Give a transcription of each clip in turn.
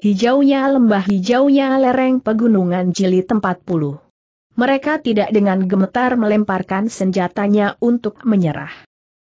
Hijaunya lembah hijaunya lereng pegunungan Jili tempat Mereka tidak dengan gemetar melemparkan senjatanya untuk menyerah.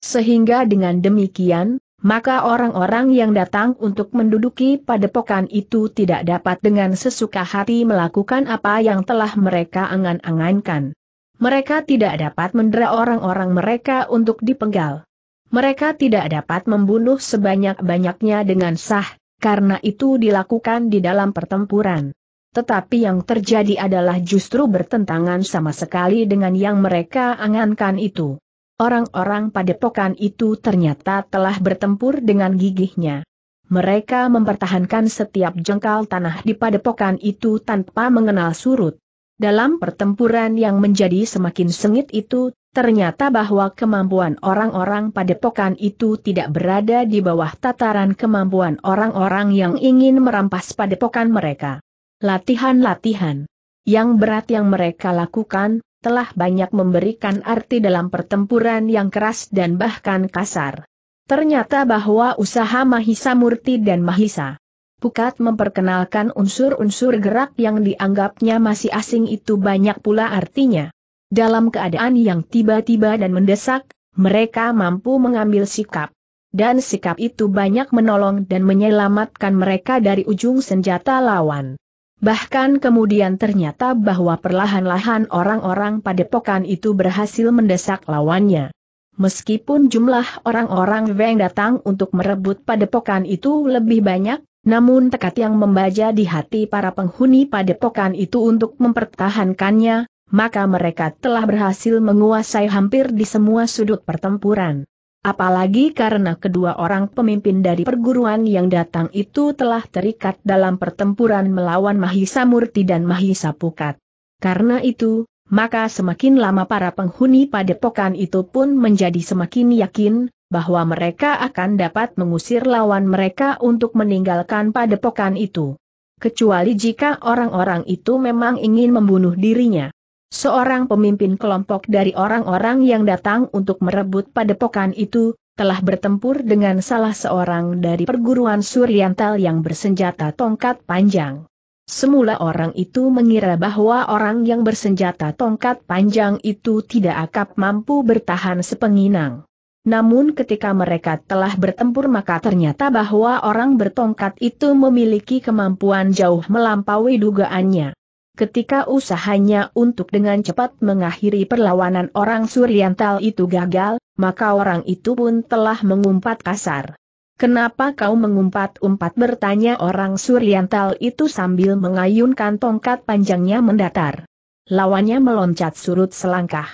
Sehingga dengan demikian, maka orang-orang yang datang untuk menduduki padepokan itu tidak dapat dengan sesuka hati melakukan apa yang telah mereka angan-angankan. Mereka tidak dapat mendera orang-orang mereka untuk dipenggal. Mereka tidak dapat membunuh sebanyak-banyaknya dengan sah, karena itu dilakukan di dalam pertempuran. Tetapi yang terjadi adalah justru bertentangan sama sekali dengan yang mereka angankan itu. Orang-orang padepokan itu ternyata telah bertempur dengan gigihnya. Mereka mempertahankan setiap jengkal tanah di padepokan itu tanpa mengenal surut. Dalam pertempuran yang menjadi semakin sengit itu, ternyata bahwa kemampuan orang-orang padepokan itu tidak berada di bawah tataran kemampuan orang-orang yang ingin merampas padepokan mereka. Latihan-latihan yang berat yang mereka lakukan, telah banyak memberikan arti dalam pertempuran yang keras dan bahkan kasar. Ternyata bahwa usaha Mahisa Murti dan Mahisa Pukat memperkenalkan unsur-unsur gerak yang dianggapnya masih asing itu banyak pula artinya. Dalam keadaan yang tiba-tiba dan mendesak, mereka mampu mengambil sikap. Dan sikap itu banyak menolong dan menyelamatkan mereka dari ujung senjata lawan. Bahkan kemudian ternyata bahwa perlahan-lahan orang-orang padepokan itu berhasil mendesak lawannya. Meskipun jumlah orang-orang Weng datang untuk merebut padepokan itu lebih banyak, namun tekad yang membaja di hati para penghuni padepokan itu untuk mempertahankannya, maka mereka telah berhasil menguasai hampir di semua sudut pertempuran. Apalagi karena kedua orang pemimpin dari perguruan yang datang itu telah terikat dalam pertempuran melawan Mahisa Murti dan Mahisa Pukat. Karena itu, maka semakin lama para penghuni padepokan itu pun menjadi semakin yakin bahwa mereka akan dapat mengusir lawan mereka untuk meninggalkan padepokan itu. Kecuali jika orang-orang itu memang ingin membunuh dirinya. Seorang pemimpin kelompok dari orang-orang yang datang untuk merebut padepokan itu, telah bertempur dengan salah seorang dari perguruan Suryantal yang bersenjata tongkat panjang. Semula orang itu mengira bahwa orang yang bersenjata tongkat panjang itu tidak akap mampu bertahan sepenginang. Namun ketika mereka telah bertempur maka ternyata bahwa orang bertongkat itu memiliki kemampuan jauh melampaui dugaannya. Ketika usahanya untuk dengan cepat mengakhiri perlawanan orang Suriantal itu gagal, maka orang itu pun telah mengumpat kasar. Kenapa kau mengumpat-umpat bertanya orang Suriantal itu sambil mengayunkan tongkat panjangnya mendatar. Lawannya meloncat surut selangkah.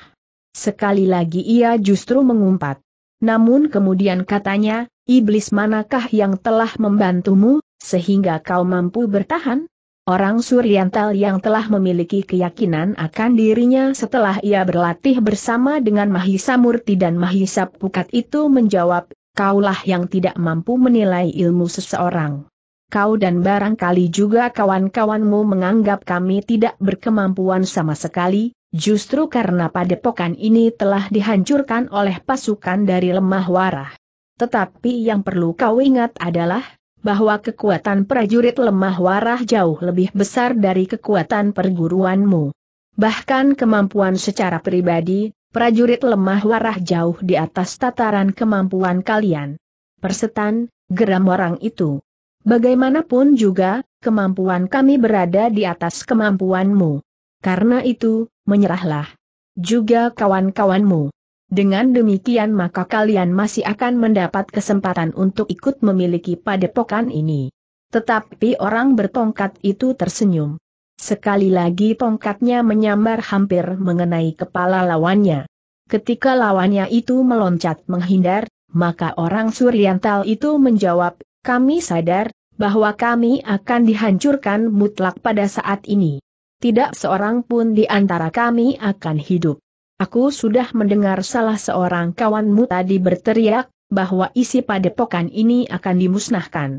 Sekali lagi ia justru mengumpat. Namun kemudian katanya, iblis manakah yang telah membantumu, sehingga kau mampu bertahan? Orang Suryantal yang telah memiliki keyakinan akan dirinya setelah ia berlatih bersama dengan Mahisa Murti dan Mahisa Pukat itu menjawab, kaulah yang tidak mampu menilai ilmu seseorang. Kau dan barangkali juga kawan-kawanmu menganggap kami tidak berkemampuan sama sekali, justru karena padepokan ini telah dihancurkan oleh pasukan dari lemah warah. Tetapi yang perlu kau ingat adalah, bahwa kekuatan prajurit lemah warah jauh lebih besar dari kekuatan perguruanmu. Bahkan kemampuan secara pribadi, prajurit lemah warah jauh di atas tataran kemampuan kalian. Persetan, geram orang itu. Bagaimanapun juga, kemampuan kami berada di atas kemampuanmu. Karena itu, menyerahlah. Juga kawan-kawanmu. Dengan demikian maka kalian masih akan mendapat kesempatan untuk ikut memiliki padepokan ini. Tetapi orang bertongkat itu tersenyum. Sekali lagi tongkatnya menyambar hampir mengenai kepala lawannya. Ketika lawannya itu meloncat menghindar, maka orang Suriantal itu menjawab, kami sadar, bahwa kami akan dihancurkan mutlak pada saat ini. Tidak seorang pun di antara kami akan hidup. Aku sudah mendengar salah seorang kawanmu tadi berteriak, bahwa isi padepokan ini akan dimusnahkan.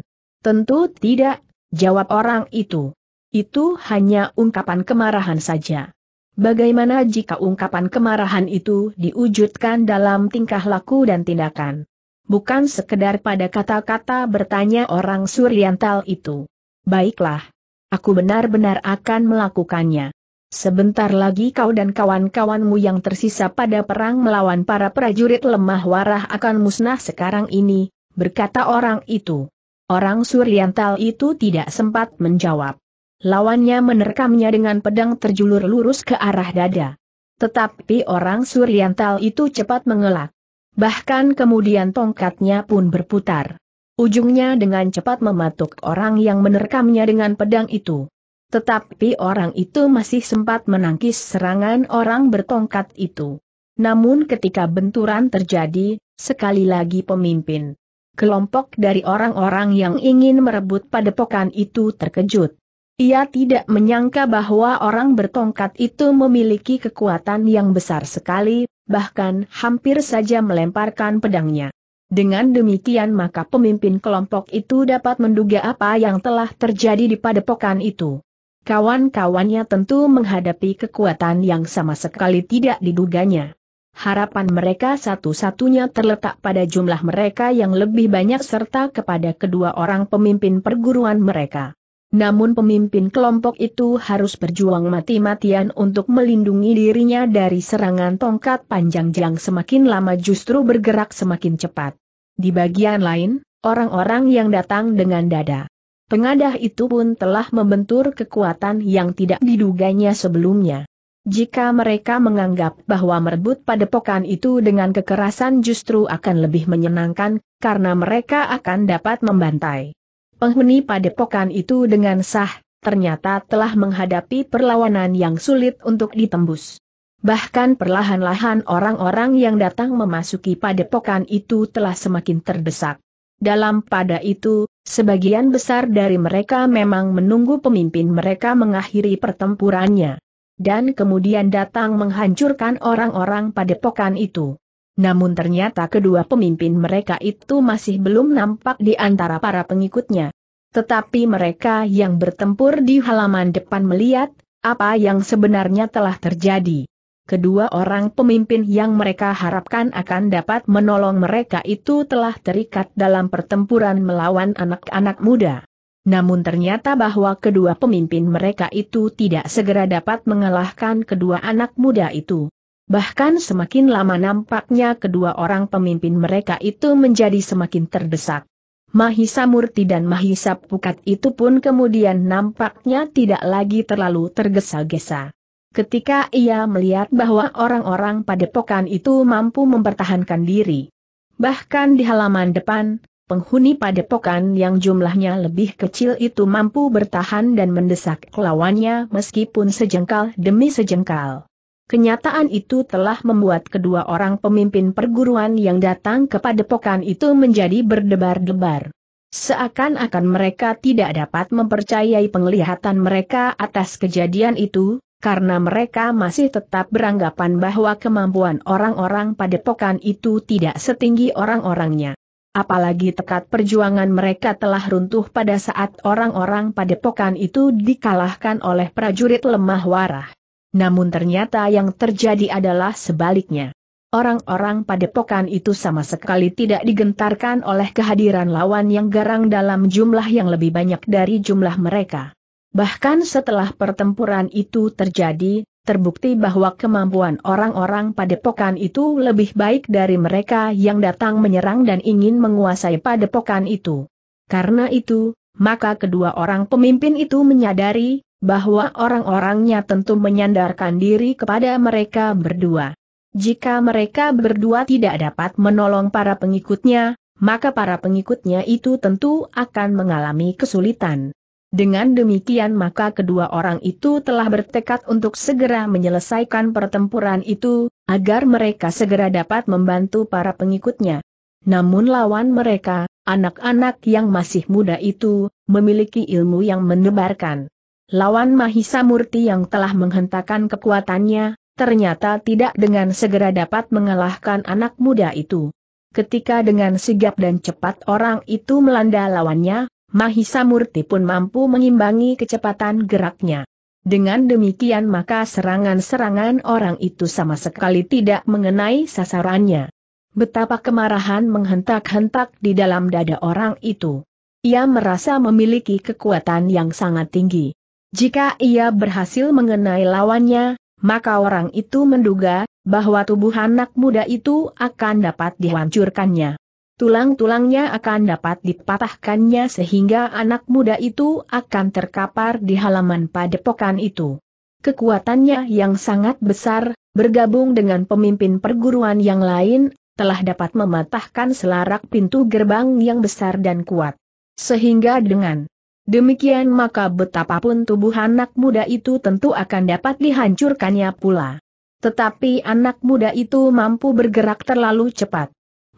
Tentu tidak, jawab orang itu. Itu hanya ungkapan kemarahan saja. Bagaimana jika ungkapan kemarahan itu diwujudkan dalam tingkah laku dan tindakan? Bukan sekedar pada kata-kata bertanya orang Suriantal itu. Baiklah. Aku benar-benar akan melakukannya. Sebentar lagi kau dan kawan-kawanmu yang tersisa pada perang melawan para prajurit lemah warah akan musnah sekarang ini, berkata orang itu. Orang Suryantal itu tidak sempat menjawab. Lawannya menerkamnya dengan pedang terjulur lurus ke arah dada. Tetapi orang Suryantal itu cepat mengelak. Bahkan kemudian tongkatnya pun berputar. Ujungnya dengan cepat mematuk orang yang menerkamnya dengan pedang itu. Tetapi orang itu masih sempat menangkis serangan orang bertongkat itu. Namun ketika benturan terjadi, sekali lagi pemimpin kelompok dari orang-orang yang ingin merebut padepokan itu terkejut. Ia tidak menyangka bahwa orang bertongkat itu memiliki kekuatan yang besar sekali, bahkan hampir saja melemparkan pedangnya. Dengan demikian maka pemimpin kelompok itu dapat menduga apa yang telah terjadi di padepokan itu. Kawan-kawannya tentu menghadapi kekuatan yang sama sekali tidak diduganya. Harapan mereka satu-satunya terletak pada jumlah mereka yang lebih banyak serta kepada kedua orang pemimpin perguruan mereka. Namun pemimpin kelompok itu harus berjuang mati-matian untuk melindungi dirinya dari serangan tongkat panjang yang semakin lama justru bergerak semakin cepat. Di bagian lain, orang-orang yang datang dengan dada Pengadah itu pun telah membentur kekuatan yang tidak diduganya sebelumnya. Jika mereka menganggap bahwa merebut padepokan itu dengan kekerasan justru akan lebih menyenangkan, karena mereka akan dapat membantai. Penghuni padepokan itu dengan sah, ternyata telah menghadapi perlawanan yang sulit untuk ditembus. Bahkan perlahan-lahan orang-orang yang datang memasuki padepokan itu telah semakin terdesak. Dalam pada itu, sebagian besar dari mereka memang menunggu pemimpin mereka mengakhiri pertempurannya. Dan kemudian datang menghancurkan orang-orang padepokan itu. Namun ternyata kedua pemimpin mereka itu masih belum nampak di antara para pengikutnya. Tetapi mereka yang bertempur di halaman depan melihat, apa yang sebenarnya telah terjadi kedua orang pemimpin yang mereka harapkan akan dapat menolong mereka itu telah terikat dalam pertempuran melawan anak-anak muda. Namun ternyata bahwa kedua pemimpin mereka itu tidak segera dapat mengalahkan kedua anak muda itu. Bahkan semakin lama nampaknya kedua orang pemimpin mereka itu menjadi semakin terdesak. Mahisa Murti dan Mahisa Pukat itu pun kemudian nampaknya tidak lagi terlalu tergesa-gesa ketika ia melihat bahwa orang-orang padepokan itu mampu mempertahankan diri. Bahkan di halaman depan, penghuni padepokan yang jumlahnya lebih kecil itu mampu bertahan dan mendesak lawannya meskipun sejengkal demi sejengkal. Kenyataan itu telah membuat kedua orang pemimpin perguruan yang datang ke padepokan itu menjadi berdebar-debar. Seakan-akan mereka tidak dapat mempercayai penglihatan mereka atas kejadian itu, karena mereka masih tetap beranggapan bahwa kemampuan orang-orang padepokan itu tidak setinggi orang-orangnya. Apalagi tekad perjuangan mereka telah runtuh pada saat orang-orang padepokan itu dikalahkan oleh prajurit lemah warah. Namun ternyata yang terjadi adalah sebaliknya. Orang-orang padepokan itu sama sekali tidak digentarkan oleh kehadiran lawan yang garang dalam jumlah yang lebih banyak dari jumlah mereka. Bahkan setelah pertempuran itu terjadi, terbukti bahwa kemampuan orang-orang padepokan itu lebih baik dari mereka yang datang menyerang dan ingin menguasai padepokan itu. Karena itu, maka kedua orang pemimpin itu menyadari bahwa orang-orangnya tentu menyandarkan diri kepada mereka berdua. Jika mereka berdua tidak dapat menolong para pengikutnya, maka para pengikutnya itu tentu akan mengalami kesulitan. Dengan demikian maka kedua orang itu telah bertekad untuk segera menyelesaikan pertempuran itu, agar mereka segera dapat membantu para pengikutnya. Namun lawan mereka, anak-anak yang masih muda itu, memiliki ilmu yang menebarkan. Lawan Mahisa Murti yang telah menghentakkan kekuatannya, ternyata tidak dengan segera dapat mengalahkan anak muda itu. Ketika dengan sigap dan cepat orang itu melanda lawannya, Mahisa Murti pun mampu mengimbangi kecepatan geraknya. Dengan demikian maka serangan-serangan orang itu sama sekali tidak mengenai sasarannya. Betapa kemarahan menghentak-hentak di dalam dada orang itu. Ia merasa memiliki kekuatan yang sangat tinggi. Jika ia berhasil mengenai lawannya, maka orang itu menduga bahwa tubuh anak muda itu akan dapat dihancurkannya. Tulang-tulangnya akan dapat dipatahkannya sehingga anak muda itu akan terkapar di halaman padepokan itu. Kekuatannya yang sangat besar, bergabung dengan pemimpin perguruan yang lain, telah dapat mematahkan selarak pintu gerbang yang besar dan kuat. Sehingga dengan demikian maka betapapun tubuh anak muda itu tentu akan dapat dihancurkannya pula. Tetapi anak muda itu mampu bergerak terlalu cepat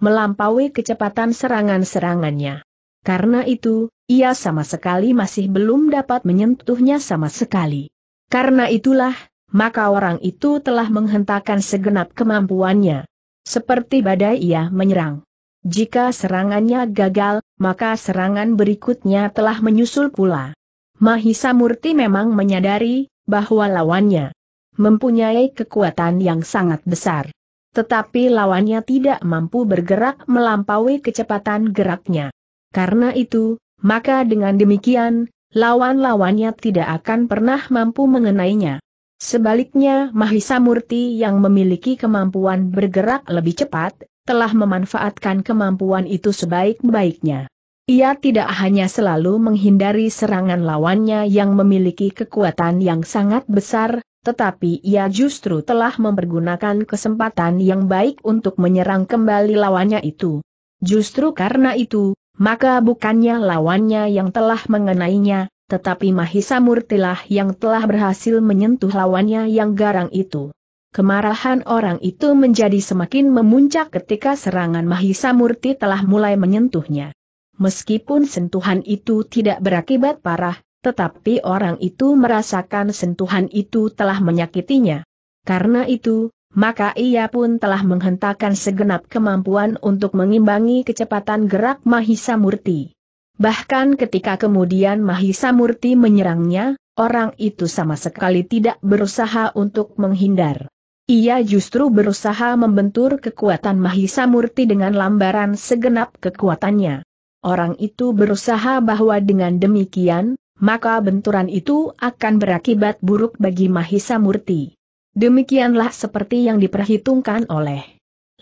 melampaui kecepatan serangan-serangannya. Karena itu, ia sama sekali masih belum dapat menyentuhnya sama sekali. Karena itulah, maka orang itu telah menghentakkan segenap kemampuannya. Seperti badai ia menyerang. Jika serangannya gagal, maka serangan berikutnya telah menyusul pula. Mahisa Murti memang menyadari bahwa lawannya mempunyai kekuatan yang sangat besar. Tetapi lawannya tidak mampu bergerak melampaui kecepatan geraknya. Karena itu, maka dengan demikian, lawan-lawannya tidak akan pernah mampu mengenainya. Sebaliknya Mahisa Murti yang memiliki kemampuan bergerak lebih cepat, telah memanfaatkan kemampuan itu sebaik-baiknya. Ia tidak hanya selalu menghindari serangan lawannya yang memiliki kekuatan yang sangat besar, tetapi ia justru telah mempergunakan kesempatan yang baik untuk menyerang kembali lawannya itu. Justru karena itu, maka bukannya lawannya yang telah mengenainya, tetapi Mahisa Murtilah yang telah berhasil menyentuh lawannya yang garang itu. Kemarahan orang itu menjadi semakin memuncak ketika serangan Mahisa Murti telah mulai menyentuhnya. Meskipun sentuhan itu tidak berakibat parah, tetapi orang itu merasakan sentuhan itu telah menyakitinya. Karena itu, maka ia pun telah menghentakkan segenap kemampuan untuk mengimbangi kecepatan gerak Mahisa Murti. Bahkan ketika kemudian Mahisa Murti menyerangnya, orang itu sama sekali tidak berusaha untuk menghindar. Ia justru berusaha membentur kekuatan Mahisa Murti dengan lambaran segenap kekuatannya. Orang itu berusaha bahwa dengan demikian, maka benturan itu akan berakibat buruk bagi Mahisa Murti. Demikianlah seperti yang diperhitungkan oleh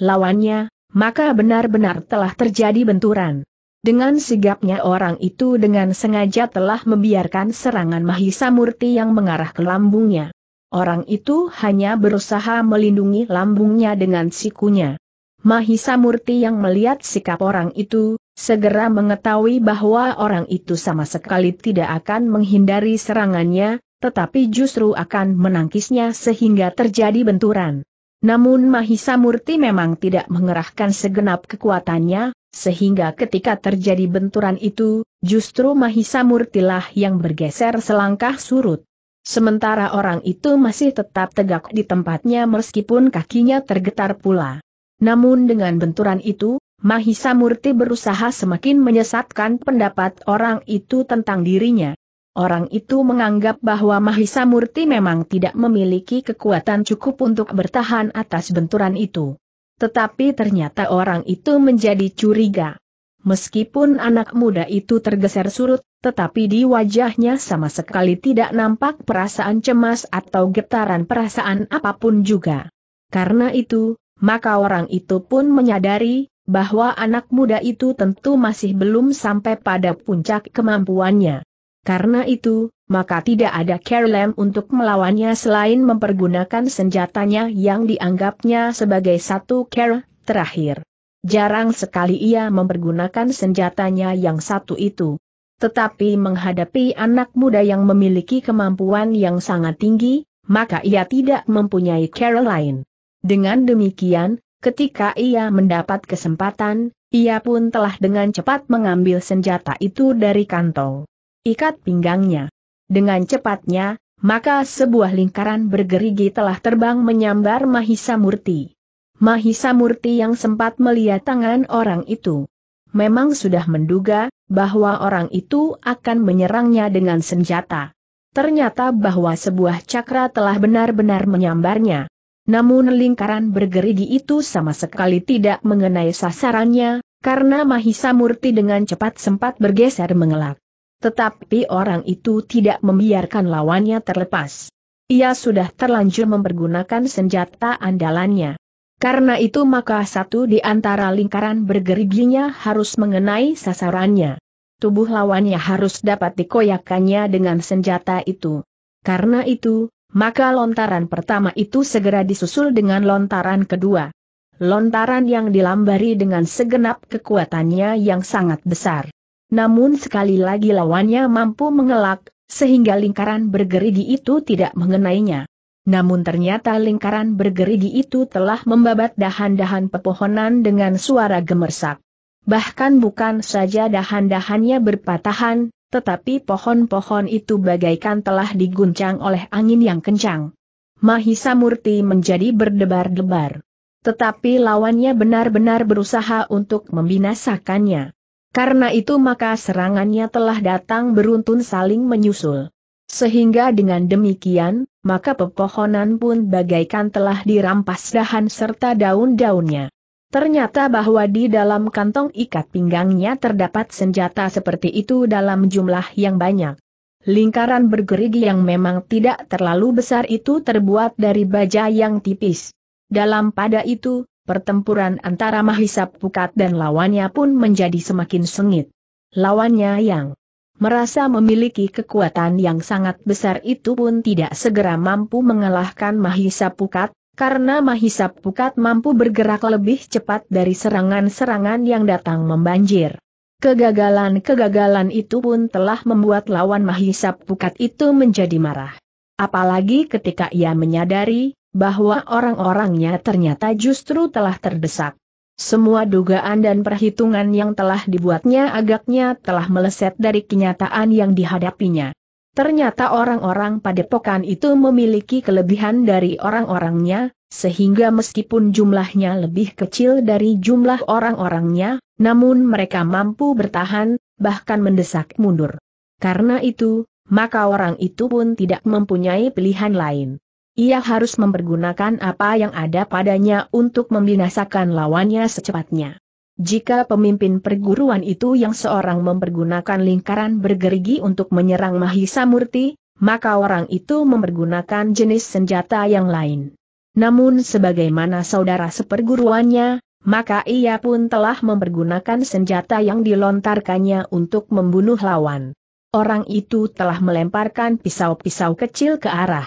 lawannya, maka benar-benar telah terjadi benturan. Dengan sigapnya orang itu dengan sengaja telah membiarkan serangan Mahisa Murti yang mengarah ke lambungnya. Orang itu hanya berusaha melindungi lambungnya dengan sikunya. Mahisa Murti yang melihat sikap orang itu, Segera mengetahui bahwa orang itu sama sekali tidak akan menghindari serangannya, tetapi justru akan menangkisnya sehingga terjadi benturan. Namun Mahisa Murti memang tidak mengerahkan segenap kekuatannya, sehingga ketika terjadi benturan itu, justru Mahisa Murtilah yang bergeser selangkah surut. Sementara orang itu masih tetap tegak di tempatnya meskipun kakinya tergetar pula. Namun dengan benturan itu, Mahisa Murti berusaha semakin menyesatkan pendapat orang itu tentang dirinya. Orang itu menganggap bahwa Mahisa Murti memang tidak memiliki kekuatan cukup untuk bertahan atas benturan itu. Tetapi ternyata orang itu menjadi curiga. Meskipun anak muda itu tergeser surut, tetapi di wajahnya sama sekali tidak nampak perasaan cemas atau getaran perasaan apapun juga. Karena itu, maka orang itu pun menyadari bahwa anak muda itu tentu masih belum sampai pada puncak kemampuannya. Karena itu, maka tidak ada Kerlem untuk melawannya selain mempergunakan senjatanya yang dianggapnya sebagai satu care terakhir. Jarang sekali ia mempergunakan senjatanya yang satu itu. Tetapi menghadapi anak muda yang memiliki kemampuan yang sangat tinggi, maka ia tidak mempunyai care lain. Dengan demikian, Ketika ia mendapat kesempatan, ia pun telah dengan cepat mengambil senjata itu dari kantong. Ikat pinggangnya. Dengan cepatnya, maka sebuah lingkaran bergerigi telah terbang menyambar Mahisa Murti. Mahisa Murti yang sempat melihat tangan orang itu. Memang sudah menduga, bahwa orang itu akan menyerangnya dengan senjata. Ternyata bahwa sebuah cakra telah benar-benar menyambarnya. Namun lingkaran bergerigi itu sama sekali tidak mengenai sasarannya, karena Mahisa Murti dengan cepat sempat bergeser mengelak. Tetapi orang itu tidak membiarkan lawannya terlepas. Ia sudah terlanjur mempergunakan senjata andalannya. Karena itu maka satu di antara lingkaran bergeriginya harus mengenai sasarannya. Tubuh lawannya harus dapat dikoyakannya dengan senjata itu. Karena itu, maka lontaran pertama itu segera disusul dengan lontaran kedua. Lontaran yang dilambari dengan segenap kekuatannya yang sangat besar. Namun sekali lagi lawannya mampu mengelak, sehingga lingkaran bergerigi itu tidak mengenainya. Namun ternyata lingkaran bergerigi itu telah membabat dahan-dahan pepohonan dengan suara gemersak. Bahkan bukan saja dahan-dahannya berpatahan, tetapi pohon-pohon itu bagaikan telah diguncang oleh angin yang kencang. Mahisa Murti menjadi berdebar-debar. Tetapi lawannya benar-benar berusaha untuk membinasakannya. Karena itu maka serangannya telah datang beruntun saling menyusul. Sehingga dengan demikian, maka pepohonan pun bagaikan telah dirampas dahan serta daun-daunnya. Ternyata bahwa di dalam kantong ikat pinggangnya terdapat senjata seperti itu dalam jumlah yang banyak. Lingkaran bergerigi yang memang tidak terlalu besar itu terbuat dari baja yang tipis. Dalam pada itu, pertempuran antara Mahisa Pukat dan lawannya pun menjadi semakin sengit. Lawannya yang merasa memiliki kekuatan yang sangat besar itu pun tidak segera mampu mengalahkan Mahisa Pukat, karena mahisap Pukat mampu bergerak lebih cepat dari serangan-serangan yang datang membanjir. Kegagalan-kegagalan itu pun telah membuat lawan mahisap Pukat itu menjadi marah. Apalagi ketika ia menyadari, bahwa orang-orangnya ternyata justru telah terdesak. Semua dugaan dan perhitungan yang telah dibuatnya agaknya telah meleset dari kenyataan yang dihadapinya. Ternyata orang-orang padepokan itu memiliki kelebihan dari orang-orangnya, sehingga meskipun jumlahnya lebih kecil dari jumlah orang-orangnya, namun mereka mampu bertahan, bahkan mendesak mundur. Karena itu, maka orang itu pun tidak mempunyai pilihan lain. Ia harus mempergunakan apa yang ada padanya untuk membinasakan lawannya secepatnya. Jika pemimpin perguruan itu yang seorang mempergunakan lingkaran bergerigi untuk menyerang Mahisa Murti, maka orang itu mempergunakan jenis senjata yang lain. Namun sebagaimana saudara seperguruannya, maka ia pun telah mempergunakan senjata yang dilontarkannya untuk membunuh lawan. Orang itu telah melemparkan pisau-pisau kecil ke arah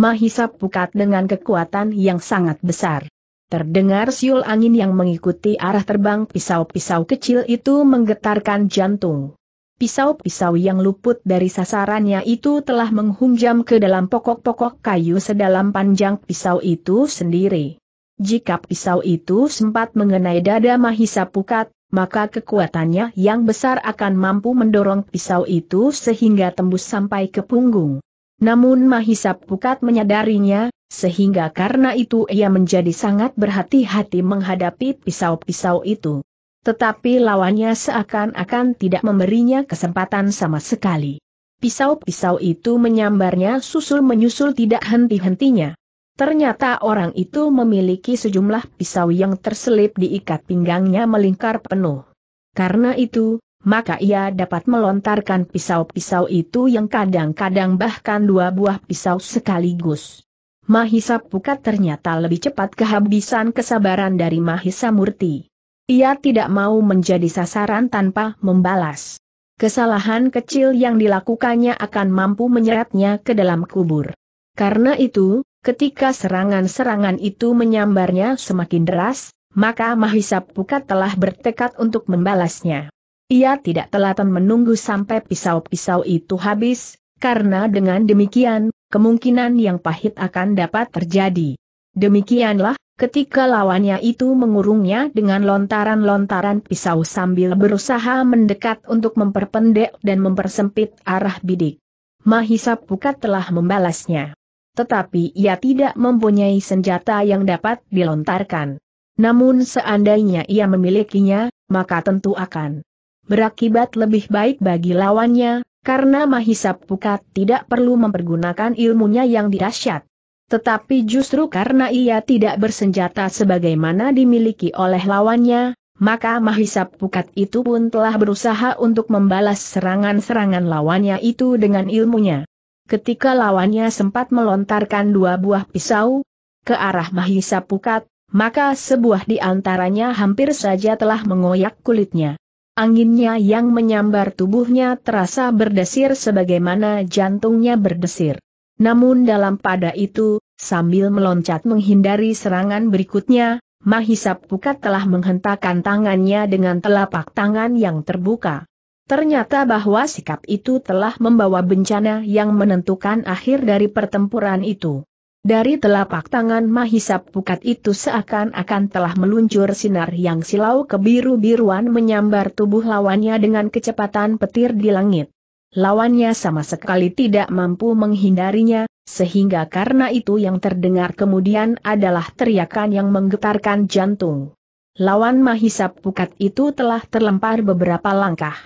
Mahisa Pukat dengan kekuatan yang sangat besar. Terdengar siul angin yang mengikuti arah terbang pisau-pisau kecil itu menggetarkan jantung. Pisau-pisau yang luput dari sasarannya itu telah menghunjam ke dalam pokok-pokok kayu sedalam panjang pisau itu sendiri. Jika pisau itu sempat mengenai dada Mahisa Pukat, maka kekuatannya yang besar akan mampu mendorong pisau itu sehingga tembus sampai ke punggung. Namun Mahisa Pukat menyadarinya, sehingga karena itu ia menjadi sangat berhati-hati menghadapi pisau-pisau itu. Tetapi lawannya seakan-akan tidak memberinya kesempatan sama sekali. Pisau-pisau itu menyambarnya susul-menyusul tidak henti-hentinya. Ternyata orang itu memiliki sejumlah pisau yang terselip diikat pinggangnya melingkar penuh. Karena itu, maka ia dapat melontarkan pisau-pisau itu yang kadang-kadang bahkan dua buah pisau sekaligus. Mahisa Pukat ternyata lebih cepat kehabisan kesabaran dari Mahisa Murti. Ia tidak mau menjadi sasaran tanpa membalas. Kesalahan kecil yang dilakukannya akan mampu menyeretnya ke dalam kubur. Karena itu, ketika serangan-serangan itu menyambarnya semakin deras, maka Mahisa Pukat telah bertekad untuk membalasnya. Ia tidak telaten menunggu sampai pisau-pisau itu habis, karena dengan demikian, kemungkinan yang pahit akan dapat terjadi. Demikianlah, ketika lawannya itu mengurungnya dengan lontaran-lontaran pisau sambil berusaha mendekat untuk memperpendek dan mempersempit arah bidik. Mahisa Pukat telah membalasnya. Tetapi ia tidak mempunyai senjata yang dapat dilontarkan. Namun seandainya ia memilikinya, maka tentu akan berakibat lebih baik bagi lawannya, karena Mahisa Pukat tidak perlu mempergunakan ilmunya yang dirasyat. Tetapi justru karena ia tidak bersenjata sebagaimana dimiliki oleh lawannya, maka Mahisa Pukat itu pun telah berusaha untuk membalas serangan-serangan lawannya itu dengan ilmunya. Ketika lawannya sempat melontarkan dua buah pisau ke arah Mahisa Pukat, maka sebuah di antaranya hampir saja telah mengoyak kulitnya. Anginnya yang menyambar tubuhnya terasa berdesir sebagaimana jantungnya berdesir. Namun dalam pada itu, sambil meloncat menghindari serangan berikutnya, Mahisa Pukat telah menghentakkan tangannya dengan telapak tangan yang terbuka. Ternyata bahwa sikap itu telah membawa bencana yang menentukan akhir dari pertempuran itu. Dari telapak tangan Mahisap Pukat itu seakan-akan telah meluncur sinar yang silau kebiru-biruan menyambar tubuh lawannya dengan kecepatan petir di langit. Lawannya sama sekali tidak mampu menghindarinya, sehingga karena itu yang terdengar kemudian adalah teriakan yang menggetarkan jantung. Lawan Mahisap Pukat itu telah terlempar beberapa langkah.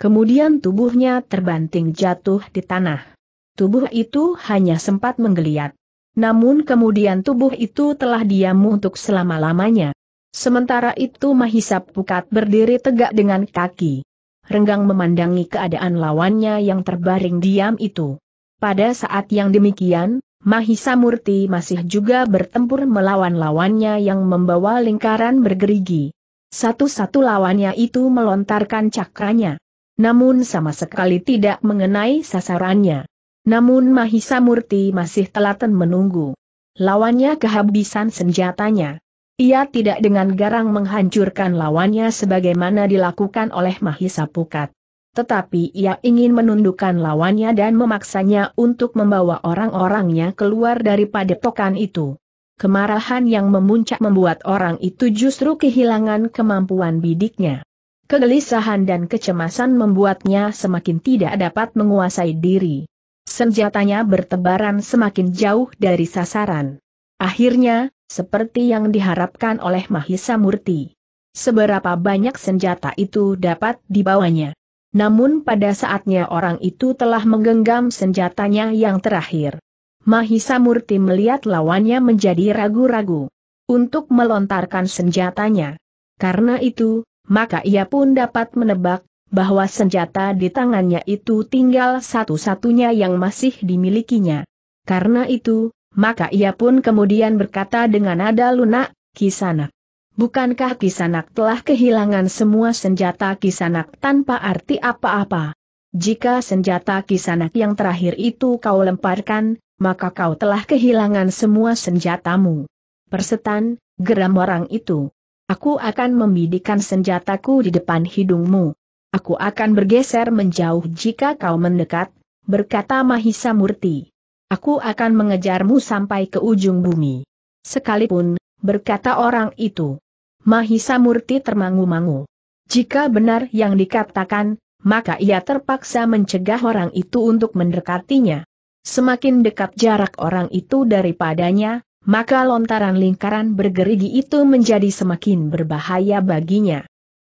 Kemudian tubuhnya terbanting jatuh di tanah. Tubuh itu hanya sempat menggeliat. Namun kemudian tubuh itu telah diam untuk selama-lamanya. Sementara itu Mahisa Pukat berdiri tegak dengan kaki. Renggang memandangi keadaan lawannya yang terbaring diam itu. Pada saat yang demikian, Mahisa Murti masih juga bertempur melawan lawannya yang membawa lingkaran bergerigi. Satu-satu lawannya itu melontarkan cakranya. Namun sama sekali tidak mengenai sasarannya. Namun Mahisa Murti masih telaten menunggu. Lawannya kehabisan senjatanya. Ia tidak dengan garang menghancurkan lawannya sebagaimana dilakukan oleh Mahisa Pukat. Tetapi ia ingin menundukkan lawannya dan memaksanya untuk membawa orang-orangnya keluar dari padepokan itu. Kemarahan yang memuncak membuat orang itu justru kehilangan kemampuan bidiknya. Kegelisahan dan kecemasan membuatnya semakin tidak dapat menguasai diri. Senjatanya bertebaran semakin jauh dari sasaran. Akhirnya, seperti yang diharapkan oleh Mahisa Murti. Seberapa banyak senjata itu dapat dibawanya. Namun pada saatnya orang itu telah menggenggam senjatanya yang terakhir. Mahisa Murti melihat lawannya menjadi ragu-ragu untuk melontarkan senjatanya. Karena itu, maka ia pun dapat menebak bahwa senjata di tangannya itu tinggal satu-satunya yang masih dimilikinya. Karena itu, maka ia pun kemudian berkata dengan nada lunak, Kisanak. Bukankah Kisanak telah kehilangan semua senjata Kisanak tanpa arti apa-apa? Jika senjata Kisanak yang terakhir itu kau lemparkan, maka kau telah kehilangan semua senjatamu. Persetan, geram orang itu. Aku akan membidikan senjataku di depan hidungmu. Aku akan bergeser menjauh jika kau mendekat, berkata Mahisa Murti. Aku akan mengejarmu sampai ke ujung bumi. Sekalipun, berkata orang itu. Mahisa Murti termangu-mangu. Jika benar yang dikatakan, maka ia terpaksa mencegah orang itu untuk mendekatinya. Semakin dekat jarak orang itu daripadanya, maka lontaran lingkaran bergerigi itu menjadi semakin berbahaya baginya.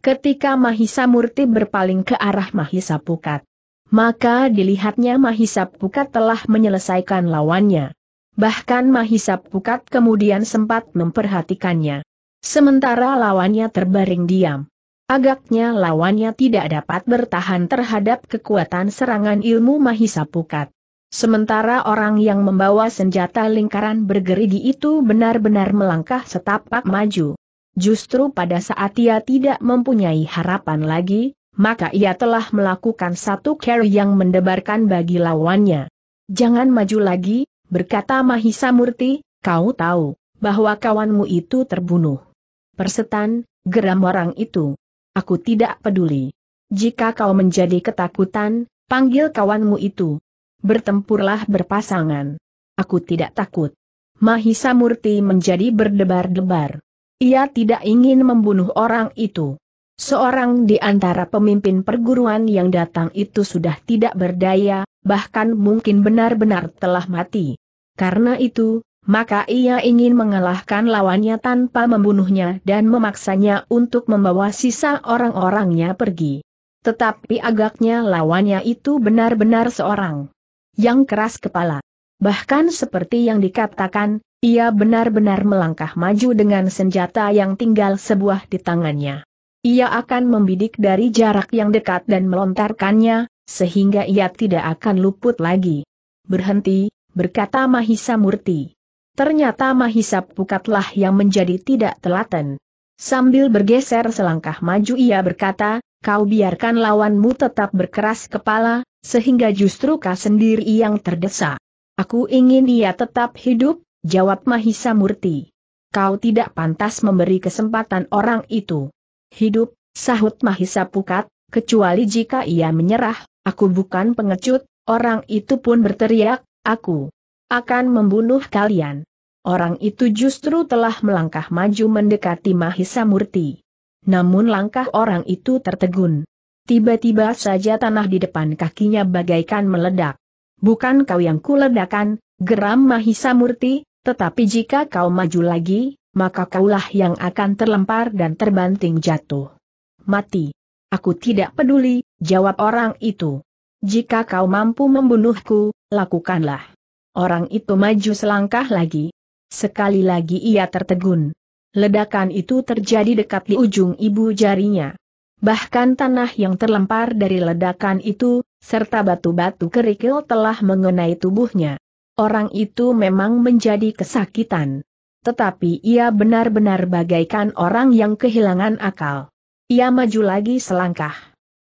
Ketika Mahisa Murti berpaling ke arah Mahisa Pukat, maka dilihatnya Mahisa Pukat telah menyelesaikan lawannya. Bahkan Mahisa Pukat kemudian sempat memperhatikannya. Sementara lawannya terbaring diam. Agaknya lawannya tidak dapat bertahan terhadap kekuatan serangan ilmu Mahisa Pukat. Sementara orang yang membawa senjata lingkaran bergerigi itu benar-benar melangkah setapak maju. Justru pada saat ia tidak mempunyai harapan lagi, maka ia telah melakukan satu carry yang mendebarkan bagi lawannya. Jangan maju lagi, berkata Mahisa Murti, kau tahu, bahwa kawanmu itu terbunuh. Persetan, geram orang itu. Aku tidak peduli. Jika kau menjadi ketakutan, panggil kawanmu itu. Bertempurlah berpasangan. Aku tidak takut. Mahisa Murti menjadi berdebar-debar. Ia tidak ingin membunuh orang itu. Seorang di antara pemimpin perguruan yang datang itu sudah tidak berdaya, bahkan mungkin benar-benar telah mati. Karena itu, maka ia ingin mengalahkan lawannya tanpa membunuhnya dan memaksanya untuk membawa sisa orang-orangnya pergi. Tetapi agaknya lawannya itu benar-benar seorang yang keras kepala. Bahkan seperti yang dikatakan, ia benar-benar melangkah maju dengan senjata yang tinggal sebuah di tangannya. Ia akan membidik dari jarak yang dekat dan melontarkannya, sehingga ia tidak akan luput lagi. Berhenti, berkata Mahisa Murti. Ternyata Mahisa Pukatlah yang menjadi tidak telaten. Sambil bergeser selangkah maju ia berkata, kau biarkan lawanmu tetap berkeras kepala, sehingga justru kau sendiri yang terdesak. Aku ingin ia tetap hidup, jawab Mahisa Murti. Kau tidak pantas memberi kesempatan orang itu. Hidup, sahut Mahisa Pukat, kecuali jika ia menyerah, aku bukan pengecut, orang itu pun berteriak, aku akan membunuh kalian. Orang itu justru telah melangkah maju mendekati Mahisa Murti. Namun langkah orang itu tertegun. Tiba-tiba saja tanah di depan kakinya bagaikan meledak. Bukan kau yang kuledakan, Geram Mahisa Murti, tetapi jika kau maju lagi, maka kaulah yang akan terlempar dan terbanting jatuh. Mati. Aku tidak peduli, jawab orang itu. Jika kau mampu membunuhku, lakukanlah. Orang itu maju selangkah lagi. Sekali lagi ia tertegun. Ledakan itu terjadi dekat di ujung ibu jarinya. Bahkan tanah yang terlempar dari ledakan itu, serta batu-batu kerikil telah mengenai tubuhnya. Orang itu memang menjadi kesakitan. Tetapi ia benar-benar bagaikan orang yang kehilangan akal. Ia maju lagi selangkah.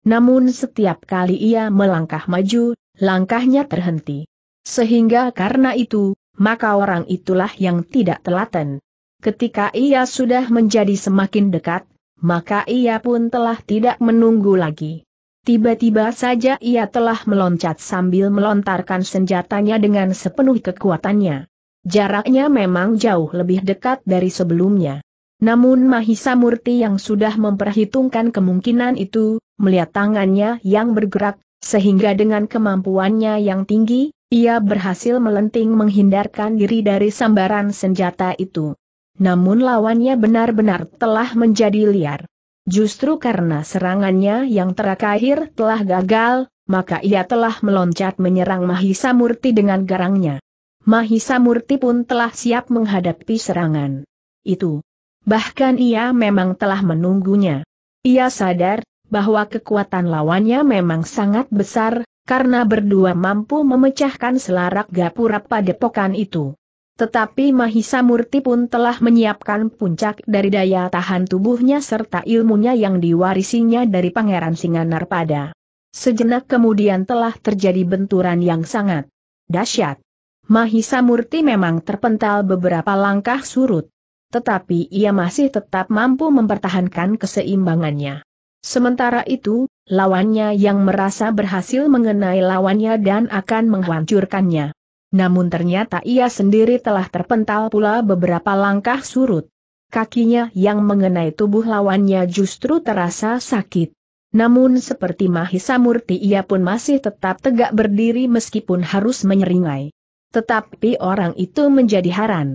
Namun setiap kali ia melangkah maju, langkahnya terhenti. Sehingga karena itu, maka orang itulah yang tidak telaten. Ketika ia sudah menjadi semakin dekat, maka ia pun telah tidak menunggu lagi. Tiba-tiba saja ia telah meloncat sambil melontarkan senjatanya dengan sepenuh kekuatannya. Jaraknya memang jauh lebih dekat dari sebelumnya. Namun Mahisa Murti yang sudah memperhitungkan kemungkinan itu, melihat tangannya yang bergerak, sehingga dengan kemampuannya yang tinggi, ia berhasil melenting menghindarkan diri dari sambaran senjata itu. Namun lawannya benar-benar telah menjadi liar. Justru karena serangannya yang terakhir telah gagal, maka ia telah meloncat menyerang Mahisa Murti dengan garangnya. Mahisa Murti pun telah siap menghadapi serangan. Itu. Bahkan ia memang telah menunggunya. Ia sadar, bahwa kekuatan lawannya memang sangat besar, karena berdua mampu memecahkan selarak gapura pada padepokan itu. Tetapi Mahisa Murti pun telah menyiapkan puncak dari daya tahan tubuhnya serta ilmunya yang diwarisinya dari Pangeran pada. Sejenak kemudian telah terjadi benturan yang sangat dahsyat. Mahisa Murti memang terpental beberapa langkah surut. Tetapi ia masih tetap mampu mempertahankan keseimbangannya. Sementara itu, lawannya yang merasa berhasil mengenai lawannya dan akan menghancurkannya. Namun ternyata ia sendiri telah terpental pula beberapa langkah surut. Kakinya yang mengenai tubuh lawannya justru terasa sakit. Namun seperti Mahisa Murti ia pun masih tetap tegak berdiri meskipun harus menyeringai. Tetapi orang itu menjadi haran.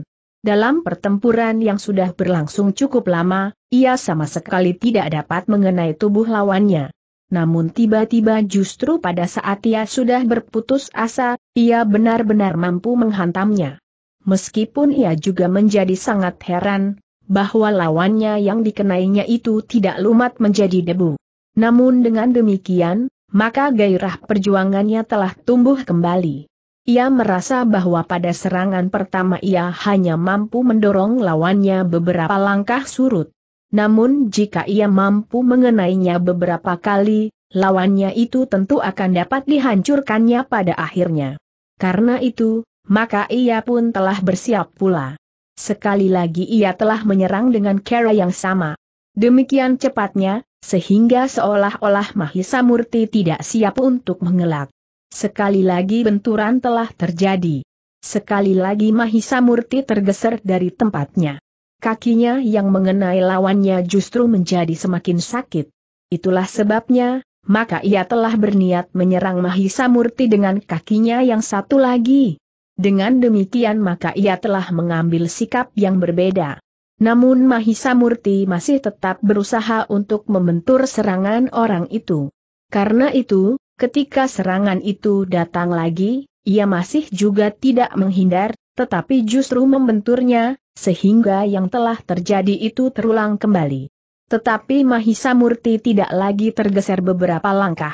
Dalam pertempuran yang sudah berlangsung cukup lama, ia sama sekali tidak dapat mengenai tubuh lawannya namun tiba-tiba justru pada saat ia sudah berputus asa, ia benar-benar mampu menghantamnya. Meskipun ia juga menjadi sangat heran, bahwa lawannya yang dikenainya itu tidak lumat menjadi debu. Namun dengan demikian, maka gairah perjuangannya telah tumbuh kembali. Ia merasa bahwa pada serangan pertama ia hanya mampu mendorong lawannya beberapa langkah surut. Namun jika ia mampu mengenainya beberapa kali, lawannya itu tentu akan dapat dihancurkannya pada akhirnya. Karena itu, maka ia pun telah bersiap pula. Sekali lagi ia telah menyerang dengan cara yang sama. Demikian cepatnya, sehingga seolah-olah Mahisa Murti tidak siap untuk mengelak. Sekali lagi benturan telah terjadi. Sekali lagi Mahisa Murti tergeser dari tempatnya kakinya yang mengenai lawannya justru menjadi semakin sakit. Itulah sebabnya, maka ia telah berniat menyerang Mahisa Murti dengan kakinya yang satu lagi. Dengan demikian maka ia telah mengambil sikap yang berbeda. Namun Mahisa Murti masih tetap berusaha untuk membentur serangan orang itu. Karena itu, ketika serangan itu datang lagi, ia masih juga tidak menghindar, tetapi justru membenturnya, sehingga yang telah terjadi itu terulang kembali. Tetapi Mahisa Murti tidak lagi tergeser beberapa langkah.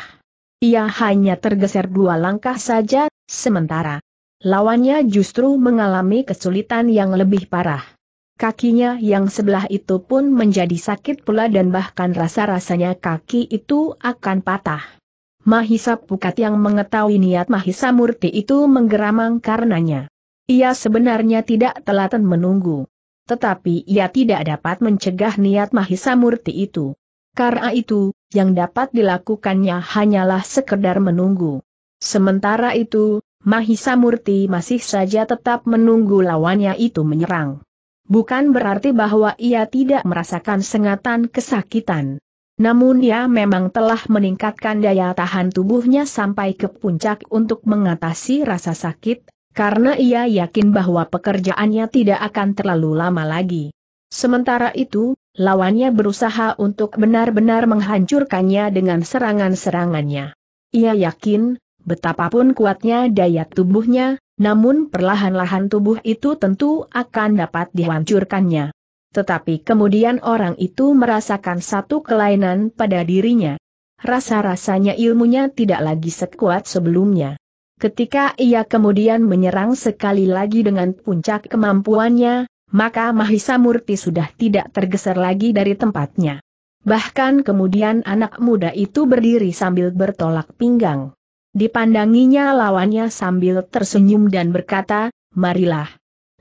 Ia hanya tergeser dua langkah saja, sementara lawannya justru mengalami kesulitan yang lebih parah. Kakinya yang sebelah itu pun menjadi sakit pula dan bahkan rasa-rasanya kaki itu akan patah. Mahisa Pukat yang mengetahui niat Mahisa Murti itu menggeramang karenanya. Ia sebenarnya tidak telaten menunggu. Tetapi ia tidak dapat mencegah niat Mahisa Murti itu. Karena itu, yang dapat dilakukannya hanyalah sekedar menunggu. Sementara itu, Mahisa Murti masih saja tetap menunggu lawannya itu menyerang. Bukan berarti bahwa ia tidak merasakan sengatan kesakitan. Namun ia memang telah meningkatkan daya tahan tubuhnya sampai ke puncak untuk mengatasi rasa sakit, karena ia yakin bahwa pekerjaannya tidak akan terlalu lama lagi. Sementara itu, lawannya berusaha untuk benar-benar menghancurkannya dengan serangan-serangannya. Ia yakin, betapapun kuatnya daya tubuhnya, namun perlahan-lahan tubuh itu tentu akan dapat dihancurkannya. Tetapi kemudian orang itu merasakan satu kelainan pada dirinya. Rasa-rasanya ilmunya tidak lagi sekuat sebelumnya. Ketika ia kemudian menyerang sekali lagi dengan puncak kemampuannya, maka Mahisa Murti sudah tidak tergeser lagi dari tempatnya. Bahkan kemudian anak muda itu berdiri sambil bertolak pinggang. Dipandanginya lawannya sambil tersenyum dan berkata, marilah.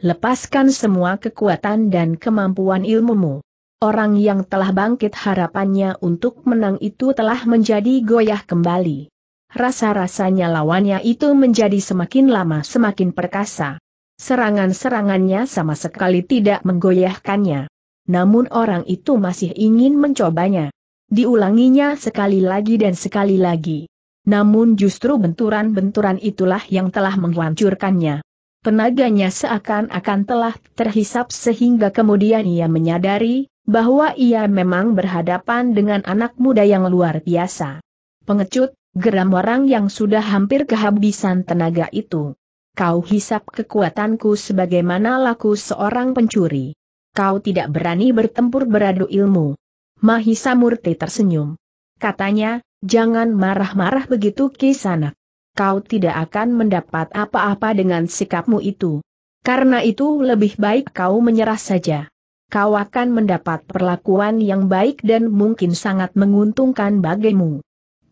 Lepaskan semua kekuatan dan kemampuan ilmumu. Orang yang telah bangkit harapannya untuk menang itu telah menjadi goyah kembali rasa-rasanya lawannya itu menjadi semakin lama semakin perkasa. Serangan-serangannya sama sekali tidak menggoyahkannya. Namun orang itu masih ingin mencobanya. Diulanginya sekali lagi dan sekali lagi. Namun justru benturan-benturan itulah yang telah menghancurkannya. Tenaganya seakan-akan telah terhisap sehingga kemudian ia menyadari, bahwa ia memang berhadapan dengan anak muda yang luar biasa. Pengecut, geram orang yang sudah hampir kehabisan tenaga itu. Kau hisap kekuatanku sebagaimana laku seorang pencuri. Kau tidak berani bertempur beradu ilmu. Mahisa Murti tersenyum. Katanya, jangan marah-marah begitu kisanak. Kau tidak akan mendapat apa-apa dengan sikapmu itu. Karena itu lebih baik kau menyerah saja. Kau akan mendapat perlakuan yang baik dan mungkin sangat menguntungkan bagimu.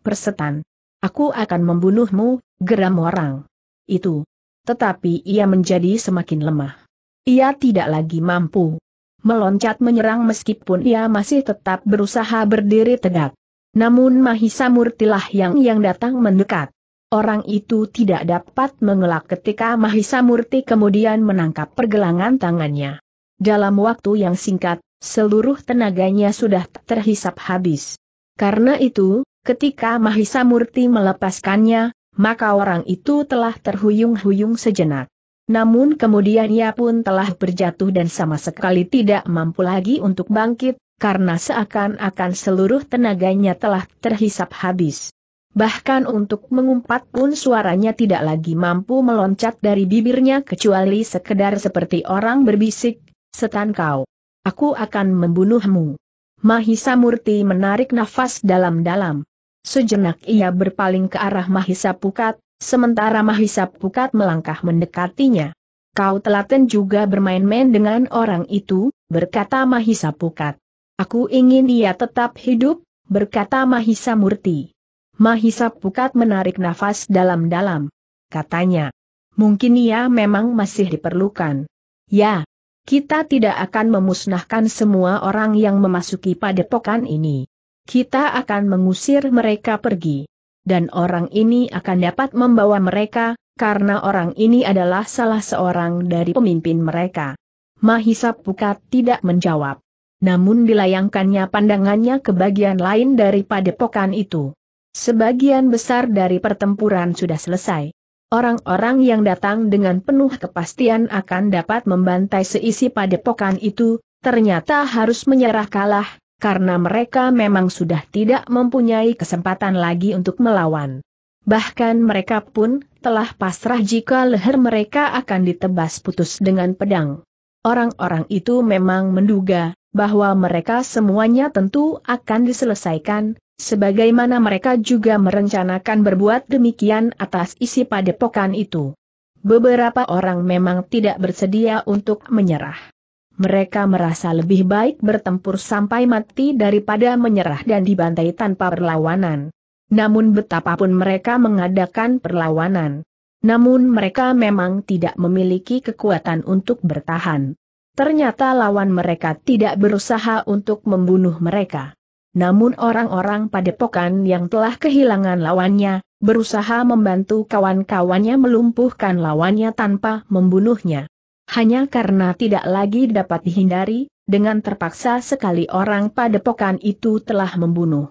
Persetan. Aku akan membunuhmu, geram orang. Itu. Tetapi ia menjadi semakin lemah. Ia tidak lagi mampu meloncat menyerang meskipun ia masih tetap berusaha berdiri tegak. Namun Mahisa Murtilah yang yang datang mendekat. Orang itu tidak dapat mengelak ketika Mahisa Murti kemudian menangkap pergelangan tangannya. Dalam waktu yang singkat, seluruh tenaganya sudah terhisap habis. Karena itu, Ketika Mahisa Murti melepaskannya, maka orang itu telah terhuyung-huyung sejenak. Namun kemudian ia pun telah berjatuh dan sama sekali tidak mampu lagi untuk bangkit, karena seakan-akan seluruh tenaganya telah terhisap habis. Bahkan untuk mengumpat pun suaranya tidak lagi mampu meloncat dari bibirnya kecuali sekedar seperti orang berbisik, setan kau. Aku akan membunuhmu. Mahisa Murti menarik nafas dalam-dalam. Sejenak ia berpaling ke arah Mahisa Pukat, sementara Mahisa Pukat melangkah mendekatinya. Kau telaten juga bermain-main dengan orang itu, berkata Mahisa Pukat. Aku ingin dia tetap hidup, berkata Mahisa Murti. Mahisa Pukat menarik nafas dalam-dalam. Katanya, mungkin ia memang masih diperlukan. Ya, kita tidak akan memusnahkan semua orang yang memasuki padepokan ini kita akan mengusir mereka pergi. Dan orang ini akan dapat membawa mereka, karena orang ini adalah salah seorang dari pemimpin mereka. Mahisa Pukat tidak menjawab. Namun dilayangkannya pandangannya ke bagian lain dari padepokan itu. Sebagian besar dari pertempuran sudah selesai. Orang-orang yang datang dengan penuh kepastian akan dapat membantai seisi padepokan itu, ternyata harus menyerah kalah, karena mereka memang sudah tidak mempunyai kesempatan lagi untuk melawan. Bahkan mereka pun telah pasrah jika leher mereka akan ditebas putus dengan pedang. Orang-orang itu memang menduga bahwa mereka semuanya tentu akan diselesaikan, sebagaimana mereka juga merencanakan berbuat demikian atas isi padepokan itu. Beberapa orang memang tidak bersedia untuk menyerah. Mereka merasa lebih baik bertempur sampai mati daripada menyerah dan dibantai tanpa perlawanan. Namun betapapun mereka mengadakan perlawanan. Namun mereka memang tidak memiliki kekuatan untuk bertahan. Ternyata lawan mereka tidak berusaha untuk membunuh mereka. Namun orang-orang padepokan yang telah kehilangan lawannya, berusaha membantu kawan-kawannya melumpuhkan lawannya tanpa membunuhnya. Hanya karena tidak lagi dapat dihindari, dengan terpaksa sekali orang pada padepokan itu telah membunuh.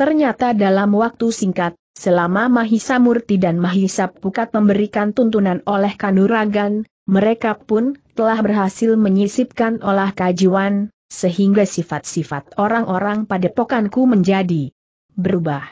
Ternyata dalam waktu singkat, selama Mahisa Murti dan Mahisa Pukat memberikan tuntunan oleh Kanuragan, mereka pun telah berhasil menyisipkan olah kajian, sehingga sifat-sifat orang-orang pada pokanku menjadi berubah.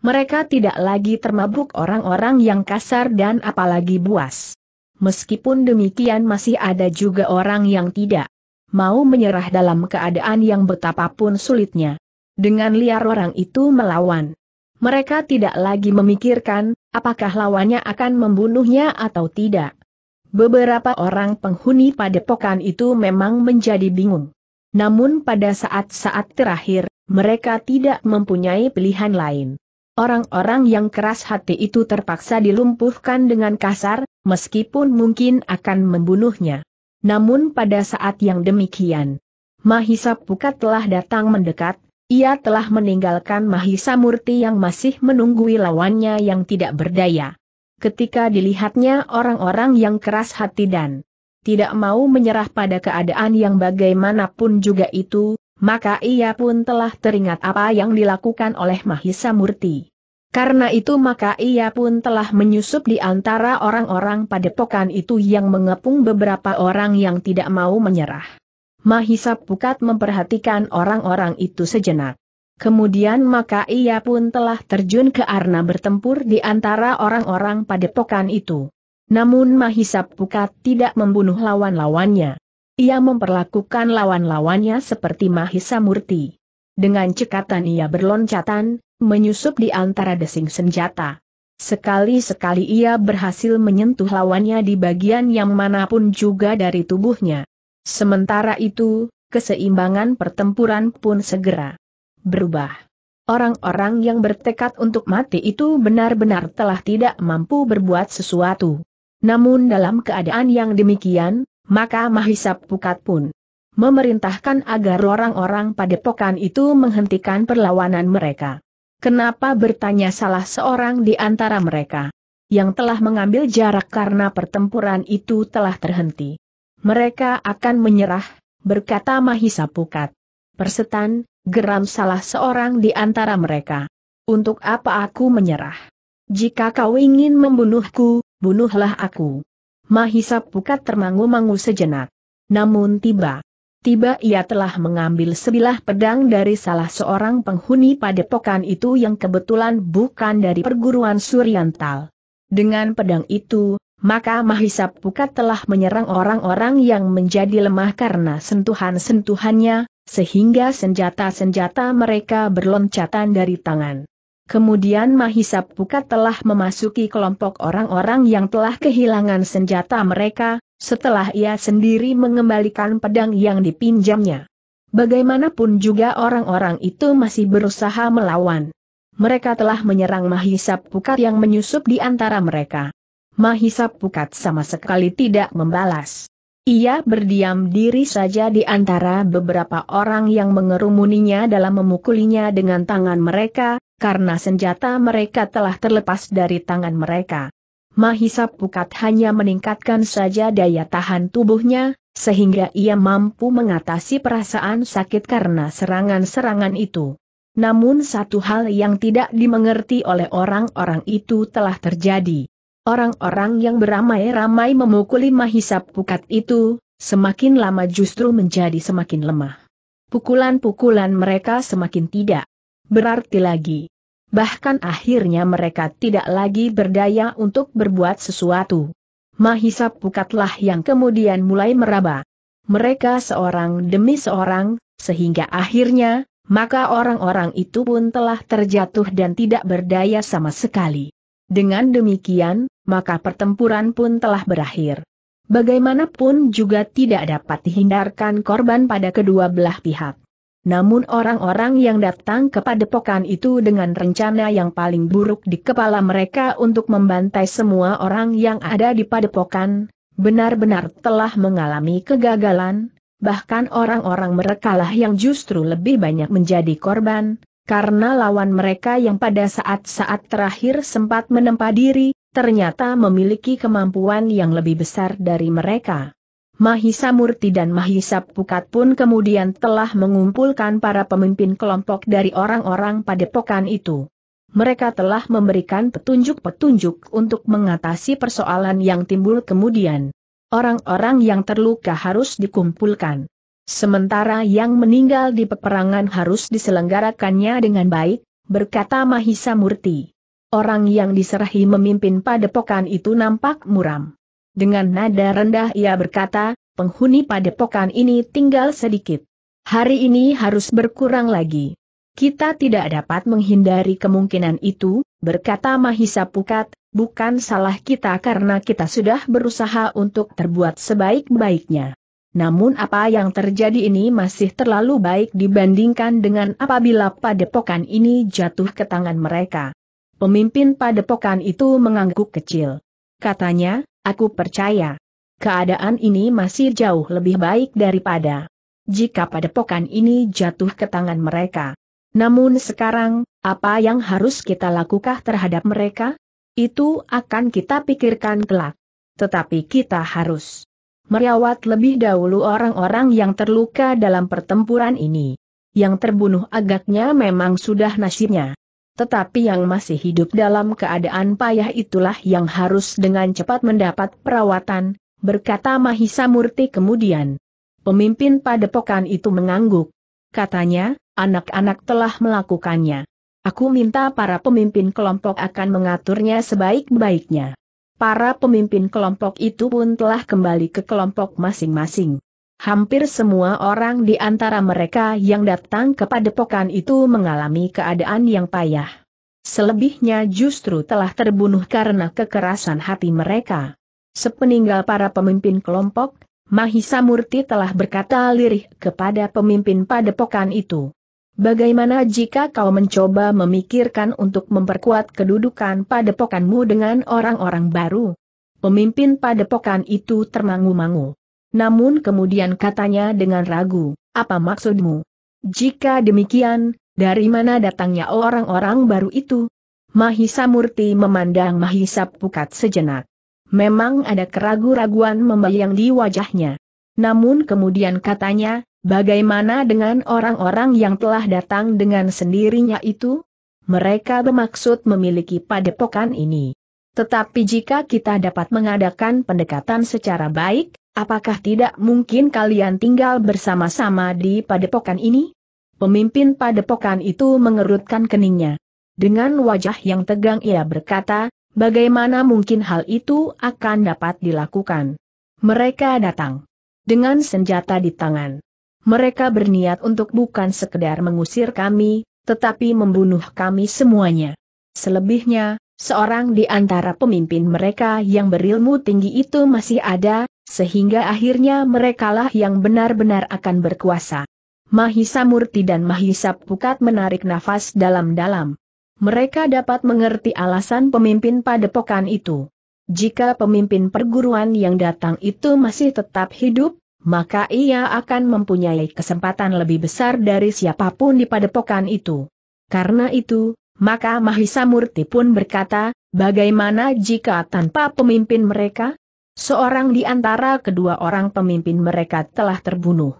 Mereka tidak lagi termabuk orang-orang yang kasar dan apalagi buas meskipun demikian masih ada juga orang yang tidak mau menyerah dalam keadaan yang betapapun sulitnya. Dengan liar orang itu melawan. Mereka tidak lagi memikirkan, apakah lawannya akan membunuhnya atau tidak. Beberapa orang penghuni padepokan itu memang menjadi bingung. Namun pada saat-saat terakhir, mereka tidak mempunyai pilihan lain. Orang-orang yang keras hati itu terpaksa dilumpuhkan dengan kasar, meskipun mungkin akan membunuhnya. Namun pada saat yang demikian, Mahisa Pukat telah datang mendekat, ia telah meninggalkan Mahisa Murti yang masih menunggui lawannya yang tidak berdaya. Ketika dilihatnya orang-orang yang keras hati dan tidak mau menyerah pada keadaan yang bagaimanapun juga itu, maka ia pun telah teringat apa yang dilakukan oleh Mahisa Murti. Karena itu maka ia pun telah menyusup di antara orang-orang padepokan itu yang mengepung beberapa orang yang tidak mau menyerah. Mahisa Pukat memperhatikan orang-orang itu sejenak. Kemudian maka ia pun telah terjun ke arena bertempur di antara orang-orang padepokan itu. Namun Mahisa Pukat tidak membunuh lawan-lawannya. Ia memperlakukan lawan-lawannya seperti Mahisa Murti. Dengan cekatan ia berloncatan, menyusup di antara desing senjata. Sekali-sekali ia berhasil menyentuh lawannya di bagian yang manapun juga dari tubuhnya. Sementara itu, keseimbangan pertempuran pun segera berubah. Orang-orang yang bertekad untuk mati itu benar-benar telah tidak mampu berbuat sesuatu. Namun dalam keadaan yang demikian, maka Mahisap Pukat pun memerintahkan agar orang-orang padepokan itu menghentikan perlawanan mereka. Kenapa bertanya salah seorang di antara mereka? Yang telah mengambil jarak karena pertempuran itu telah terhenti. Mereka akan menyerah, berkata Mahisa Pukat. Persetan, geram salah seorang di antara mereka. Untuk apa aku menyerah? Jika kau ingin membunuhku, bunuhlah aku. Mahisa Pukat termangu-mangu sejenak. Namun tiba, tiba ia telah mengambil sebilah pedang dari salah seorang penghuni padepokan itu yang kebetulan bukan dari perguruan Suryantal. Dengan pedang itu, maka Mahisa Pukat telah menyerang orang-orang yang menjadi lemah karena sentuhan-sentuhannya, sehingga senjata-senjata mereka berloncatan dari tangan. Kemudian Mahisa Pukat telah memasuki kelompok orang-orang yang telah kehilangan senjata mereka, setelah ia sendiri mengembalikan pedang yang dipinjamnya. Bagaimanapun juga orang-orang itu masih berusaha melawan. Mereka telah menyerang Mahisap Pukat yang menyusup di antara mereka. Mahisap Pukat sama sekali tidak membalas. Ia berdiam diri saja di antara beberapa orang yang mengerumuninya dalam memukulinya dengan tangan mereka, karena senjata mereka telah terlepas dari tangan mereka. Mahisa Pukat hanya meningkatkan saja daya tahan tubuhnya, sehingga ia mampu mengatasi perasaan sakit karena serangan-serangan itu. Namun satu hal yang tidak dimengerti oleh orang-orang itu telah terjadi. Orang-orang yang beramai-ramai memukuli Mahisa Pukat itu, semakin lama justru menjadi semakin lemah. Pukulan-pukulan mereka semakin tidak berarti lagi. Bahkan akhirnya mereka tidak lagi berdaya untuk berbuat sesuatu. Mahisa Pukatlah yang kemudian mulai meraba. Mereka seorang demi seorang, sehingga akhirnya, maka orang-orang itu pun telah terjatuh dan tidak berdaya sama sekali. Dengan demikian, maka pertempuran pun telah berakhir. Bagaimanapun juga tidak dapat dihindarkan korban pada kedua belah pihak. Namun orang-orang yang datang kepada pokan itu dengan rencana yang paling buruk di kepala mereka untuk membantai semua orang yang ada di padepokan, benar-benar telah mengalami kegagalan, bahkan orang-orang merekalah yang justru lebih banyak menjadi korban, karena lawan mereka yang pada saat-saat terakhir sempat menempa diri, ternyata memiliki kemampuan yang lebih besar dari mereka. Mahisa Murti dan Mahisa Pukat pun kemudian telah mengumpulkan para pemimpin kelompok dari orang-orang padepokan itu. Mereka telah memberikan petunjuk-petunjuk untuk mengatasi persoalan yang timbul kemudian. Orang-orang yang terluka harus dikumpulkan. Sementara yang meninggal di peperangan harus diselenggarakannya dengan baik, berkata Mahisa Murti. Orang yang diserahi memimpin padepokan itu nampak muram. Dengan nada rendah ia berkata, penghuni padepokan ini tinggal sedikit. Hari ini harus berkurang lagi. Kita tidak dapat menghindari kemungkinan itu, berkata Mahisa Pukat, bukan salah kita karena kita sudah berusaha untuk terbuat sebaik-baiknya. Namun apa yang terjadi ini masih terlalu baik dibandingkan dengan apabila padepokan ini jatuh ke tangan mereka. Pemimpin padepokan itu mengangguk kecil. Katanya, Aku percaya. Keadaan ini masih jauh lebih baik daripada jika padepokan ini jatuh ke tangan mereka. Namun sekarang, apa yang harus kita lakukan terhadap mereka? Itu akan kita pikirkan kelak. Tetapi kita harus merawat lebih dahulu orang-orang yang terluka dalam pertempuran ini. Yang terbunuh agaknya memang sudah nasibnya tetapi yang masih hidup dalam keadaan payah itulah yang harus dengan cepat mendapat perawatan, berkata Mahisa Murti kemudian. Pemimpin padepokan itu mengangguk. Katanya, anak-anak telah melakukannya. Aku minta para pemimpin kelompok akan mengaturnya sebaik-baiknya. Para pemimpin kelompok itu pun telah kembali ke kelompok masing-masing hampir semua orang di antara mereka yang datang ke padepokan itu mengalami keadaan yang payah. Selebihnya justru telah terbunuh karena kekerasan hati mereka. Sepeninggal para pemimpin kelompok, Mahisa Murti telah berkata lirih kepada pemimpin padepokan itu. Bagaimana jika kau mencoba memikirkan untuk memperkuat kedudukan padepokanmu dengan orang-orang baru? Pemimpin padepokan itu termangu-mangu namun kemudian katanya dengan ragu, apa maksudmu? Jika demikian, dari mana datangnya orang-orang baru itu? Mahisa Murti memandang Mahisa Pukat sejenak. Memang ada keragu-raguan membayang di wajahnya. Namun kemudian katanya, bagaimana dengan orang-orang yang telah datang dengan sendirinya itu? Mereka bermaksud memiliki padepokan ini. Tetapi jika kita dapat mengadakan pendekatan secara baik, Apakah tidak mungkin kalian tinggal bersama-sama di padepokan ini? Pemimpin padepokan itu mengerutkan keningnya. Dengan wajah yang tegang ia berkata, bagaimana mungkin hal itu akan dapat dilakukan? Mereka datang. Dengan senjata di tangan. Mereka berniat untuk bukan sekedar mengusir kami, tetapi membunuh kami semuanya. Selebihnya, seorang di antara pemimpin mereka yang berilmu tinggi itu masih ada, sehingga akhirnya merekalah yang benar-benar akan berkuasa. Mahisa Murti dan Mahisa Pukat menarik nafas dalam-dalam. Mereka dapat mengerti alasan pemimpin padepokan itu. Jika pemimpin perguruan yang datang itu masih tetap hidup, maka ia akan mempunyai kesempatan lebih besar dari siapapun di padepokan itu. Karena itu, maka Mahisa Murti pun berkata, bagaimana jika tanpa pemimpin mereka? Seorang di antara kedua orang pemimpin mereka telah terbunuh.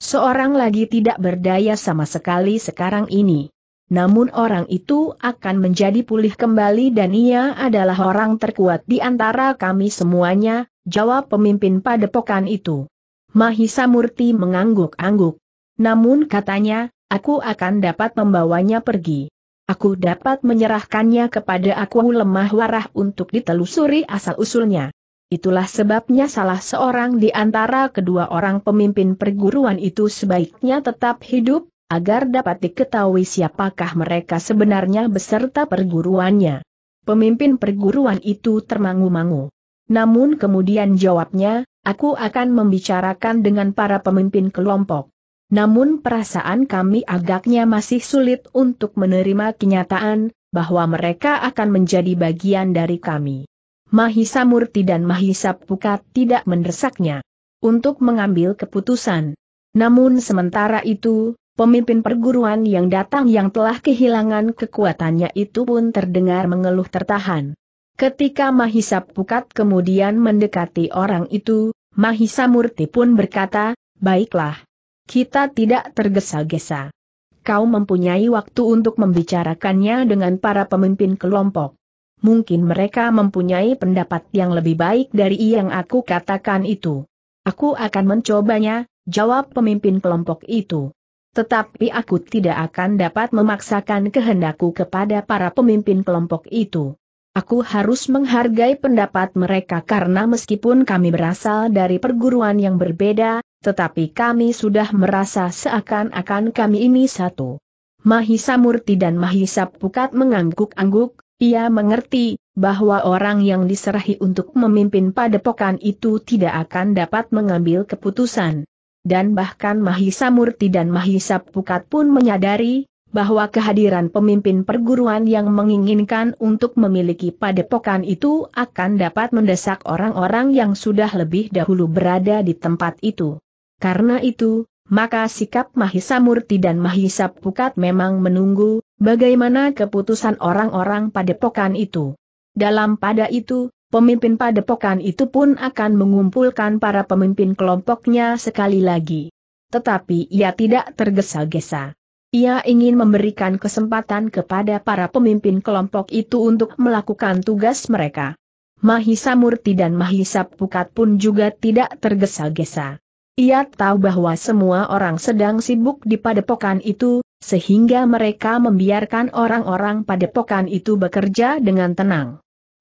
Seorang lagi tidak berdaya sama sekali sekarang ini. Namun orang itu akan menjadi pulih kembali dan ia adalah orang terkuat di antara kami semuanya, jawab pemimpin padepokan itu. Mahisa Murti mengangguk-angguk. Namun katanya, aku akan dapat membawanya pergi. Aku dapat menyerahkannya kepada aku lemah warah untuk ditelusuri asal-usulnya. Itulah sebabnya salah seorang di antara kedua orang pemimpin perguruan itu sebaiknya tetap hidup, agar dapat diketahui siapakah mereka sebenarnya beserta perguruannya. Pemimpin perguruan itu termangu-mangu. Namun kemudian jawabnya, aku akan membicarakan dengan para pemimpin kelompok. Namun perasaan kami agaknya masih sulit untuk menerima kenyataan, bahwa mereka akan menjadi bagian dari kami. Mahisa Murti dan Mahisa Pukat tidak mendesaknya untuk mengambil keputusan. Namun sementara itu, pemimpin perguruan yang datang yang telah kehilangan kekuatannya itu pun terdengar mengeluh tertahan. Ketika Mahisa Pukat kemudian mendekati orang itu, Mahisa Murti pun berkata, Baiklah. Kita tidak tergesa-gesa. Kau mempunyai waktu untuk membicarakannya dengan para pemimpin kelompok mungkin mereka mempunyai pendapat yang lebih baik dari yang aku katakan itu. Aku akan mencobanya, jawab pemimpin kelompok itu. Tetapi aku tidak akan dapat memaksakan kehendakku kepada para pemimpin kelompok itu. Aku harus menghargai pendapat mereka karena meskipun kami berasal dari perguruan yang berbeda, tetapi kami sudah merasa seakan-akan kami ini satu. Mahisa Murti dan Mahisa Pukat mengangguk-angguk, ia mengerti bahwa orang yang diserahi untuk memimpin padepokan itu tidak akan dapat mengambil keputusan. Dan bahkan Mahisa Murti dan Mahisa Pukat pun menyadari bahwa kehadiran pemimpin perguruan yang menginginkan untuk memiliki padepokan itu akan dapat mendesak orang-orang yang sudah lebih dahulu berada di tempat itu. Karena itu, maka sikap Mahisa Murti dan Mahisa Pukat memang menunggu, Bagaimana keputusan orang-orang pada padepokan itu? Dalam pada itu, pemimpin pada padepokan itu pun akan mengumpulkan para pemimpin kelompoknya sekali lagi. Tetapi ia tidak tergesa-gesa. Ia ingin memberikan kesempatan kepada para pemimpin kelompok itu untuk melakukan tugas mereka. Mahisa Murti dan Mahisa Pukat pun juga tidak tergesa-gesa. Ia tahu bahwa semua orang sedang sibuk di padepokan itu, sehingga mereka membiarkan orang-orang padepokan itu bekerja dengan tenang.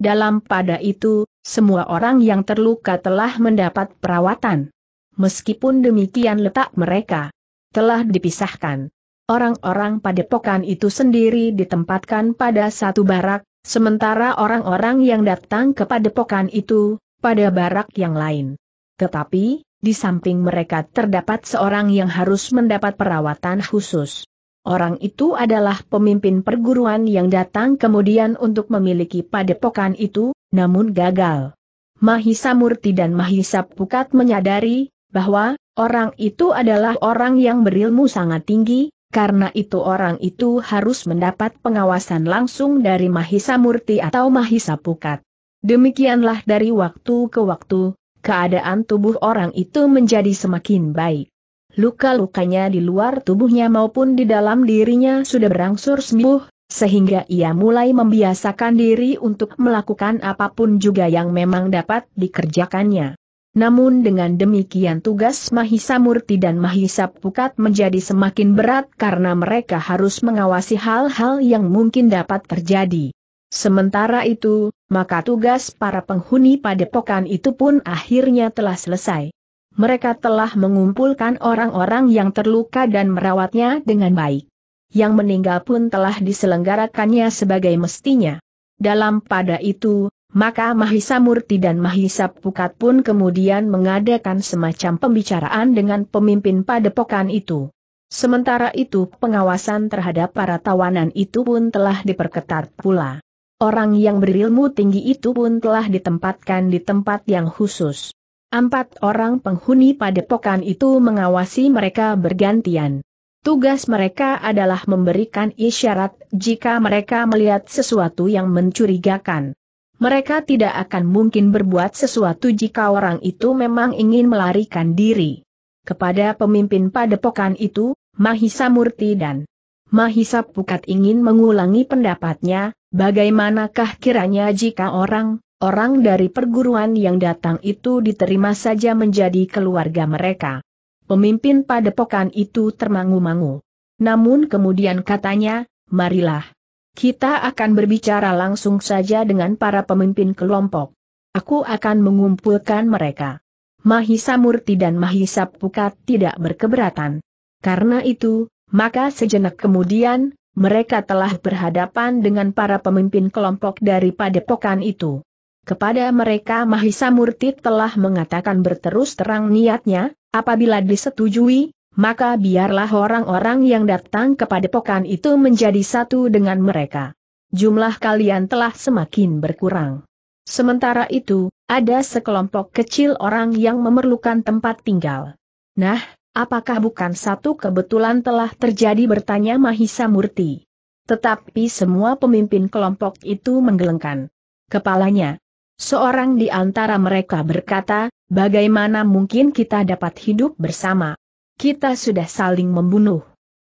Dalam pada itu, semua orang yang terluka telah mendapat perawatan. Meskipun demikian letak mereka telah dipisahkan. Orang-orang padepokan itu sendiri ditempatkan pada satu barak, sementara orang-orang yang datang ke padepokan itu, pada barak yang lain. Tetapi, di samping mereka terdapat seorang yang harus mendapat perawatan khusus. Orang itu adalah pemimpin perguruan yang datang kemudian untuk memiliki padepokan itu, namun gagal. Mahisa Murti dan Mahisa Pukat menyadari bahwa orang itu adalah orang yang berilmu sangat tinggi, karena itu orang itu harus mendapat pengawasan langsung dari Mahisa Murti atau Mahisa Pukat. Demikianlah dari waktu ke waktu, keadaan tubuh orang itu menjadi semakin baik luka-lukanya di luar tubuhnya maupun di dalam dirinya sudah berangsur sembuh, sehingga ia mulai membiasakan diri untuk melakukan apapun juga yang memang dapat dikerjakannya. Namun dengan demikian tugas Mahisa Murti dan Mahisa Pukat menjadi semakin berat karena mereka harus mengawasi hal-hal yang mungkin dapat terjadi. Sementara itu, maka tugas para penghuni padepokan itu pun akhirnya telah selesai mereka telah mengumpulkan orang-orang yang terluka dan merawatnya dengan baik. Yang meninggal pun telah diselenggarakannya sebagai mestinya. Dalam pada itu, maka Mahisa Murti dan Mahisa Pukat pun kemudian mengadakan semacam pembicaraan dengan pemimpin padepokan itu. Sementara itu pengawasan terhadap para tawanan itu pun telah diperketat pula. Orang yang berilmu tinggi itu pun telah ditempatkan di tempat yang khusus. Empat orang penghuni padepokan itu mengawasi mereka bergantian. Tugas mereka adalah memberikan isyarat jika mereka melihat sesuatu yang mencurigakan. Mereka tidak akan mungkin berbuat sesuatu jika orang itu memang ingin melarikan diri. Kepada pemimpin padepokan itu, Mahisa Murti dan Mahisa Pukat ingin mengulangi pendapatnya, bagaimanakah kiranya jika orang Orang dari perguruan yang datang itu diterima saja menjadi keluarga mereka. Pemimpin padepokan itu termangu-mangu. Namun kemudian katanya, marilah. Kita akan berbicara langsung saja dengan para pemimpin kelompok. Aku akan mengumpulkan mereka. Mahisa Murti dan Mahisa Pukat tidak berkeberatan. Karena itu, maka sejenak kemudian, mereka telah berhadapan dengan para pemimpin kelompok dari padepokan itu. Kepada mereka Mahisa Murti telah mengatakan berterus terang niatnya, apabila disetujui, maka biarlah orang-orang yang datang kepada pokan itu menjadi satu dengan mereka. Jumlah kalian telah semakin berkurang. Sementara itu, ada sekelompok kecil orang yang memerlukan tempat tinggal. Nah, apakah bukan satu kebetulan telah terjadi bertanya Mahisa Murti. Tetapi semua pemimpin kelompok itu menggelengkan kepalanya, Seorang di antara mereka berkata, bagaimana mungkin kita dapat hidup bersama? Kita sudah saling membunuh.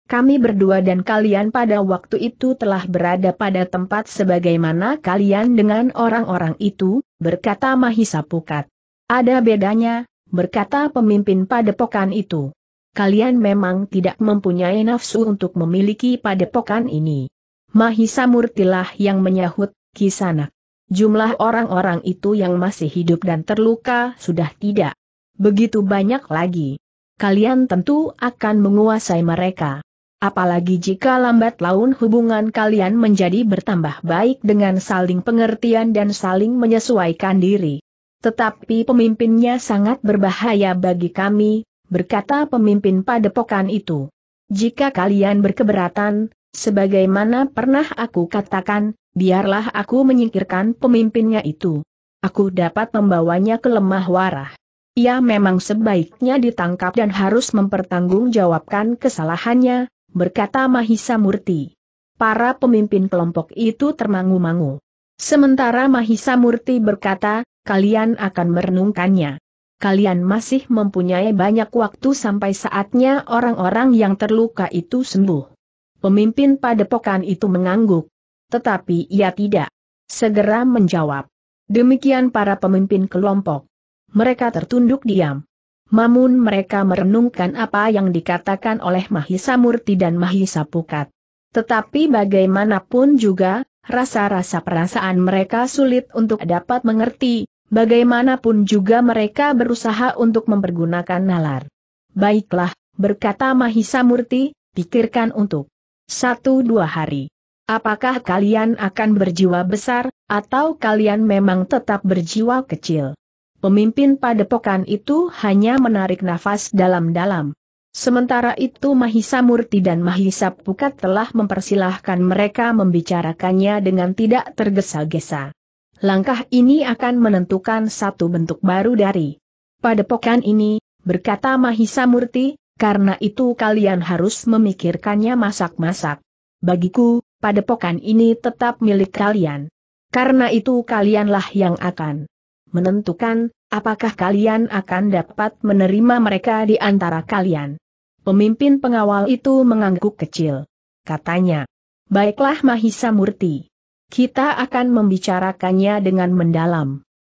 Kami berdua dan kalian pada waktu itu telah berada pada tempat sebagaimana kalian dengan orang-orang itu, berkata Mahisa Pukat. Ada bedanya, berkata pemimpin padepokan itu. Kalian memang tidak mempunyai nafsu untuk memiliki padepokan ini. Mahisa Murtilah yang menyahut, Kisanak jumlah orang-orang itu yang masih hidup dan terluka sudah tidak begitu banyak lagi. Kalian tentu akan menguasai mereka. Apalagi jika lambat laun hubungan kalian menjadi bertambah baik dengan saling pengertian dan saling menyesuaikan diri. Tetapi pemimpinnya sangat berbahaya bagi kami, berkata pemimpin padepokan itu. Jika kalian berkeberatan, Sebagaimana pernah aku katakan, biarlah aku menyingkirkan pemimpinnya itu. Aku dapat membawanya ke lemah warah. Ia memang sebaiknya ditangkap dan harus mempertanggungjawabkan kesalahannya, berkata Mahisa Murti. Para pemimpin kelompok itu termangu-mangu. Sementara Mahisa Murti berkata, kalian akan merenungkannya. Kalian masih mempunyai banyak waktu sampai saatnya orang-orang yang terluka itu sembuh. Pemimpin padepokan itu mengangguk. Tetapi ia tidak segera menjawab. Demikian para pemimpin kelompok. Mereka tertunduk diam. Namun mereka merenungkan apa yang dikatakan oleh Mahisa Murti dan Mahisa Pukat. Tetapi bagaimanapun juga, rasa-rasa perasaan mereka sulit untuk dapat mengerti, bagaimanapun juga mereka berusaha untuk mempergunakan nalar. Baiklah, berkata Mahisa Murti, pikirkan untuk satu dua hari. Apakah kalian akan berjiwa besar, atau kalian memang tetap berjiwa kecil? Pemimpin padepokan itu hanya menarik nafas dalam-dalam. Sementara itu Mahisa Murti dan Mahisa Pukat telah mempersilahkan mereka membicarakannya dengan tidak tergesa-gesa. Langkah ini akan menentukan satu bentuk baru dari padepokan ini, berkata Mahisa Murti, karena itu kalian harus memikirkannya masak-masak. Bagiku, padepokan ini tetap milik kalian. Karena itu kalianlah yang akan menentukan apakah kalian akan dapat menerima mereka di antara kalian. Pemimpin pengawal itu mengangguk kecil. Katanya, baiklah Mahisa Murti. Kita akan membicarakannya dengan mendalam.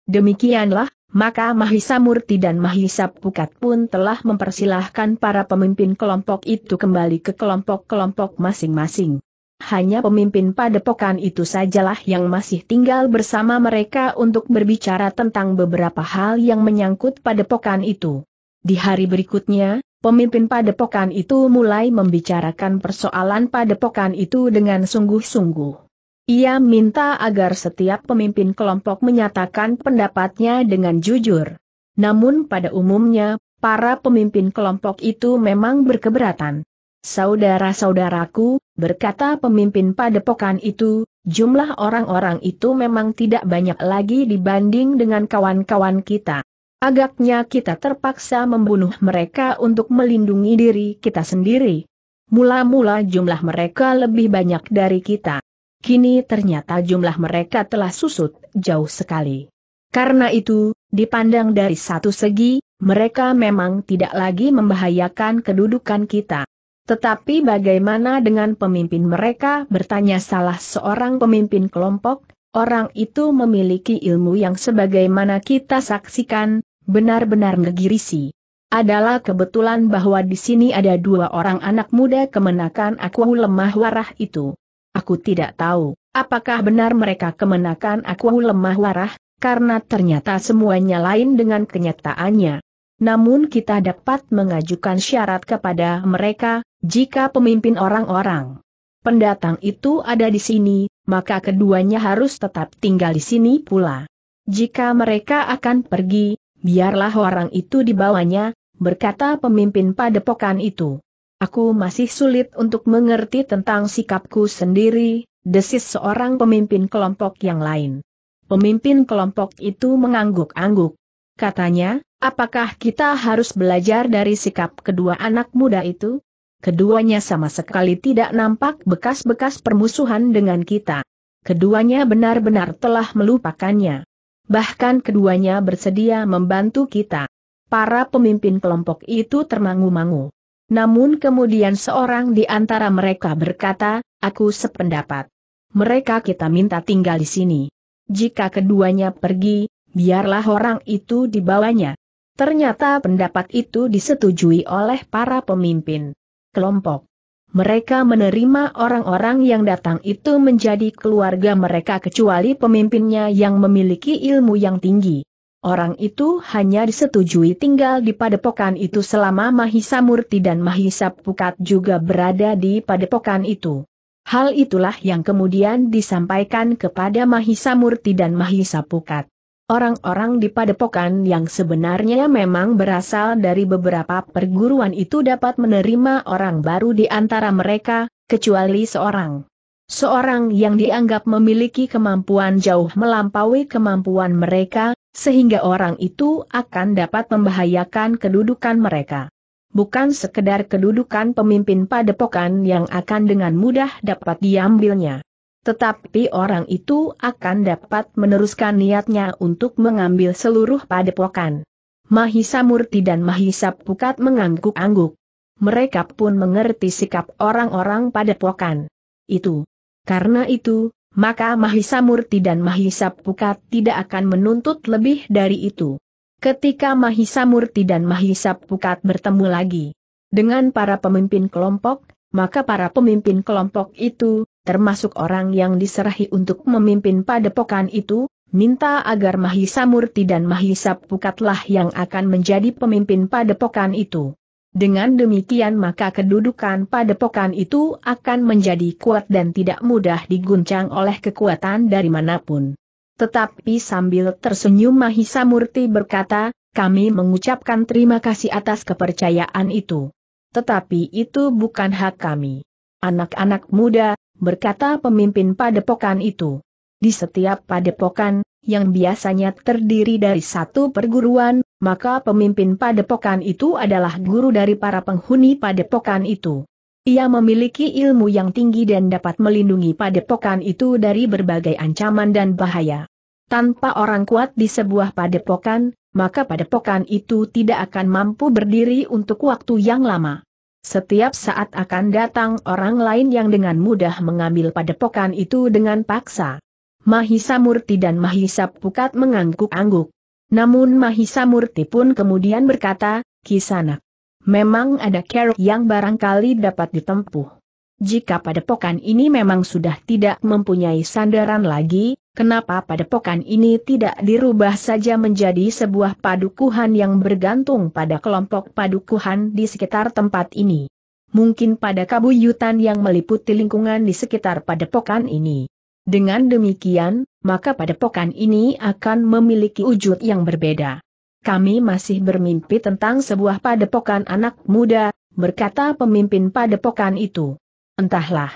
Demikianlah, maka Mahisa Murti dan Mahisa Pukat pun telah mempersilahkan para pemimpin kelompok itu kembali ke kelompok-kelompok masing-masing. Hanya pemimpin padepokan itu sajalah yang masih tinggal bersama mereka untuk berbicara tentang beberapa hal yang menyangkut padepokan itu. Di hari berikutnya, pemimpin padepokan itu mulai membicarakan persoalan padepokan itu dengan sungguh-sungguh. Ia minta agar setiap pemimpin kelompok menyatakan pendapatnya dengan jujur. Namun pada umumnya, para pemimpin kelompok itu memang berkeberatan. Saudara-saudaraku, berkata pemimpin padepokan itu, jumlah orang-orang itu memang tidak banyak lagi dibanding dengan kawan-kawan kita. Agaknya kita terpaksa membunuh mereka untuk melindungi diri kita sendiri. Mula-mula jumlah mereka lebih banyak dari kita. Kini ternyata jumlah mereka telah susut jauh sekali. Karena itu, dipandang dari satu segi, mereka memang tidak lagi membahayakan kedudukan kita. Tetapi bagaimana dengan pemimpin mereka bertanya salah seorang pemimpin kelompok, orang itu memiliki ilmu yang sebagaimana kita saksikan, benar-benar ngegirisi. Adalah kebetulan bahwa di sini ada dua orang anak muda kemenakan aku lemah warah itu. Aku tidak tahu, apakah benar mereka kemenakan aku lemah warah, karena ternyata semuanya lain dengan kenyataannya. Namun kita dapat mengajukan syarat kepada mereka, jika pemimpin orang-orang pendatang itu ada di sini, maka keduanya harus tetap tinggal di sini pula. Jika mereka akan pergi, biarlah orang itu dibawanya, berkata pemimpin padepokan itu. Aku masih sulit untuk mengerti tentang sikapku sendiri, desis seorang pemimpin kelompok yang lain. Pemimpin kelompok itu mengangguk-angguk. Katanya, apakah kita harus belajar dari sikap kedua anak muda itu? Keduanya sama sekali tidak nampak bekas-bekas permusuhan dengan kita. Keduanya benar-benar telah melupakannya. Bahkan keduanya bersedia membantu kita. Para pemimpin kelompok itu termangu-mangu. Namun kemudian seorang di antara mereka berkata, aku sependapat. Mereka kita minta tinggal di sini. Jika keduanya pergi, biarlah orang itu dibawanya. Ternyata pendapat itu disetujui oleh para pemimpin kelompok. Mereka menerima orang-orang yang datang itu menjadi keluarga mereka kecuali pemimpinnya yang memiliki ilmu yang tinggi. Orang itu hanya disetujui tinggal di padepokan itu selama Mahisa Murti dan Mahisa Pukat juga berada di padepokan itu. Hal itulah yang kemudian disampaikan kepada Mahisa Murti dan Mahisa Pukat. Orang-orang di padepokan yang sebenarnya memang berasal dari beberapa perguruan itu dapat menerima orang baru di antara mereka, kecuali seorang. Seorang yang dianggap memiliki kemampuan jauh melampaui kemampuan mereka, sehingga orang itu akan dapat membahayakan kedudukan mereka. Bukan sekedar kedudukan pemimpin padepokan yang akan dengan mudah dapat diambilnya. Tetapi orang itu akan dapat meneruskan niatnya untuk mengambil seluruh padepokan. Mahisa Murti dan Mahisa Pukat mengangguk-angguk. Mereka pun mengerti sikap orang-orang padepokan. Itu. Karena itu, maka Mahisa Murti dan Mahisa Pukat tidak akan menuntut lebih dari itu. Ketika Mahisa Murti dan Mahisa Pukat bertemu lagi dengan para pemimpin kelompok, maka para pemimpin kelompok itu, termasuk orang yang diserahi untuk memimpin padepokan itu, minta agar Mahisa Murti dan Mahisa Pukatlah yang akan menjadi pemimpin padepokan itu. Dengan demikian maka kedudukan padepokan itu akan menjadi kuat dan tidak mudah diguncang oleh kekuatan dari manapun. Tetapi sambil tersenyum Mahisa Murti berkata, kami mengucapkan terima kasih atas kepercayaan itu. Tetapi itu bukan hak kami. Anak-anak muda, berkata pemimpin padepokan itu. Di setiap padepokan, yang biasanya terdiri dari satu perguruan, maka pemimpin padepokan itu adalah guru dari para penghuni padepokan itu. Ia memiliki ilmu yang tinggi dan dapat melindungi padepokan itu dari berbagai ancaman dan bahaya. Tanpa orang kuat di sebuah padepokan, maka padepokan itu tidak akan mampu berdiri untuk waktu yang lama. Setiap saat akan datang orang lain yang dengan mudah mengambil padepokan itu dengan paksa. Mahisa Murti dan Mahisa Pukat mengangguk-angguk. Namun Mahisa Murti pun kemudian berkata, Kisanak, memang ada keruk yang barangkali dapat ditempuh. Jika padepokan ini memang sudah tidak mempunyai sandaran lagi, kenapa padepokan ini tidak dirubah saja menjadi sebuah padukuhan yang bergantung pada kelompok padukuhan di sekitar tempat ini? Mungkin pada kabuyutan yang meliputi lingkungan di sekitar padepokan ini. Dengan demikian, maka padepokan ini akan memiliki wujud yang berbeda. Kami masih bermimpi tentang sebuah padepokan anak muda, berkata pemimpin padepokan itu. Entahlah.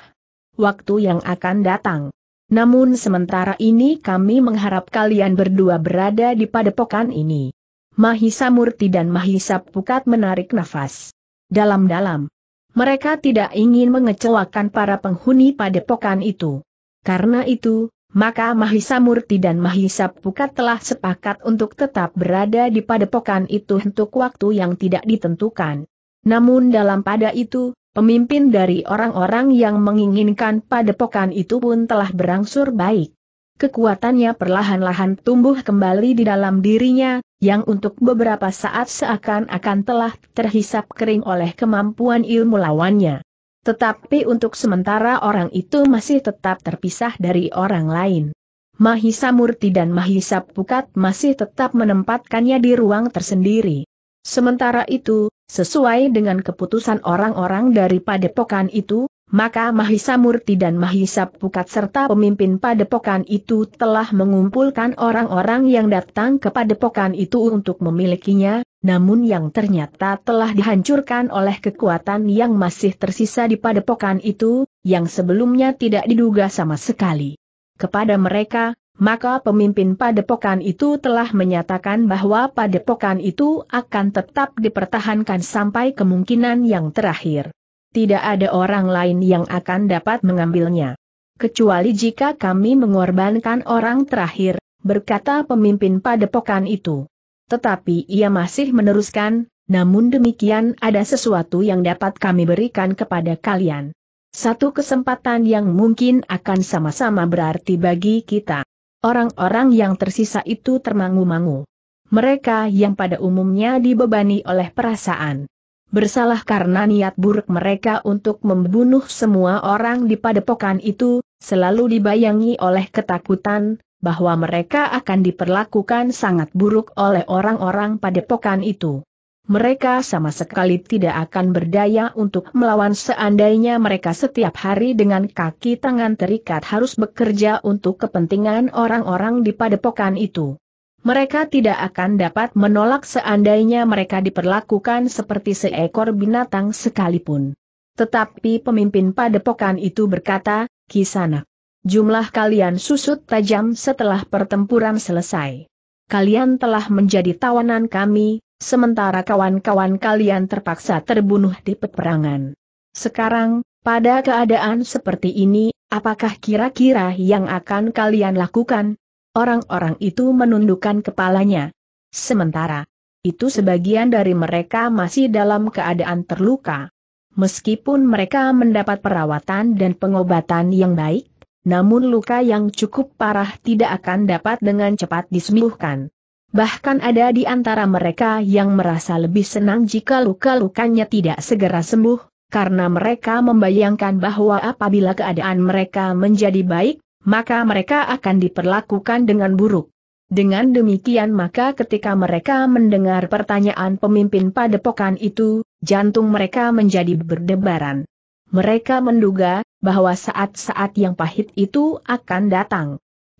Waktu yang akan datang. Namun sementara ini kami mengharap kalian berdua berada di padepokan ini. Mahisa Murti dan Mahisa Pukat menarik nafas. Dalam-dalam. Mereka tidak ingin mengecewakan para penghuni padepokan itu. Karena itu, maka Mahisa Murti dan Mahisa Pukat telah sepakat untuk tetap berada di padepokan itu untuk waktu yang tidak ditentukan. Namun dalam pada itu, pemimpin dari orang-orang yang menginginkan padepokan itu pun telah berangsur baik. Kekuatannya perlahan-lahan tumbuh kembali di dalam dirinya, yang untuk beberapa saat seakan-akan telah terhisap kering oleh kemampuan ilmu lawannya. Tetapi untuk sementara orang itu masih tetap terpisah dari orang lain. Mahisa Murti dan Mahisa Pukat masih tetap menempatkannya di ruang tersendiri. Sementara itu, sesuai dengan keputusan orang-orang dari padepokan itu, maka Mahisa Murti dan Mahisa Pukat serta pemimpin padepokan itu telah mengumpulkan orang-orang yang datang ke padepokan itu untuk memilikinya, namun yang ternyata telah dihancurkan oleh kekuatan yang masih tersisa di padepokan itu, yang sebelumnya tidak diduga sama sekali. Kepada mereka, maka pemimpin padepokan itu telah menyatakan bahwa padepokan itu akan tetap dipertahankan sampai kemungkinan yang terakhir. Tidak ada orang lain yang akan dapat mengambilnya. Kecuali jika kami mengorbankan orang terakhir, berkata pemimpin padepokan itu. Tetapi ia masih meneruskan, namun demikian ada sesuatu yang dapat kami berikan kepada kalian. Satu kesempatan yang mungkin akan sama-sama berarti bagi kita. Orang-orang yang tersisa itu termangu-mangu. Mereka yang pada umumnya dibebani oleh perasaan. Bersalah karena niat buruk mereka untuk membunuh semua orang di padepokan itu, selalu dibayangi oleh ketakutan, bahwa mereka akan diperlakukan sangat buruk oleh orang-orang padepokan itu. Mereka sama sekali tidak akan berdaya untuk melawan seandainya mereka setiap hari dengan kaki tangan terikat harus bekerja untuk kepentingan orang-orang di padepokan itu. Mereka tidak akan dapat menolak seandainya mereka diperlakukan seperti seekor binatang sekalipun. Tetapi pemimpin padepokan itu berkata, Kisanak, jumlah kalian susut tajam setelah pertempuran selesai. Kalian telah menjadi tawanan kami, sementara kawan-kawan kalian terpaksa terbunuh di peperangan. Sekarang, pada keadaan seperti ini, apakah kira-kira yang akan kalian lakukan? Orang-orang itu menundukkan kepalanya. Sementara, itu sebagian dari mereka masih dalam keadaan terluka. Meskipun mereka mendapat perawatan dan pengobatan yang baik, namun luka yang cukup parah tidak akan dapat dengan cepat disembuhkan. Bahkan ada di antara mereka yang merasa lebih senang jika luka-lukanya tidak segera sembuh, karena mereka membayangkan bahwa apabila keadaan mereka menjadi baik, maka mereka akan diperlakukan dengan buruk. Dengan demikian maka ketika mereka mendengar pertanyaan pemimpin padepokan itu, jantung mereka menjadi berdebaran. Mereka menduga, bahwa saat-saat yang pahit itu akan datang.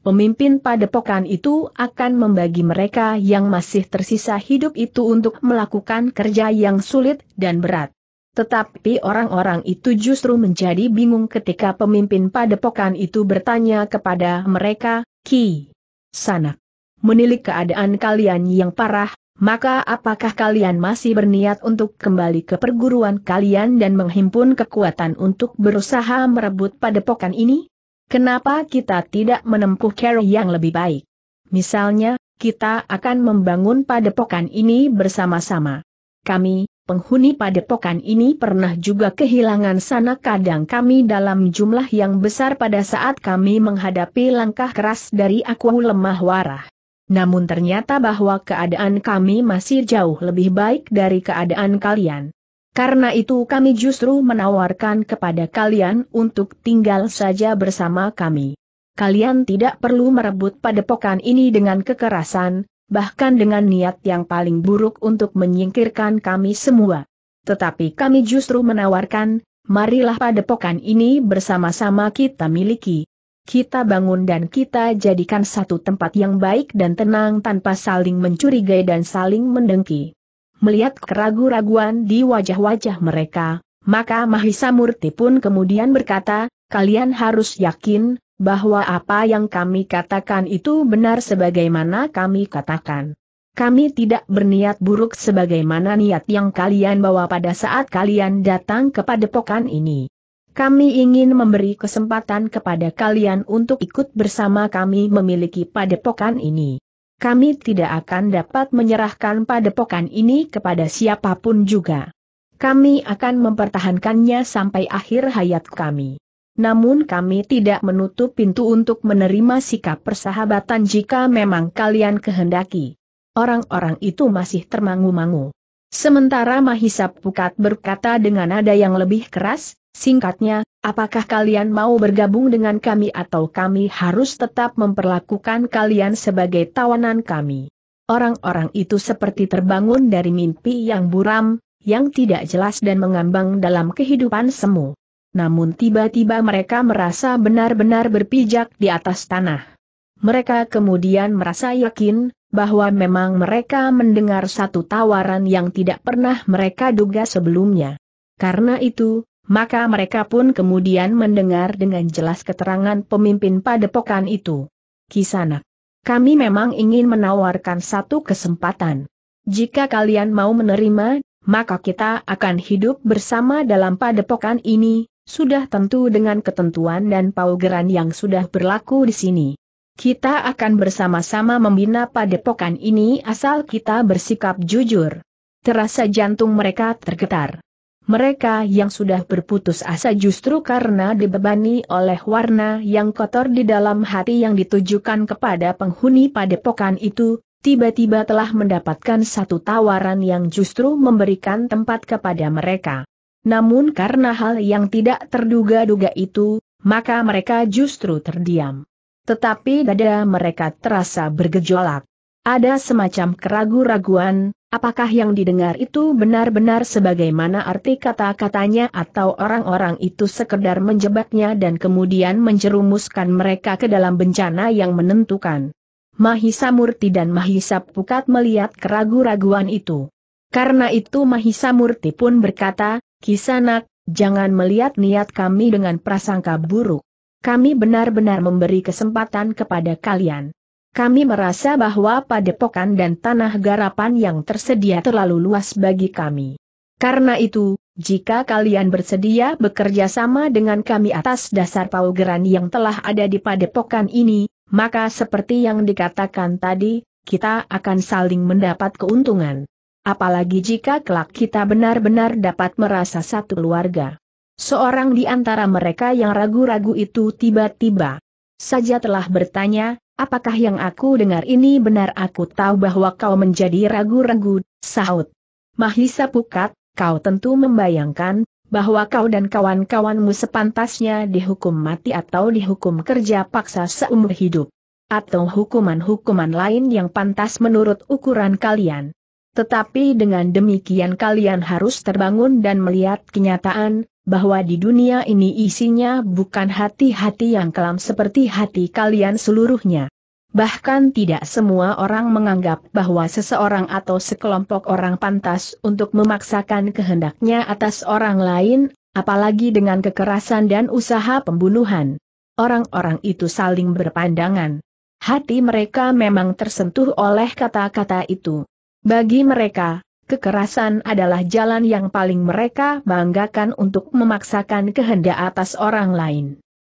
Pemimpin padepokan itu akan membagi mereka yang masih tersisa hidup itu untuk melakukan kerja yang sulit dan berat. Tetapi orang-orang itu justru menjadi bingung ketika pemimpin padepokan itu bertanya kepada mereka, Ki Sanak, menilik keadaan kalian yang parah, maka apakah kalian masih berniat untuk kembali ke perguruan kalian dan menghimpun kekuatan untuk berusaha merebut padepokan ini? Kenapa kita tidak menempuh cara yang lebih baik? Misalnya, kita akan membangun padepokan ini bersama-sama. Kami, penghuni padepokan ini pernah juga kehilangan sana kadang kami dalam jumlah yang besar pada saat kami menghadapi langkah keras dari aku lemah warah. Namun ternyata bahwa keadaan kami masih jauh lebih baik dari keadaan kalian. Karena itu kami justru menawarkan kepada kalian untuk tinggal saja bersama kami. Kalian tidak perlu merebut padepokan ini dengan kekerasan, bahkan dengan niat yang paling buruk untuk menyingkirkan kami semua. Tetapi kami justru menawarkan, marilah padepokan ini bersama-sama kita miliki kita bangun dan kita jadikan satu tempat yang baik dan tenang tanpa saling mencurigai dan saling mendengki. Melihat keraguan raguan di wajah-wajah mereka, maka Mahisa Murti pun kemudian berkata, kalian harus yakin, bahwa apa yang kami katakan itu benar sebagaimana kami katakan. Kami tidak berniat buruk sebagaimana niat yang kalian bawa pada saat kalian datang kepada pokan ini. Kami ingin memberi kesempatan kepada kalian untuk ikut bersama kami memiliki padepokan ini. Kami tidak akan dapat menyerahkan padepokan ini kepada siapapun juga. Kami akan mempertahankannya sampai akhir hayat kami. Namun kami tidak menutup pintu untuk menerima sikap persahabatan jika memang kalian kehendaki. Orang-orang itu masih termangu-mangu. Sementara Mahisa Pukat berkata dengan nada yang lebih keras, Singkatnya, apakah kalian mau bergabung dengan kami atau kami harus tetap memperlakukan kalian sebagai tawanan kami? Orang-orang itu seperti terbangun dari mimpi yang buram, yang tidak jelas dan mengambang dalam kehidupan semu. Namun tiba-tiba mereka merasa benar-benar berpijak di atas tanah. Mereka kemudian merasa yakin, bahwa memang mereka mendengar satu tawaran yang tidak pernah mereka duga sebelumnya. Karena itu, maka mereka pun kemudian mendengar dengan jelas keterangan pemimpin padepokan itu. Kisana, kami memang ingin menawarkan satu kesempatan. Jika kalian mau menerima, maka kita akan hidup bersama dalam padepokan ini, sudah tentu dengan ketentuan dan paugeran yang sudah berlaku di sini. Kita akan bersama-sama membina padepokan ini asal kita bersikap jujur. Terasa jantung mereka tergetar. Mereka yang sudah berputus asa justru karena dibebani oleh warna yang kotor di dalam hati yang ditujukan kepada penghuni padepokan itu, tiba-tiba telah mendapatkan satu tawaran yang justru memberikan tempat kepada mereka. Namun karena hal yang tidak terduga-duga itu, maka mereka justru terdiam. Tetapi dada mereka terasa bergejolak. Ada semacam keraguan raguan apakah yang didengar itu benar-benar sebagaimana arti kata-katanya atau orang-orang itu sekedar menjebaknya dan kemudian menjerumuskan mereka ke dalam bencana yang menentukan. Mahisa Murti dan Mahisa Pukat melihat keraguan raguan itu. Karena itu Mahisa Murti pun berkata, Kisanak, jangan melihat niat kami dengan prasangka buruk. Kami benar-benar memberi kesempatan kepada kalian. Kami merasa bahwa padepokan dan tanah garapan yang tersedia terlalu luas bagi kami. Karena itu, jika kalian bersedia bekerja sama dengan kami atas dasar paugeran yang telah ada di padepokan ini, maka seperti yang dikatakan tadi, kita akan saling mendapat keuntungan. Apalagi jika kelak kita benar-benar dapat merasa satu keluarga. Seorang di antara mereka yang ragu-ragu itu tiba-tiba saja telah bertanya, apakah yang aku dengar ini benar aku tahu bahwa kau menjadi ragu-ragu, sahut. Mahisa Pukat, kau tentu membayangkan, bahwa kau dan kawan-kawanmu sepantasnya dihukum mati atau dihukum kerja paksa seumur hidup. Atau hukuman-hukuman lain yang pantas menurut ukuran kalian. Tetapi dengan demikian kalian harus terbangun dan melihat kenyataan, bahwa di dunia ini isinya bukan hati-hati yang kelam seperti hati kalian seluruhnya. Bahkan tidak semua orang menganggap bahwa seseorang atau sekelompok orang pantas untuk memaksakan kehendaknya atas orang lain, apalagi dengan kekerasan dan usaha pembunuhan. Orang-orang itu saling berpandangan. Hati mereka memang tersentuh oleh kata-kata itu. Bagi mereka, Kekerasan adalah jalan yang paling mereka banggakan untuk memaksakan kehendak atas orang lain.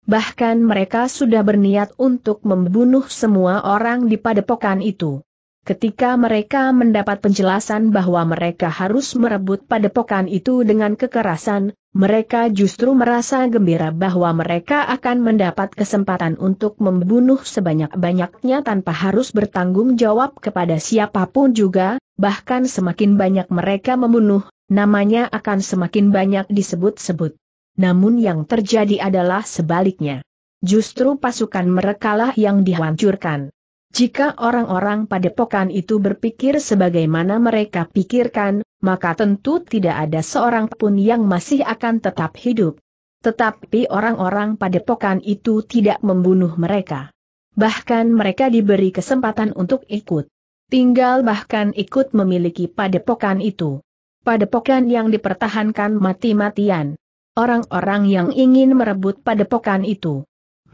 Bahkan mereka sudah berniat untuk membunuh semua orang di padepokan itu. Ketika mereka mendapat penjelasan bahwa mereka harus merebut padepokan itu dengan kekerasan, mereka justru merasa gembira bahwa mereka akan mendapat kesempatan untuk membunuh sebanyak-banyaknya tanpa harus bertanggung jawab kepada siapapun juga, bahkan semakin banyak mereka membunuh, namanya akan semakin banyak disebut-sebut. Namun yang terjadi adalah sebaliknya. Justru pasukan merekalah yang dihancurkan. Jika orang-orang pada padepokan itu berpikir sebagaimana mereka pikirkan, maka tentu tidak ada seorang pun yang masih akan tetap hidup. Tetapi orang-orang pada padepokan itu tidak membunuh mereka. Bahkan mereka diberi kesempatan untuk ikut. Tinggal bahkan ikut memiliki pada padepokan itu. Pada Padepokan yang dipertahankan mati-matian. Orang-orang yang ingin merebut pada padepokan itu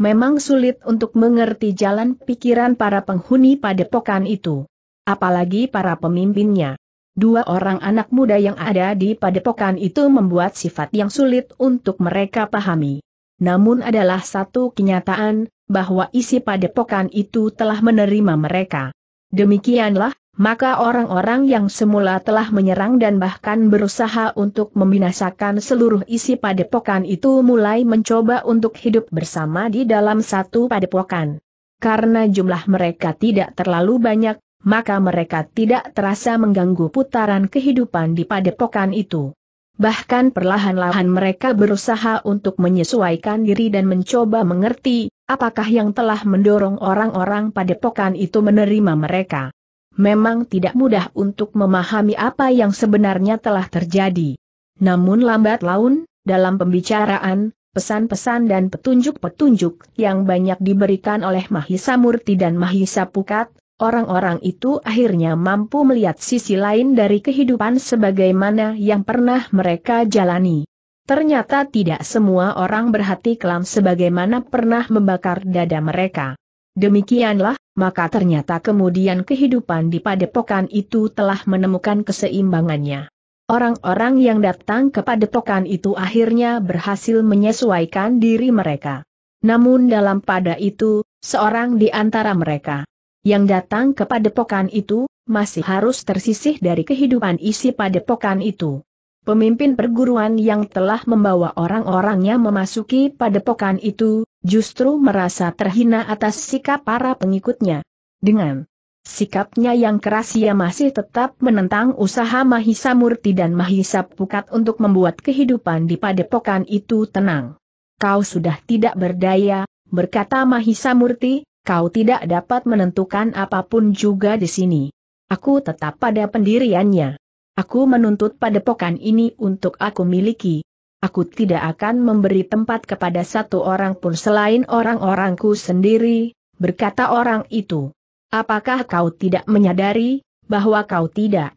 memang sulit untuk mengerti jalan pikiran para penghuni padepokan itu. Apalagi para pemimpinnya. Dua orang anak muda yang ada di padepokan itu membuat sifat yang sulit untuk mereka pahami. Namun adalah satu kenyataan, bahwa isi padepokan itu telah menerima mereka. Demikianlah, maka orang-orang yang semula telah menyerang dan bahkan berusaha untuk membinasakan seluruh isi padepokan itu mulai mencoba untuk hidup bersama di dalam satu padepokan. Karena jumlah mereka tidak terlalu banyak, maka mereka tidak terasa mengganggu putaran kehidupan di padepokan itu. Bahkan perlahan-lahan mereka berusaha untuk menyesuaikan diri dan mencoba mengerti, apakah yang telah mendorong orang-orang padepokan itu menerima mereka memang tidak mudah untuk memahami apa yang sebenarnya telah terjadi. Namun lambat laun, dalam pembicaraan, pesan-pesan dan petunjuk-petunjuk yang banyak diberikan oleh Mahisa Murti dan Mahisa Pukat, orang-orang itu akhirnya mampu melihat sisi lain dari kehidupan sebagaimana yang pernah mereka jalani. Ternyata tidak semua orang berhati kelam sebagaimana pernah membakar dada mereka. Demikianlah, maka ternyata kemudian kehidupan di padepokan itu telah menemukan keseimbangannya. Orang-orang yang datang ke padepokan itu akhirnya berhasil menyesuaikan diri mereka. Namun dalam pada itu, seorang di antara mereka yang datang ke padepokan itu masih harus tersisih dari kehidupan isi padepokan itu. Pemimpin perguruan yang telah membawa orang-orangnya memasuki padepokan itu, justru merasa terhina atas sikap para pengikutnya. Dengan sikapnya yang keras ia masih tetap menentang usaha Mahisa Murti dan Mahisa Pukat untuk membuat kehidupan di padepokan itu tenang. Kau sudah tidak berdaya, berkata Mahisa Murti, kau tidak dapat menentukan apapun juga di sini. Aku tetap pada pendiriannya. Aku menuntut padepokan ini untuk aku miliki. Aku tidak akan memberi tempat kepada satu orang pun selain orang-orangku sendiri, berkata orang itu. Apakah kau tidak menyadari bahwa kau tidak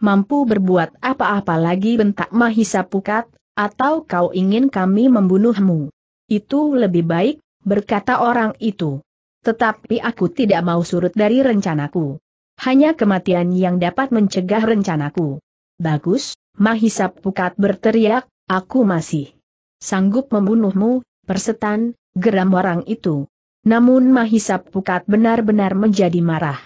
mampu berbuat apa-apa lagi bentak Mahisa Pukat, atau kau ingin kami membunuhmu? Itu lebih baik, berkata orang itu. Tetapi aku tidak mau surut dari rencanaku. Hanya kematian yang dapat mencegah rencanaku. Bagus, Mahisap Pukat berteriak, aku masih sanggup membunuhmu, persetan, geram orang itu. Namun Mahisap Pukat benar-benar menjadi marah.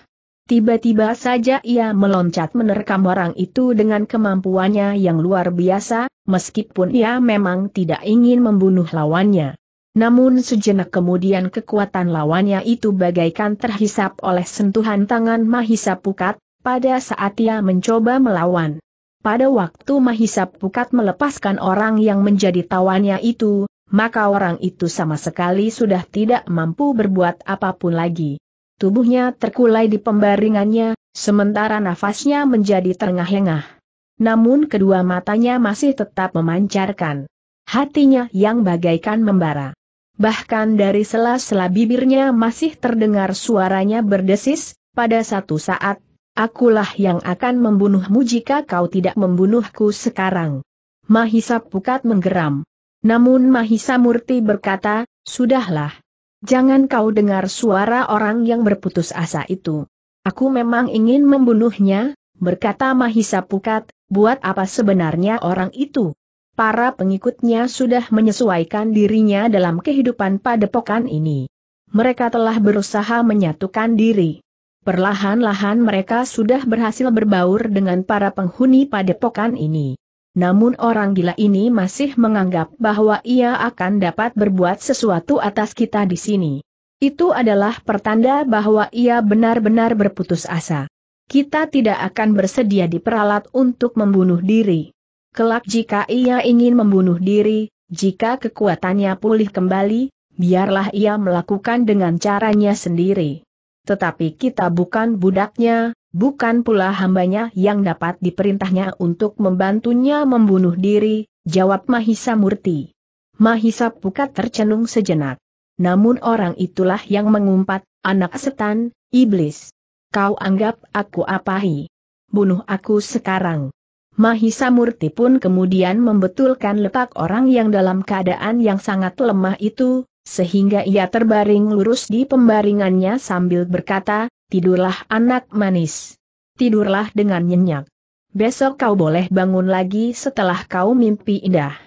Tiba-tiba saja ia meloncat menerkam orang itu dengan kemampuannya yang luar biasa, meskipun ia memang tidak ingin membunuh lawannya. Namun sejenak kemudian kekuatan lawannya itu bagaikan terhisap oleh sentuhan tangan Mahisa Pukat, pada saat ia mencoba melawan. Pada waktu Mahisa Pukat melepaskan orang yang menjadi tawannya itu, maka orang itu sama sekali sudah tidak mampu berbuat apapun lagi. Tubuhnya terkulai di pembaringannya, sementara nafasnya menjadi terengah-engah. Namun kedua matanya masih tetap memancarkan. Hatinya yang bagaikan membara bahkan dari sela-sela bibirnya masih terdengar suaranya berdesis, pada satu saat, akulah yang akan membunuhmu jika kau tidak membunuhku sekarang. Mahisa Pukat menggeram. Namun Mahisa Murti berkata, sudahlah. Jangan kau dengar suara orang yang berputus asa itu. Aku memang ingin membunuhnya, berkata Mahisa Pukat, buat apa sebenarnya orang itu? para pengikutnya sudah menyesuaikan dirinya dalam kehidupan padepokan ini. Mereka telah berusaha menyatukan diri. Perlahan-lahan mereka sudah berhasil berbaur dengan para penghuni padepokan ini. Namun orang gila ini masih menganggap bahwa ia akan dapat berbuat sesuatu atas kita di sini. Itu adalah pertanda bahwa ia benar-benar berputus asa. Kita tidak akan bersedia diperalat untuk membunuh diri. Kelak jika ia ingin membunuh diri, jika kekuatannya pulih kembali, biarlah ia melakukan dengan caranya sendiri. Tetapi kita bukan budaknya, bukan pula hambanya yang dapat diperintahnya untuk membantunya membunuh diri, jawab Mahisa Murti. Mahisa Pukat tercenung sejenak. Namun orang itulah yang mengumpat, anak setan, iblis. Kau anggap aku apahi? Bunuh aku sekarang. Mahisa Murti pun kemudian membetulkan letak orang yang dalam keadaan yang sangat lemah itu, sehingga ia terbaring lurus di pembaringannya sambil berkata, tidurlah anak manis. Tidurlah dengan nyenyak. Besok kau boleh bangun lagi setelah kau mimpi indah.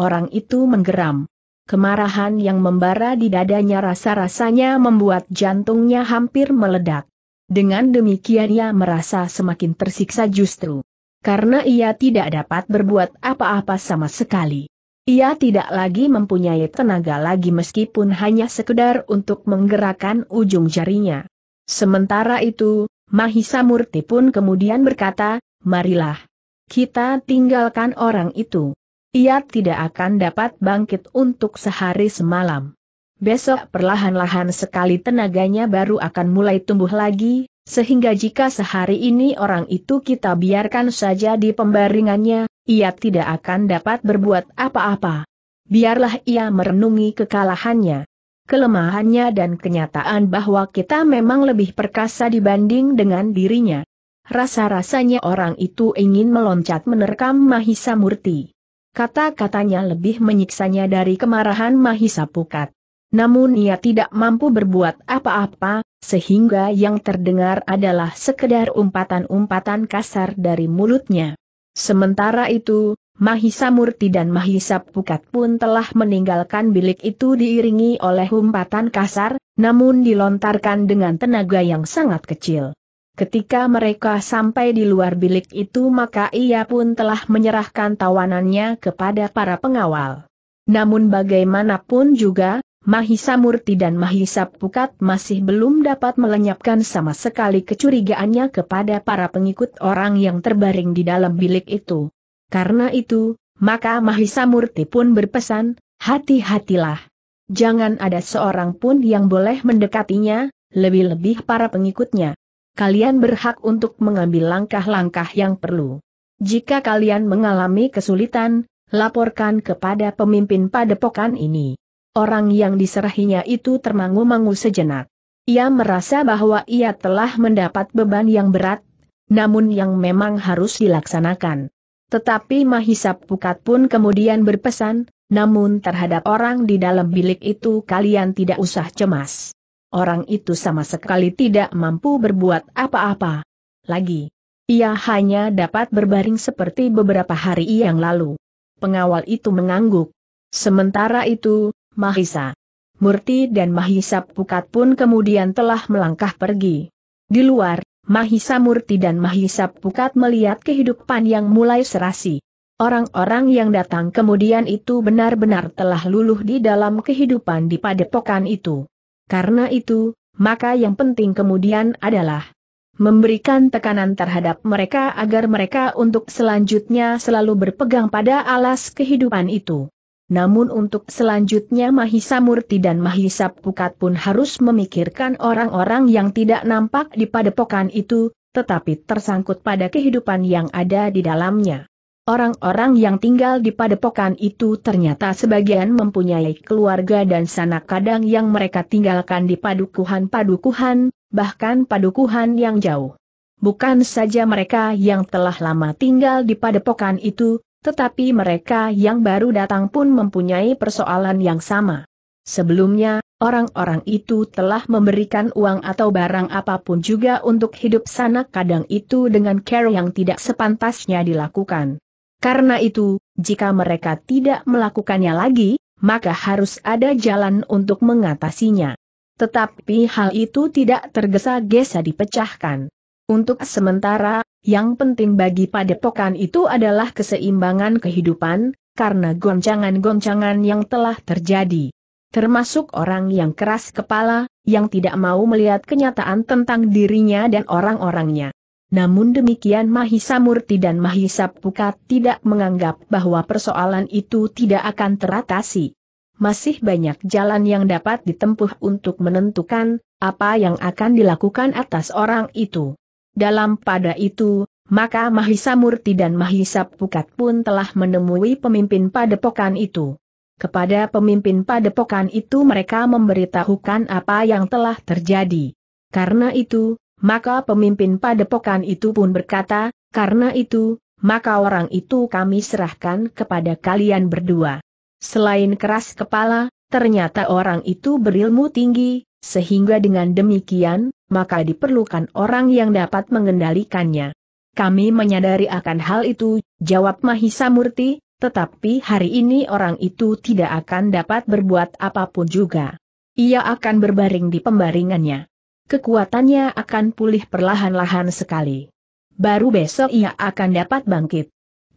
Orang itu menggeram. Kemarahan yang membara di dadanya rasa-rasanya membuat jantungnya hampir meledak. Dengan demikian ia merasa semakin tersiksa justru karena ia tidak dapat berbuat apa-apa sama sekali. Ia tidak lagi mempunyai tenaga lagi meskipun hanya sekedar untuk menggerakkan ujung jarinya. Sementara itu, Mahisa Murti pun kemudian berkata, marilah. Kita tinggalkan orang itu. Ia tidak akan dapat bangkit untuk sehari semalam. Besok perlahan-lahan sekali tenaganya baru akan mulai tumbuh lagi, sehingga jika sehari ini orang itu kita biarkan saja di pembaringannya, ia tidak akan dapat berbuat apa-apa. Biarlah ia merenungi kekalahannya, kelemahannya dan kenyataan bahwa kita memang lebih perkasa dibanding dengan dirinya. Rasa-rasanya orang itu ingin meloncat menerkam Mahisa Murti. Kata-katanya lebih menyiksanya dari kemarahan Mahisa Pukat. Namun ia tidak mampu berbuat apa-apa, sehingga yang terdengar adalah sekedar umpatan-umpatan kasar dari mulutnya. Sementara itu, Mahisa Murti dan Mahisa Pukat pun telah meninggalkan bilik itu diiringi oleh umpatan kasar, namun dilontarkan dengan tenaga yang sangat kecil. Ketika mereka sampai di luar bilik itu maka ia pun telah menyerahkan tawanannya kepada para pengawal. Namun bagaimanapun juga, Mahisa Murti dan Mahisa Pukat masih belum dapat melenyapkan sama sekali kecurigaannya kepada para pengikut orang yang terbaring di dalam bilik itu. Karena itu, maka Mahisa Murti pun berpesan, hati-hatilah. Jangan ada seorang pun yang boleh mendekatinya, lebih-lebih para pengikutnya. Kalian berhak untuk mengambil langkah-langkah yang perlu. Jika kalian mengalami kesulitan, laporkan kepada pemimpin padepokan ini. Orang yang diserahinya itu termangu-mangu sejenak. Ia merasa bahwa ia telah mendapat beban yang berat, namun yang memang harus dilaksanakan. Tetapi Mahisa Pukat pun kemudian berpesan, namun terhadap orang di dalam bilik itu kalian tidak usah cemas. Orang itu sama sekali tidak mampu berbuat apa-apa. Lagi, ia hanya dapat berbaring seperti beberapa hari yang lalu. Pengawal itu mengangguk. Sementara itu, Mahisa. Murti dan Mahisa Pukat pun kemudian telah melangkah pergi. Di luar, Mahisa Murti dan Mahisa Pukat melihat kehidupan yang mulai serasi. Orang-orang yang datang kemudian itu benar-benar telah luluh di dalam kehidupan di padepokan itu. Karena itu, maka yang penting kemudian adalah memberikan tekanan terhadap mereka agar mereka untuk selanjutnya selalu berpegang pada alas kehidupan itu. Namun untuk selanjutnya Mahisa Murti dan Mahisa Pukat pun harus memikirkan orang-orang yang tidak nampak di padepokan itu, tetapi tersangkut pada kehidupan yang ada di dalamnya. Orang-orang yang tinggal di padepokan itu ternyata sebagian mempunyai keluarga dan sanak kadang yang mereka tinggalkan di padukuhan-padukuhan, bahkan padukuhan yang jauh. Bukan saja mereka yang telah lama tinggal di padepokan itu, tetapi mereka yang baru datang pun mempunyai persoalan yang sama. Sebelumnya, orang-orang itu telah memberikan uang atau barang apapun juga untuk hidup sana kadang itu dengan care yang tidak sepantasnya dilakukan. Karena itu, jika mereka tidak melakukannya lagi, maka harus ada jalan untuk mengatasinya. Tetapi hal itu tidak tergesa-gesa dipecahkan. Untuk sementara, yang penting bagi padepokan itu adalah keseimbangan kehidupan, karena goncangan-goncangan yang telah terjadi. Termasuk orang yang keras kepala, yang tidak mau melihat kenyataan tentang dirinya dan orang-orangnya. Namun demikian Mahisa Murti dan Mahisa Pukat tidak menganggap bahwa persoalan itu tidak akan teratasi. Masih banyak jalan yang dapat ditempuh untuk menentukan apa yang akan dilakukan atas orang itu. Dalam pada itu, maka Mahisa Murti dan Mahisa Pukat pun telah menemui pemimpin padepokan itu. Kepada pemimpin padepokan itu mereka memberitahukan apa yang telah terjadi. Karena itu, maka pemimpin padepokan itu pun berkata, karena itu, maka orang itu kami serahkan kepada kalian berdua. Selain keras kepala, ternyata orang itu berilmu tinggi, sehingga dengan demikian, maka diperlukan orang yang dapat mengendalikannya. Kami menyadari akan hal itu, jawab Mahisa Murti, tetapi hari ini orang itu tidak akan dapat berbuat apapun juga. Ia akan berbaring di pembaringannya. Kekuatannya akan pulih perlahan-lahan sekali. Baru besok ia akan dapat bangkit.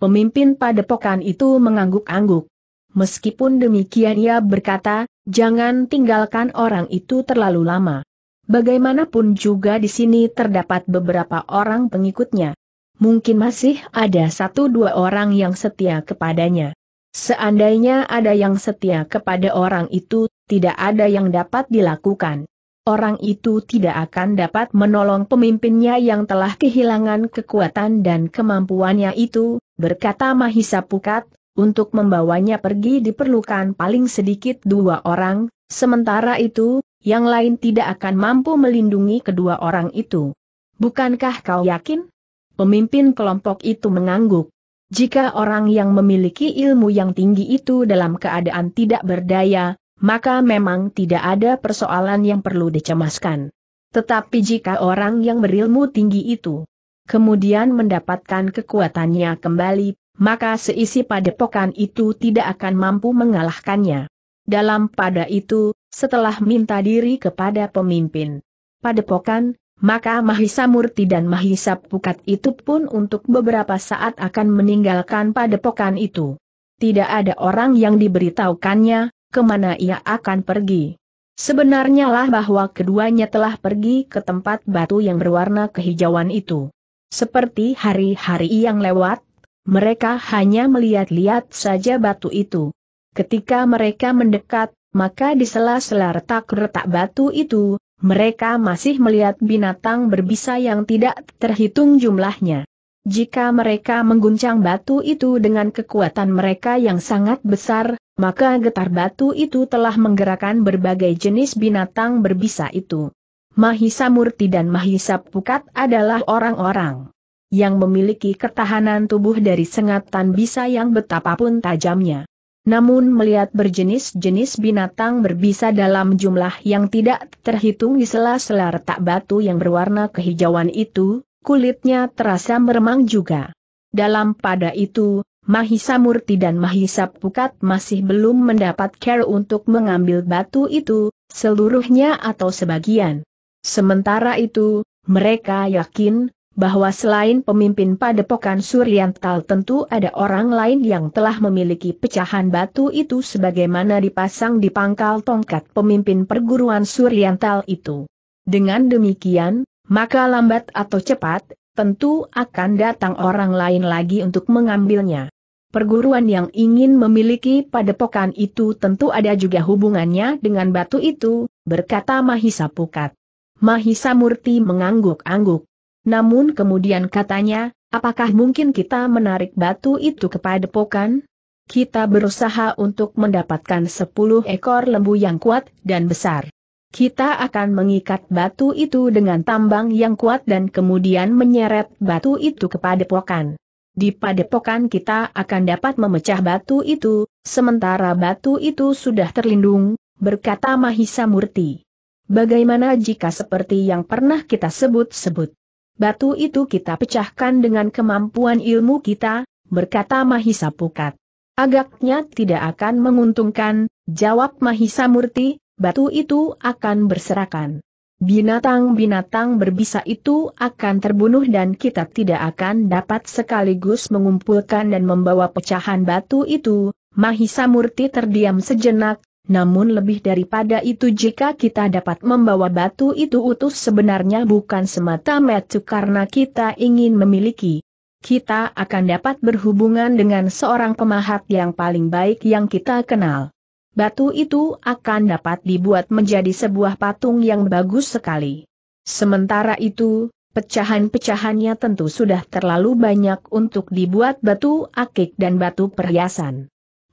Pemimpin padepokan itu mengangguk-angguk. Meskipun demikian ia berkata, Jangan tinggalkan orang itu terlalu lama. Bagaimanapun juga di sini terdapat beberapa orang pengikutnya. Mungkin masih ada satu dua orang yang setia kepadanya. Seandainya ada yang setia kepada orang itu, tidak ada yang dapat dilakukan orang itu tidak akan dapat menolong pemimpinnya yang telah kehilangan kekuatan dan kemampuannya itu, berkata Mahisa Pukat, untuk membawanya pergi diperlukan paling sedikit dua orang, sementara itu, yang lain tidak akan mampu melindungi kedua orang itu. Bukankah kau yakin? Pemimpin kelompok itu mengangguk. Jika orang yang memiliki ilmu yang tinggi itu dalam keadaan tidak berdaya, maka memang tidak ada persoalan yang perlu dicemaskan. Tetapi jika orang yang berilmu tinggi itu kemudian mendapatkan kekuatannya kembali, maka seisi padepokan itu tidak akan mampu mengalahkannya. Dalam pada itu, setelah minta diri kepada pemimpin padepokan, maka Mahisa Murti dan Mahisa Pukat itu pun untuk beberapa saat akan meninggalkan padepokan itu. Tidak ada orang yang diberitahukannya, kemana ia akan pergi. Sebenarnya lah bahwa keduanya telah pergi ke tempat batu yang berwarna kehijauan itu. Seperti hari-hari yang lewat, mereka hanya melihat-lihat saja batu itu. Ketika mereka mendekat, maka di sela-sela retak-retak batu itu, mereka masih melihat binatang berbisa yang tidak terhitung jumlahnya. Jika mereka mengguncang batu itu dengan kekuatan mereka yang sangat besar, maka getar batu itu telah menggerakkan berbagai jenis binatang berbisa itu. Mahisa Murti dan Mahisa Pukat adalah orang-orang yang memiliki ketahanan tubuh dari sengatan bisa yang betapapun tajamnya. Namun melihat berjenis-jenis binatang berbisa dalam jumlah yang tidak terhitung di sela-sela retak batu yang berwarna kehijauan itu, kulitnya terasa meremang juga. Dalam pada itu, Mahisa Murti dan Mahisa Pukat masih belum mendapat care untuk mengambil batu itu, seluruhnya atau sebagian. Sementara itu, mereka yakin, bahwa selain pemimpin padepokan Suryantal tentu ada orang lain yang telah memiliki pecahan batu itu sebagaimana dipasang di pangkal tongkat pemimpin perguruan Suryantal itu. Dengan demikian, maka lambat atau cepat, tentu akan datang orang lain lagi untuk mengambilnya. Perguruan yang ingin memiliki padepokan itu tentu ada juga hubungannya dengan batu itu, berkata Mahisa Pukat. Mahisa Murti mengangguk-angguk. Namun kemudian katanya, apakah mungkin kita menarik batu itu kepada pokan? Kita berusaha untuk mendapatkan sepuluh ekor lembu yang kuat dan besar. Kita akan mengikat batu itu dengan tambang yang kuat dan kemudian menyeret batu itu kepada pokan. Di padepokan kita akan dapat memecah batu itu, sementara batu itu sudah terlindung, berkata Mahisa Murti. Bagaimana jika seperti yang pernah kita sebut-sebut? batu itu kita pecahkan dengan kemampuan ilmu kita, berkata Mahisa Pukat. Agaknya tidak akan menguntungkan, jawab Mahisa Murti, batu itu akan berserakan. Binatang-binatang berbisa itu akan terbunuh dan kita tidak akan dapat sekaligus mengumpulkan dan membawa pecahan batu itu. Mahisa Murti terdiam sejenak, namun lebih daripada itu jika kita dapat membawa batu itu utuh sebenarnya bukan semata-mata karena kita ingin memiliki. Kita akan dapat berhubungan dengan seorang pemahat yang paling baik yang kita kenal. Batu itu akan dapat dibuat menjadi sebuah patung yang bagus sekali. Sementara itu, pecahan-pecahannya tentu sudah terlalu banyak untuk dibuat batu akik dan batu perhiasan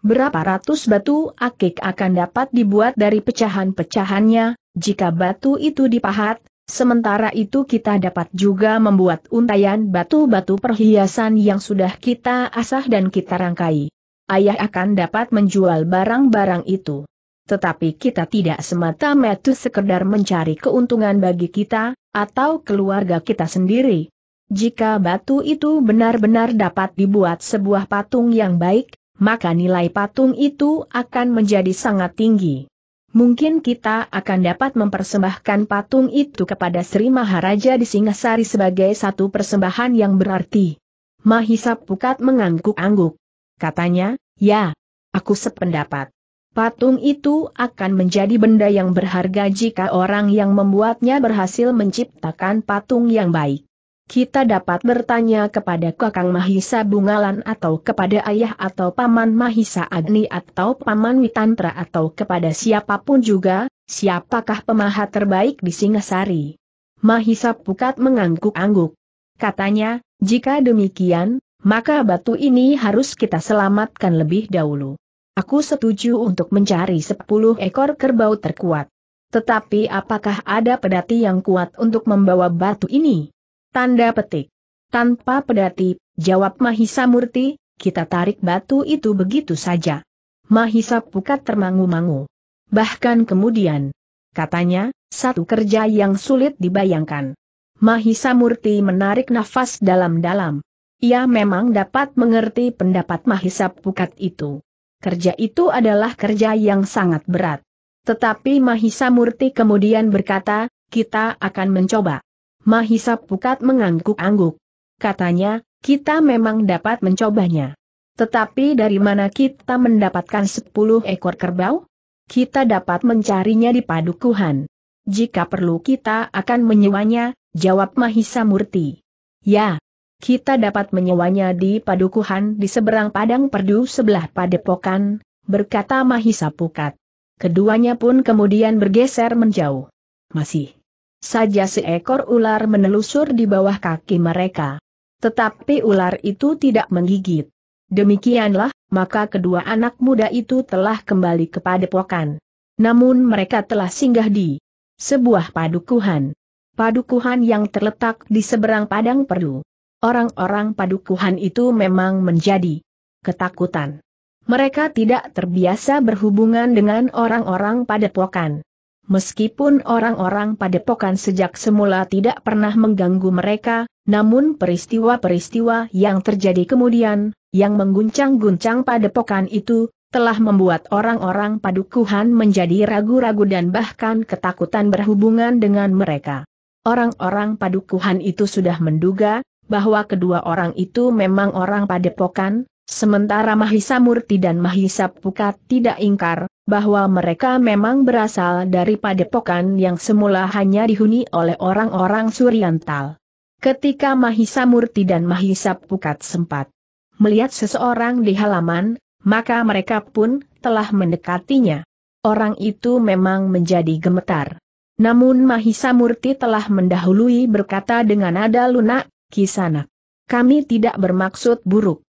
berapa ratus batu akik akan dapat dibuat dari pecahan-pecahannya, jika batu itu dipahat, sementara itu kita dapat juga membuat untayan batu-batu perhiasan yang sudah kita asah dan kita rangkai. Ayah akan dapat menjual barang-barang itu. Tetapi kita tidak semata-mata sekedar mencari keuntungan bagi kita, atau keluarga kita sendiri. Jika batu itu benar-benar dapat dibuat sebuah patung yang baik, maka nilai patung itu akan menjadi sangat tinggi. Mungkin kita akan dapat mempersembahkan patung itu kepada Sri Maharaja di Singasari sebagai satu persembahan yang berarti. Mahisa Pukat mengangguk-angguk. Katanya, ya, aku sependapat. Patung itu akan menjadi benda yang berharga jika orang yang membuatnya berhasil menciptakan patung yang baik kita dapat bertanya kepada Kakang Mahisa Bungalan atau kepada ayah atau paman Mahisa Agni atau paman Witantra atau kepada siapapun juga, siapakah pemahat terbaik di Singasari. Mahisa Pukat mengangguk-angguk. Katanya, jika demikian, maka batu ini harus kita selamatkan lebih dahulu. Aku setuju untuk mencari sepuluh ekor kerbau terkuat. Tetapi apakah ada pedati yang kuat untuk membawa batu ini? Tanda petik. Tanpa pedati, jawab Mahisa Murti, kita tarik batu itu begitu saja. Mahisa Pukat termangu-mangu. Bahkan kemudian, katanya, satu kerja yang sulit dibayangkan. Mahisa Murti menarik nafas dalam-dalam. Ia memang dapat mengerti pendapat Mahisa Pukat itu. Kerja itu adalah kerja yang sangat berat. Tetapi Mahisa Murti kemudian berkata, kita akan mencoba. Mahisa Pukat mengangguk-angguk. Katanya, kita memang dapat mencobanya. Tetapi dari mana kita mendapatkan sepuluh ekor kerbau? Kita dapat mencarinya di padukuhan. Jika perlu kita akan menyewanya, jawab Mahisa Murti. Ya, kita dapat menyewanya di padukuhan di seberang padang perdu sebelah padepokan, berkata Mahisa Pukat. Keduanya pun kemudian bergeser menjauh. Masih saja seekor ular menelusur di bawah kaki mereka. Tetapi ular itu tidak menggigit. Demikianlah, maka kedua anak muda itu telah kembali ke padepokan. Namun mereka telah singgah di sebuah padukuhan. Padukuhan yang terletak di seberang padang perlu. Orang-orang padukuhan itu memang menjadi ketakutan. Mereka tidak terbiasa berhubungan dengan orang-orang padepokan. Meskipun orang-orang padepokan sejak semula tidak pernah mengganggu mereka, namun peristiwa-peristiwa yang terjadi kemudian, yang mengguncang-guncang padepokan itu, telah membuat orang-orang padukuhan menjadi ragu-ragu dan bahkan ketakutan berhubungan dengan mereka. Orang-orang padukuhan itu sudah menduga, bahwa kedua orang itu memang orang padepokan, sementara Mahisa Murti dan Mahisa Pukat tidak ingkar, bahwa mereka memang berasal dari padepokan yang semula hanya dihuni oleh orang-orang Suriantal. Ketika Mahisa Murti dan Mahisa Pukat sempat melihat seseorang di halaman, maka mereka pun telah mendekatinya. Orang itu memang menjadi gemetar. Namun Mahisa Murti telah mendahului berkata dengan nada lunak, Kisana, Kami tidak bermaksud buruk.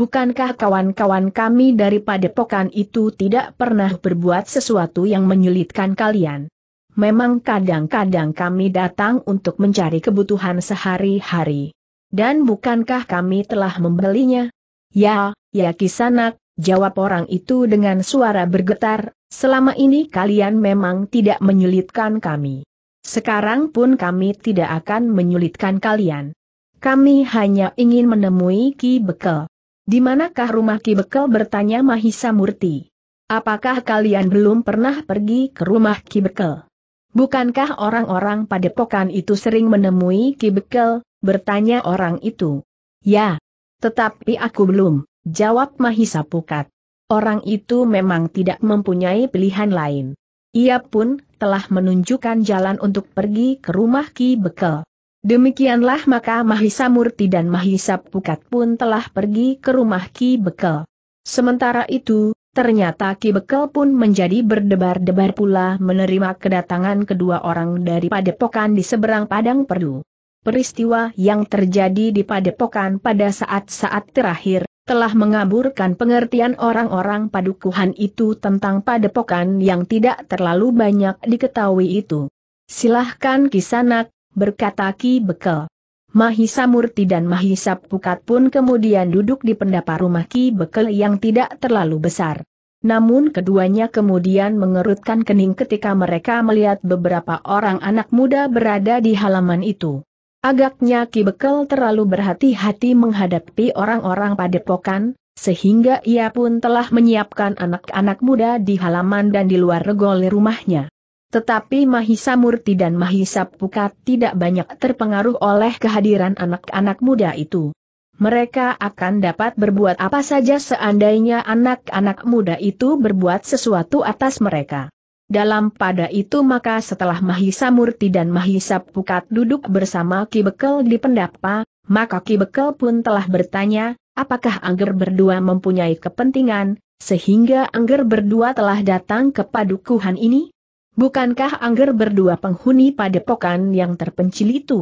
Bukankah kawan-kawan kami dari padepokan itu tidak pernah berbuat sesuatu yang menyulitkan kalian? Memang kadang-kadang kami datang untuk mencari kebutuhan sehari-hari. Dan bukankah kami telah membelinya? Ya, ya kisanak, jawab orang itu dengan suara bergetar, selama ini kalian memang tidak menyulitkan kami. Sekarang pun kami tidak akan menyulitkan kalian. Kami hanya ingin menemui Ki Bekel. Di manakah rumah Ki Bekel bertanya Mahisa Murti? Apakah kalian belum pernah pergi ke rumah Ki Bekel? Bukankah orang-orang padepokan itu sering menemui Ki Bekel? Bertanya orang itu. Ya. Tetapi aku belum, jawab Mahisa Pukat. Orang itu memang tidak mempunyai pilihan lain. Ia pun telah menunjukkan jalan untuk pergi ke rumah Ki Bekel. Demikianlah maka Mahisa Murti dan Mahisa Pukat pun telah pergi ke rumah Ki Bekel. Sementara itu, ternyata Ki Bekel pun menjadi berdebar-debar pula menerima kedatangan kedua orang dari padepokan di seberang Padang Perdu. Peristiwa yang terjadi di padepokan pada saat-saat terakhir, telah mengaburkan pengertian orang-orang padukuhan itu tentang padepokan yang tidak terlalu banyak diketahui itu. Silahkan kisanak, berkata Ki Bekel. Mahisa Murti dan Mahisa Pukat pun kemudian duduk di pendapa rumah Ki Bekel yang tidak terlalu besar. Namun keduanya kemudian mengerutkan kening ketika mereka melihat beberapa orang anak muda berada di halaman itu. Agaknya Ki Bekel terlalu berhati-hati menghadapi orang-orang padepokan, sehingga ia pun telah menyiapkan anak-anak muda di halaman dan di luar regol rumahnya. Tetapi Mahisa Murti dan Mahisa Pukat tidak banyak terpengaruh oleh kehadiran anak-anak muda itu. Mereka akan dapat berbuat apa saja seandainya anak-anak muda itu berbuat sesuatu atas mereka. Dalam pada itu maka setelah Mahisa Murti dan Mahisa Pukat duduk bersama Ki Bekel di pendapa, maka Ki Bekel pun telah bertanya, apakah Angger berdua mempunyai kepentingan, sehingga Angger berdua telah datang ke padukuhan ini? Bukankah Angger berdua penghuni padepokan yang terpencil itu?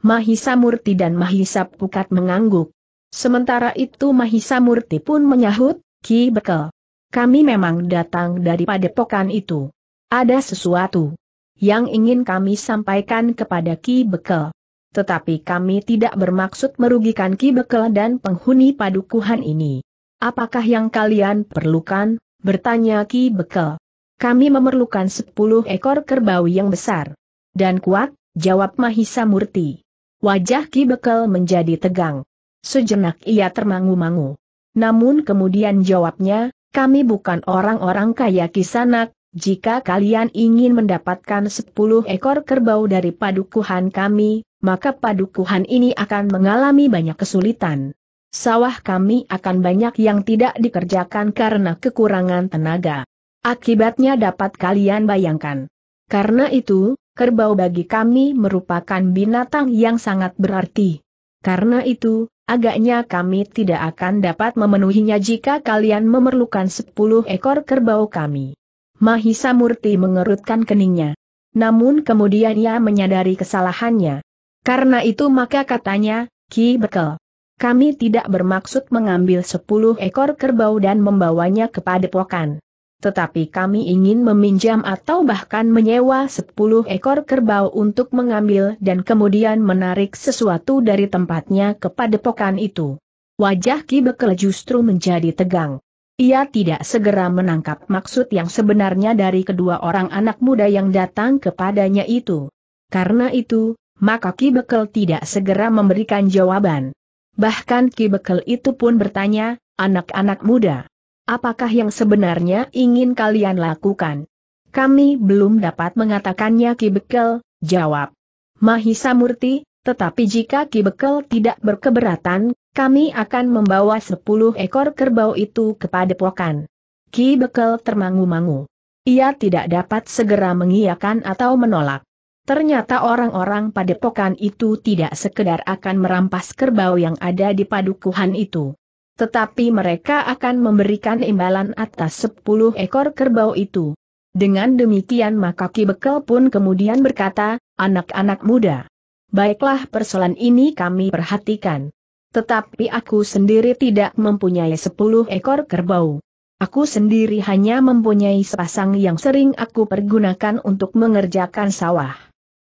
Mahisa Murti dan Mahisa Pukat mengangguk. Sementara itu Mahisa Murti pun menyahut, Ki Bekel. Kami memang datang dari padepokan itu. Ada sesuatu yang ingin kami sampaikan kepada Ki Bekel. Tetapi kami tidak bermaksud merugikan Ki Bekel dan penghuni padukuhan ini. Apakah yang kalian perlukan? bertanya Ki Bekel. Kami memerlukan sepuluh ekor kerbau yang besar. Dan kuat, jawab Mahisa Murti. Wajah Ki Bekel menjadi tegang. Sejenak ia termangu-mangu. Namun kemudian jawabnya, kami bukan orang-orang kaya kisanak, jika kalian ingin mendapatkan sepuluh ekor kerbau dari padukuhan kami, maka padukuhan ini akan mengalami banyak kesulitan. Sawah kami akan banyak yang tidak dikerjakan karena kekurangan tenaga. Akibatnya dapat kalian bayangkan. Karena itu, kerbau bagi kami merupakan binatang yang sangat berarti. Karena itu, agaknya kami tidak akan dapat memenuhinya jika kalian memerlukan 10 ekor kerbau kami. Mahisa Murti mengerutkan keningnya. Namun kemudian ia menyadari kesalahannya. Karena itu maka katanya, Ki Bekel. Kami tidak bermaksud mengambil 10 ekor kerbau dan membawanya kepada pokan tetapi kami ingin meminjam atau bahkan menyewa 10 ekor kerbau untuk mengambil dan kemudian menarik sesuatu dari tempatnya kepada pokan itu. Wajah Ki Bekel justru menjadi tegang. Ia tidak segera menangkap maksud yang sebenarnya dari kedua orang anak muda yang datang kepadanya itu. Karena itu, maka Ki Bekel tidak segera memberikan jawaban. Bahkan Ki Bekel itu pun bertanya, anak-anak muda apakah yang sebenarnya ingin kalian lakukan? Kami belum dapat mengatakannya Ki Bekel, jawab. Mahisa Murti, tetapi jika Ki Bekel tidak berkeberatan, kami akan membawa sepuluh ekor kerbau itu kepada Pokan. Ki Bekel termangu-mangu. Ia tidak dapat segera mengiyakan atau menolak. Ternyata orang-orang pada Pokan itu tidak sekedar akan merampas kerbau yang ada di padukuhan itu. Tetapi mereka akan memberikan imbalan atas sepuluh ekor kerbau itu. Dengan demikian maka Ki Bekel pun kemudian berkata, anak-anak muda. Baiklah persoalan ini kami perhatikan. Tetapi aku sendiri tidak mempunyai sepuluh ekor kerbau. Aku sendiri hanya mempunyai sepasang yang sering aku pergunakan untuk mengerjakan sawah.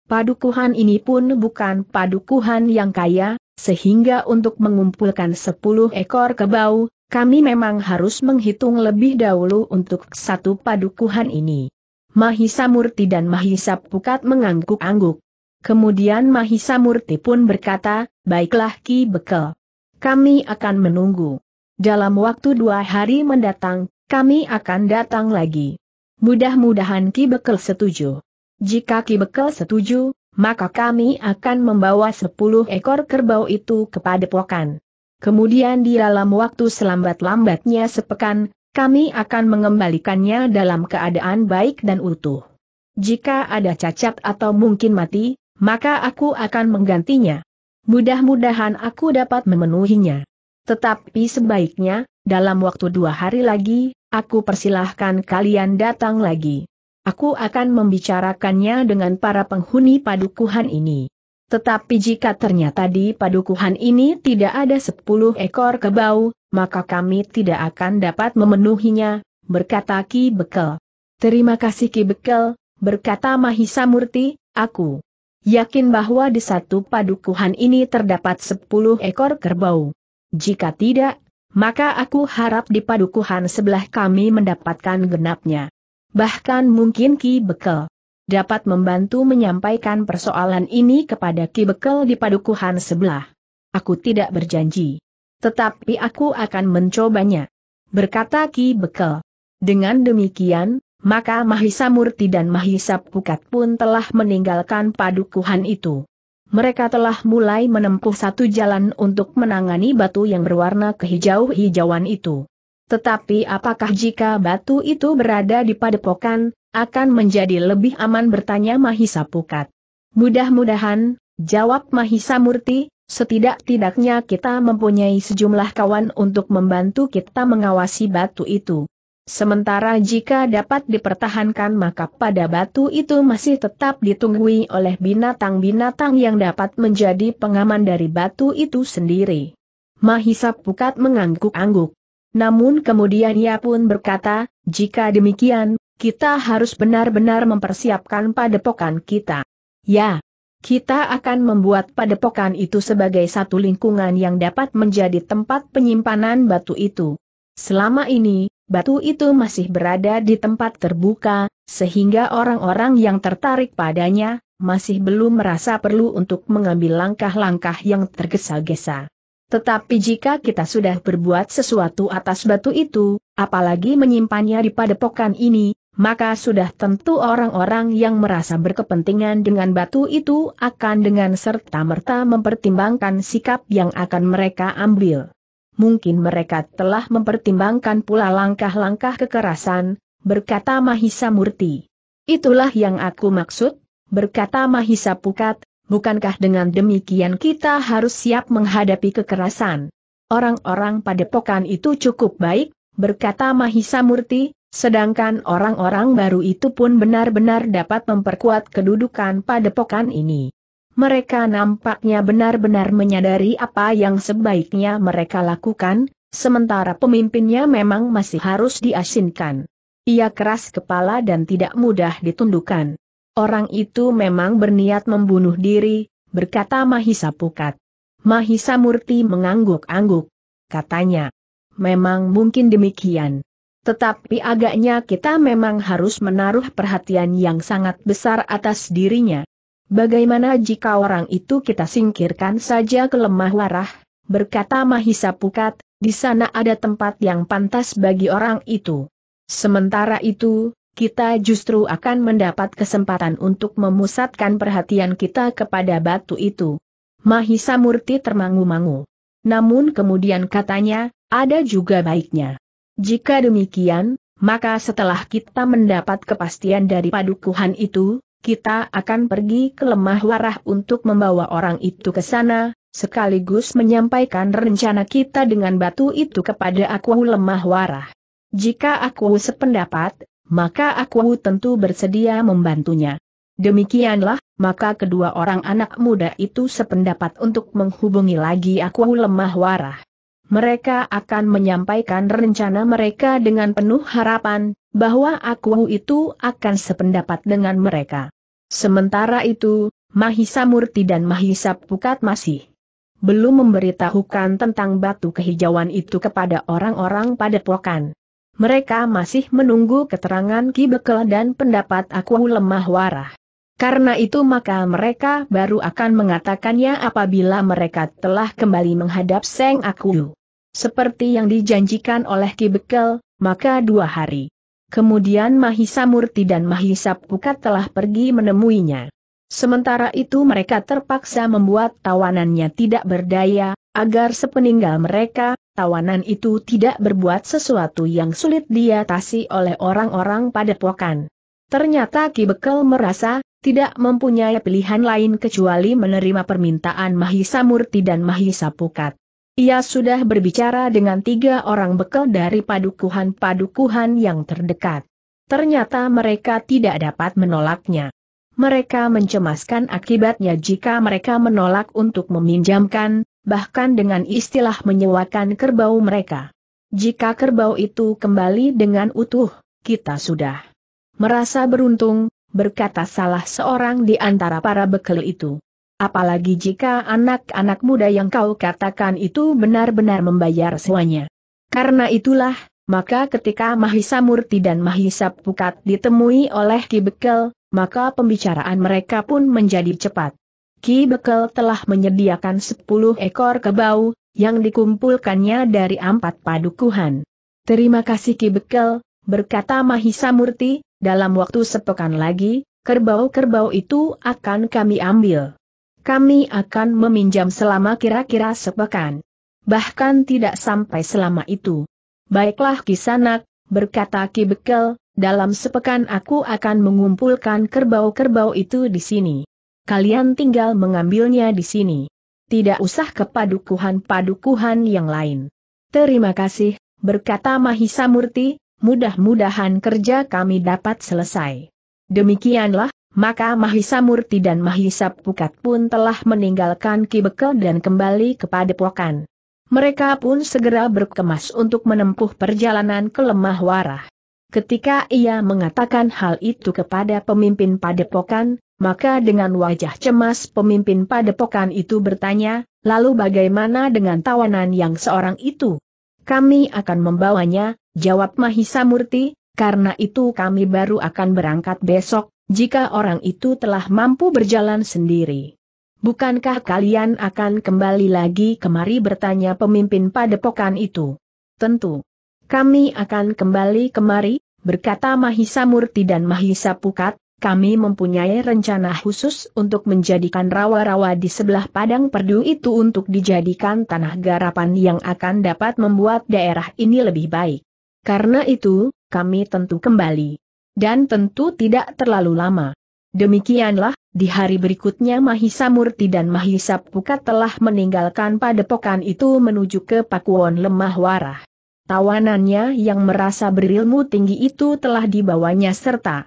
Padukuhan ini pun bukan padukuhan yang kaya, sehingga untuk mengumpulkan 10 ekor kebau, kami memang harus menghitung lebih dahulu untuk satu padukuhan ini. Mahisa Murti dan Mahisa Pukat mengangguk-angguk. Kemudian Mahisa Murti pun berkata, baiklah Ki Bekel. Kami akan menunggu. Dalam waktu dua hari mendatang, kami akan datang lagi. Mudah-mudahan Ki Bekel setuju. Jika Ki Bekel setuju, maka kami akan membawa sepuluh ekor kerbau itu kepada pokan. Kemudian di dalam waktu selambat-lambatnya sepekan, kami akan mengembalikannya dalam keadaan baik dan utuh. Jika ada cacat atau mungkin mati, maka aku akan menggantinya. Mudah-mudahan aku dapat memenuhinya. Tetapi sebaiknya, dalam waktu dua hari lagi, aku persilahkan kalian datang lagi. Aku akan membicarakannya dengan para penghuni padukuhan ini. Tetapi jika ternyata di padukuhan ini tidak ada sepuluh ekor kebau, maka kami tidak akan dapat memenuhinya, berkata Ki Bekel. Terima kasih Ki Bekel, berkata Mahisa Murti, aku yakin bahwa di satu padukuhan ini terdapat sepuluh ekor kerbau. Jika tidak, maka aku harap di padukuhan sebelah kami mendapatkan genapnya bahkan mungkin Ki Bekel dapat membantu menyampaikan persoalan ini kepada Ki Bekel di padukuhan sebelah. Aku tidak berjanji. Tetapi aku akan mencobanya. Berkata Ki Bekel. Dengan demikian, maka Mahisa Murti dan Mahisa Pukat pun telah meninggalkan padukuhan itu. Mereka telah mulai menempuh satu jalan untuk menangani batu yang berwarna kehijau-hijauan itu. Tetapi apakah jika batu itu berada di padepokan, akan menjadi lebih aman bertanya Mahisa Pukat. Mudah-mudahan, jawab Mahisa Murti, setidak-tidaknya kita mempunyai sejumlah kawan untuk membantu kita mengawasi batu itu. Sementara jika dapat dipertahankan maka pada batu itu masih tetap ditunggui oleh binatang-binatang yang dapat menjadi pengaman dari batu itu sendiri. Mahisa Pukat mengangguk-angguk. Namun kemudian ia pun berkata, jika demikian, kita harus benar-benar mempersiapkan padepokan kita. Ya, kita akan membuat padepokan itu sebagai satu lingkungan yang dapat menjadi tempat penyimpanan batu itu. Selama ini, batu itu masih berada di tempat terbuka, sehingga orang-orang yang tertarik padanya, masih belum merasa perlu untuk mengambil langkah-langkah yang tergesa-gesa. Tetapi jika kita sudah berbuat sesuatu atas batu itu, apalagi menyimpannya di padepokan ini, maka sudah tentu orang-orang yang merasa berkepentingan dengan batu itu akan dengan serta-merta mempertimbangkan sikap yang akan mereka ambil. Mungkin mereka telah mempertimbangkan pula langkah-langkah kekerasan, berkata Mahisa Murti. Itulah yang aku maksud, berkata Mahisa Pukat, bukankah dengan demikian kita harus siap menghadapi kekerasan? Orang-orang padepokan itu cukup baik, berkata Mahisa Murti, sedangkan orang-orang baru itu pun benar-benar dapat memperkuat kedudukan padepokan ini. Mereka nampaknya benar-benar menyadari apa yang sebaiknya mereka lakukan, sementara pemimpinnya memang masih harus diasinkan. Ia keras kepala dan tidak mudah ditundukkan. Orang itu memang berniat membunuh diri, berkata Mahisa Pukat. Mahisa Murti mengangguk-angguk. Katanya, memang mungkin demikian. Tetapi agaknya kita memang harus menaruh perhatian yang sangat besar atas dirinya. Bagaimana jika orang itu kita singkirkan saja ke lemah warah, berkata Mahisa Pukat, di sana ada tempat yang pantas bagi orang itu. Sementara itu, kita justru akan mendapat kesempatan untuk memusatkan perhatian kita kepada batu itu. Mahisa Murti termangu-mangu. Namun kemudian katanya, ada juga baiknya. Jika demikian, maka setelah kita mendapat kepastian dari padukuhan itu, kita akan pergi ke lemah warah untuk membawa orang itu ke sana, sekaligus menyampaikan rencana kita dengan batu itu kepada aku lemah warah. Jika aku sependapat, maka aku tentu bersedia membantunya. Demikianlah, maka kedua orang anak muda itu sependapat untuk menghubungi lagi aku lemah warah. Mereka akan menyampaikan rencana mereka dengan penuh harapan, bahwa aku itu akan sependapat dengan mereka. Sementara itu, Mahisa Murti dan Mahisa Pukat masih belum memberitahukan tentang batu kehijauan itu kepada orang-orang pada pokan mereka masih menunggu keterangan Ki Bekel dan pendapat aku lemah warah. Karena itu maka mereka baru akan mengatakannya apabila mereka telah kembali menghadap Seng Aku. Seperti yang dijanjikan oleh Ki Bekel, maka dua hari. Kemudian Mahisa Murti dan Mahisa Pukat telah pergi menemuinya. Sementara itu mereka terpaksa membuat tawanannya tidak berdaya, agar sepeninggal mereka, tawanan itu tidak berbuat sesuatu yang sulit diatasi oleh orang-orang pada padepokan. Ternyata Ki Bekel merasa, tidak mempunyai pilihan lain kecuali menerima permintaan Mahisa Murti dan Mahisa Pukat. Ia sudah berbicara dengan tiga orang bekel dari padukuhan-padukuhan yang terdekat. Ternyata mereka tidak dapat menolaknya. Mereka mencemaskan akibatnya jika mereka menolak untuk meminjamkan, bahkan dengan istilah menyewakan kerbau mereka. Jika kerbau itu kembali dengan utuh, kita sudah merasa beruntung, berkata salah seorang di antara para bekel itu. Apalagi jika anak-anak muda yang kau katakan itu benar-benar membayar semuanya. Karena itulah, maka ketika Mahisa Murti dan Mahisa Pukat ditemui oleh Ki Bekel, maka pembicaraan mereka pun menjadi cepat. Ki Bekel telah menyediakan 10 ekor kebau, yang dikumpulkannya dari empat padukuhan. Terima kasih Ki Bekel, berkata Mahisa Murti, dalam waktu sepekan lagi, kerbau-kerbau itu akan kami ambil. Kami akan meminjam selama kira-kira sepekan. Bahkan tidak sampai selama itu. Baiklah Kisanak, berkata Ki Bekel, dalam sepekan aku akan mengumpulkan kerbau-kerbau itu di sini. Kalian tinggal mengambilnya di sini. Tidak usah ke padukuhan-padukuhan yang lain. Terima kasih, berkata Mahisa Murti, mudah-mudahan kerja kami dapat selesai. Demikianlah, maka Mahisa Murti dan Mahisa Pukat pun telah meninggalkan kibekel dan kembali kepada Pokan. Mereka pun segera berkemas untuk menempuh perjalanan ke Lemah Warah. Ketika ia mengatakan hal itu kepada pemimpin padepokan, maka dengan wajah cemas pemimpin padepokan itu bertanya, lalu bagaimana dengan tawanan yang seorang itu? Kami akan membawanya, jawab Mahisa Murti, karena itu kami baru akan berangkat besok, jika orang itu telah mampu berjalan sendiri. Bukankah kalian akan kembali lagi kemari bertanya pemimpin padepokan itu? Tentu. Kami akan kembali kemari, berkata Mahisa Murti dan Mahisa Pukat, kami mempunyai rencana khusus untuk menjadikan rawa-rawa di sebelah padang perdu itu untuk dijadikan tanah garapan yang akan dapat membuat daerah ini lebih baik. Karena itu, kami tentu kembali. Dan tentu tidak terlalu lama. Demikianlah, di hari berikutnya Mahisa Murti dan Mahisa Pukat telah meninggalkan padepokan itu menuju ke Pakuwon Lemah Warah. Tawanannya yang merasa berilmu tinggi itu telah dibawanya serta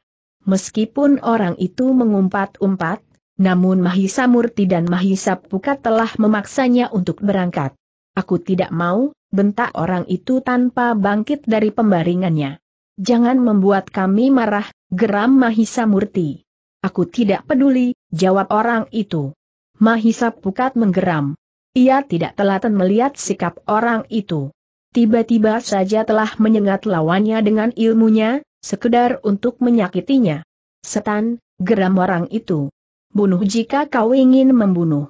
Meskipun orang itu mengumpat-umpat, namun Mahisa Murti dan Mahisa Pukat telah memaksanya untuk berangkat. Aku tidak mau, bentak orang itu tanpa bangkit dari pembaringannya. Jangan membuat kami marah, geram Mahisa Murti. Aku tidak peduli, jawab orang itu. Mahisa Pukat menggeram. Ia tidak telaten melihat sikap orang itu. Tiba-tiba saja telah menyengat lawannya dengan ilmunya, sekedar untuk menyakitinya. Setan, geram orang itu. Bunuh jika kau ingin membunuh.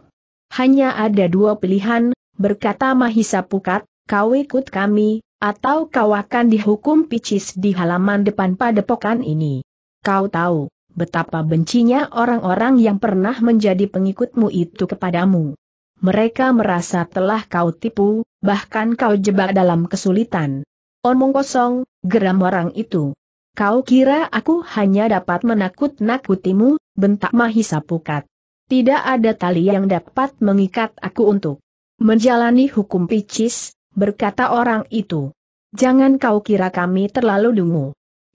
Hanya ada dua pilihan, berkata Mahisa Pukat, kau ikut kami, atau kau akan dihukum picis di halaman depan padepokan ini. Kau tahu, betapa bencinya orang-orang yang pernah menjadi pengikutmu itu kepadamu. Mereka merasa telah kau tipu, bahkan kau jebak dalam kesulitan. Omong kosong, geram orang itu. Kau kira aku hanya dapat menakut-nakutimu, bentak Mahisa Pukat. Tidak ada tali yang dapat mengikat aku untuk menjalani hukum picis, berkata orang itu. Jangan kau kira kami terlalu dungu.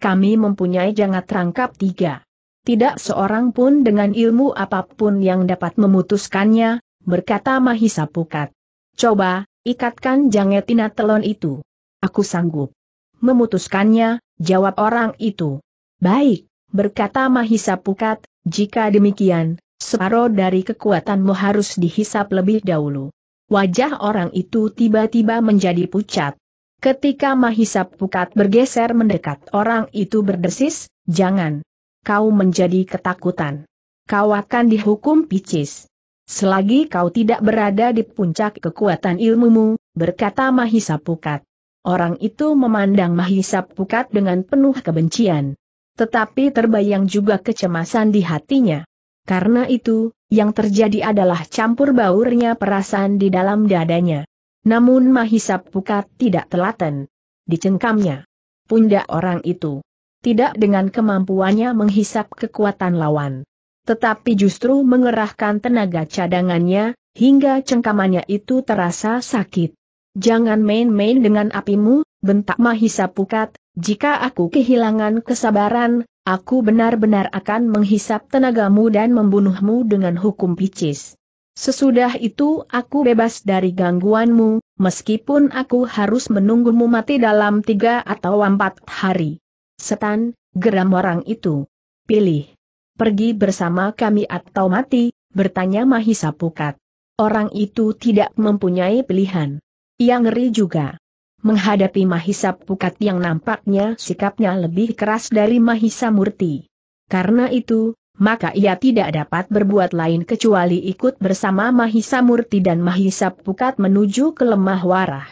Kami mempunyai jangat rangkap tiga. Tidak seorang pun dengan ilmu apapun yang dapat memutuskannya, berkata Mahisa Pukat. Coba, ikatkan jangetina telon itu. Aku sanggup memutuskannya, jawab orang itu. Baik, berkata Mahisa Pukat, jika demikian, separuh dari kekuatanmu harus dihisap lebih dahulu. Wajah orang itu tiba-tiba menjadi pucat. Ketika Mahisa Pukat bergeser mendekat orang itu berdesis, jangan. Kau menjadi ketakutan. Kau akan dihukum picis. Selagi kau tidak berada di puncak kekuatan ilmumu, berkata Mahisa Pukat. Orang itu memandang Mahisa Pukat dengan penuh kebencian. Tetapi terbayang juga kecemasan di hatinya. Karena itu, yang terjadi adalah campur baurnya perasaan di dalam dadanya. Namun Mahisa Pukat tidak telaten. Dicengkamnya. Pundak orang itu. Tidak dengan kemampuannya menghisap kekuatan lawan. Tetapi justru mengerahkan tenaga cadangannya, hingga cengkamannya itu terasa sakit. Jangan main-main dengan apimu, bentak Mahisa Pukat, jika aku kehilangan kesabaran, aku benar-benar akan menghisap tenagamu dan membunuhmu dengan hukum picis. Sesudah itu aku bebas dari gangguanmu, meskipun aku harus menunggumu mati dalam tiga atau empat hari. Setan, geram orang itu. Pilih. Pergi bersama kami atau mati, bertanya Mahisa Pukat. Orang itu tidak mempunyai pilihan. Ia ngeri juga. Menghadapi Mahisa Pukat yang nampaknya sikapnya lebih keras dari Mahisa Murti. Karena itu, maka ia tidak dapat berbuat lain kecuali ikut bersama Mahisa Murti dan Mahisa Pukat menuju ke lemah warah.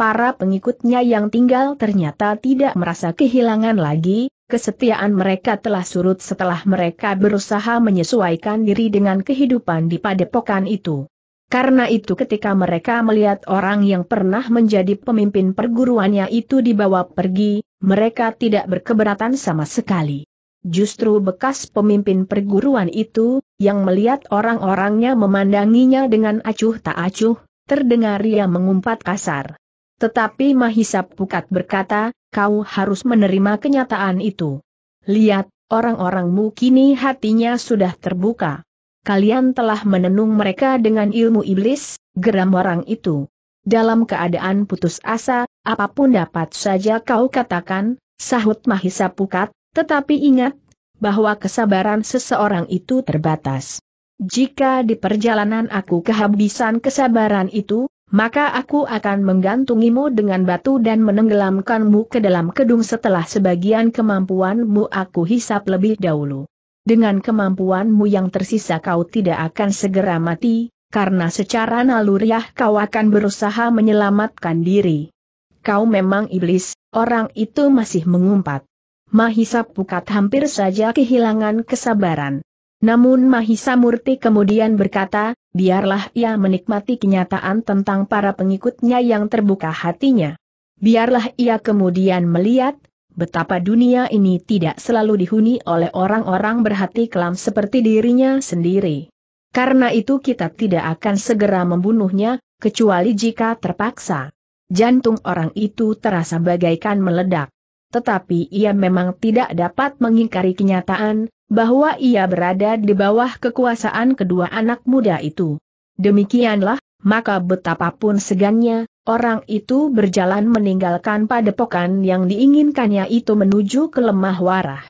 Para pengikutnya yang tinggal ternyata tidak merasa kehilangan lagi, kesetiaan mereka telah surut setelah mereka berusaha menyesuaikan diri dengan kehidupan di padepokan itu. Karena itu ketika mereka melihat orang yang pernah menjadi pemimpin perguruannya itu dibawa pergi, mereka tidak berkeberatan sama sekali. Justru bekas pemimpin perguruan itu, yang melihat orang-orangnya memandanginya dengan acuh tak acuh, terdengar ia mengumpat kasar. Tetapi Mahisa Pukat berkata, kau harus menerima kenyataan itu. Lihat, orang-orangmu kini hatinya sudah terbuka kalian telah menenung mereka dengan ilmu iblis, geram orang itu. Dalam keadaan putus asa, apapun dapat saja kau katakan, sahut Mahisa Pukat, tetapi ingat, bahwa kesabaran seseorang itu terbatas. Jika di perjalanan aku kehabisan kesabaran itu, maka aku akan menggantungimu dengan batu dan menenggelamkanmu ke dalam kedung setelah sebagian kemampuanmu aku hisap lebih dahulu. Dengan kemampuanmu yang tersisa kau tidak akan segera mati, karena secara naluriah kau akan berusaha menyelamatkan diri. Kau memang iblis, orang itu masih mengumpat. Mahisa Pukat hampir saja kehilangan kesabaran. Namun Mahisa Murti kemudian berkata, biarlah ia menikmati kenyataan tentang para pengikutnya yang terbuka hatinya. Biarlah ia kemudian melihat, Betapa dunia ini tidak selalu dihuni oleh orang-orang berhati kelam seperti dirinya sendiri. Karena itu kita tidak akan segera membunuhnya, kecuali jika terpaksa. Jantung orang itu terasa bagaikan meledak. Tetapi ia memang tidak dapat mengingkari kenyataan, bahwa ia berada di bawah kekuasaan kedua anak muda itu. Demikianlah, maka betapapun segannya, Orang itu berjalan meninggalkan padepokan yang diinginkannya itu menuju ke lemah warah.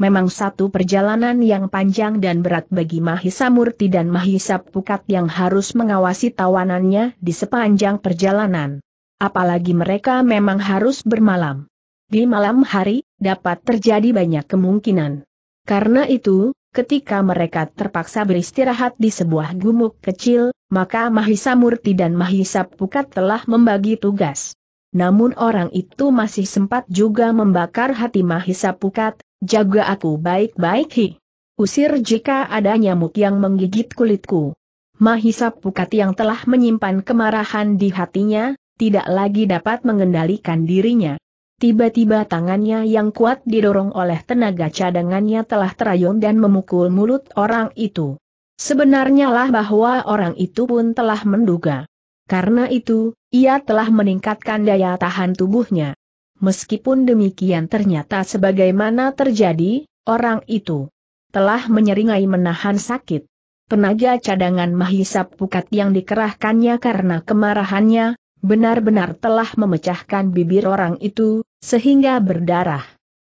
Memang satu perjalanan yang panjang dan berat bagi Mahisa Murti dan Mahisa Pukat yang harus mengawasi tawanannya di sepanjang perjalanan. Apalagi mereka memang harus bermalam. Di malam hari, dapat terjadi banyak kemungkinan. Karena itu, ketika mereka terpaksa beristirahat di sebuah gumuk kecil, maka Mahisa Murti dan Mahisa Pukat telah membagi tugas. Namun orang itu masih sempat juga membakar hati Mahisa Pukat, jaga aku baik-baik hi. Usir jika ada nyamuk yang menggigit kulitku. Mahisa Pukat yang telah menyimpan kemarahan di hatinya, tidak lagi dapat mengendalikan dirinya. Tiba-tiba tangannya yang kuat didorong oleh tenaga cadangannya telah terayun dan memukul mulut orang itu. Sebenarnya lah bahwa orang itu pun telah menduga. Karena itu, ia telah meningkatkan daya tahan tubuhnya. Meskipun demikian ternyata sebagaimana terjadi, orang itu telah menyeringai menahan sakit. Tenaga cadangan Mahisap Pukat yang dikerahkannya karena kemarahannya, benar-benar telah memecahkan bibir orang itu, sehingga berdarah.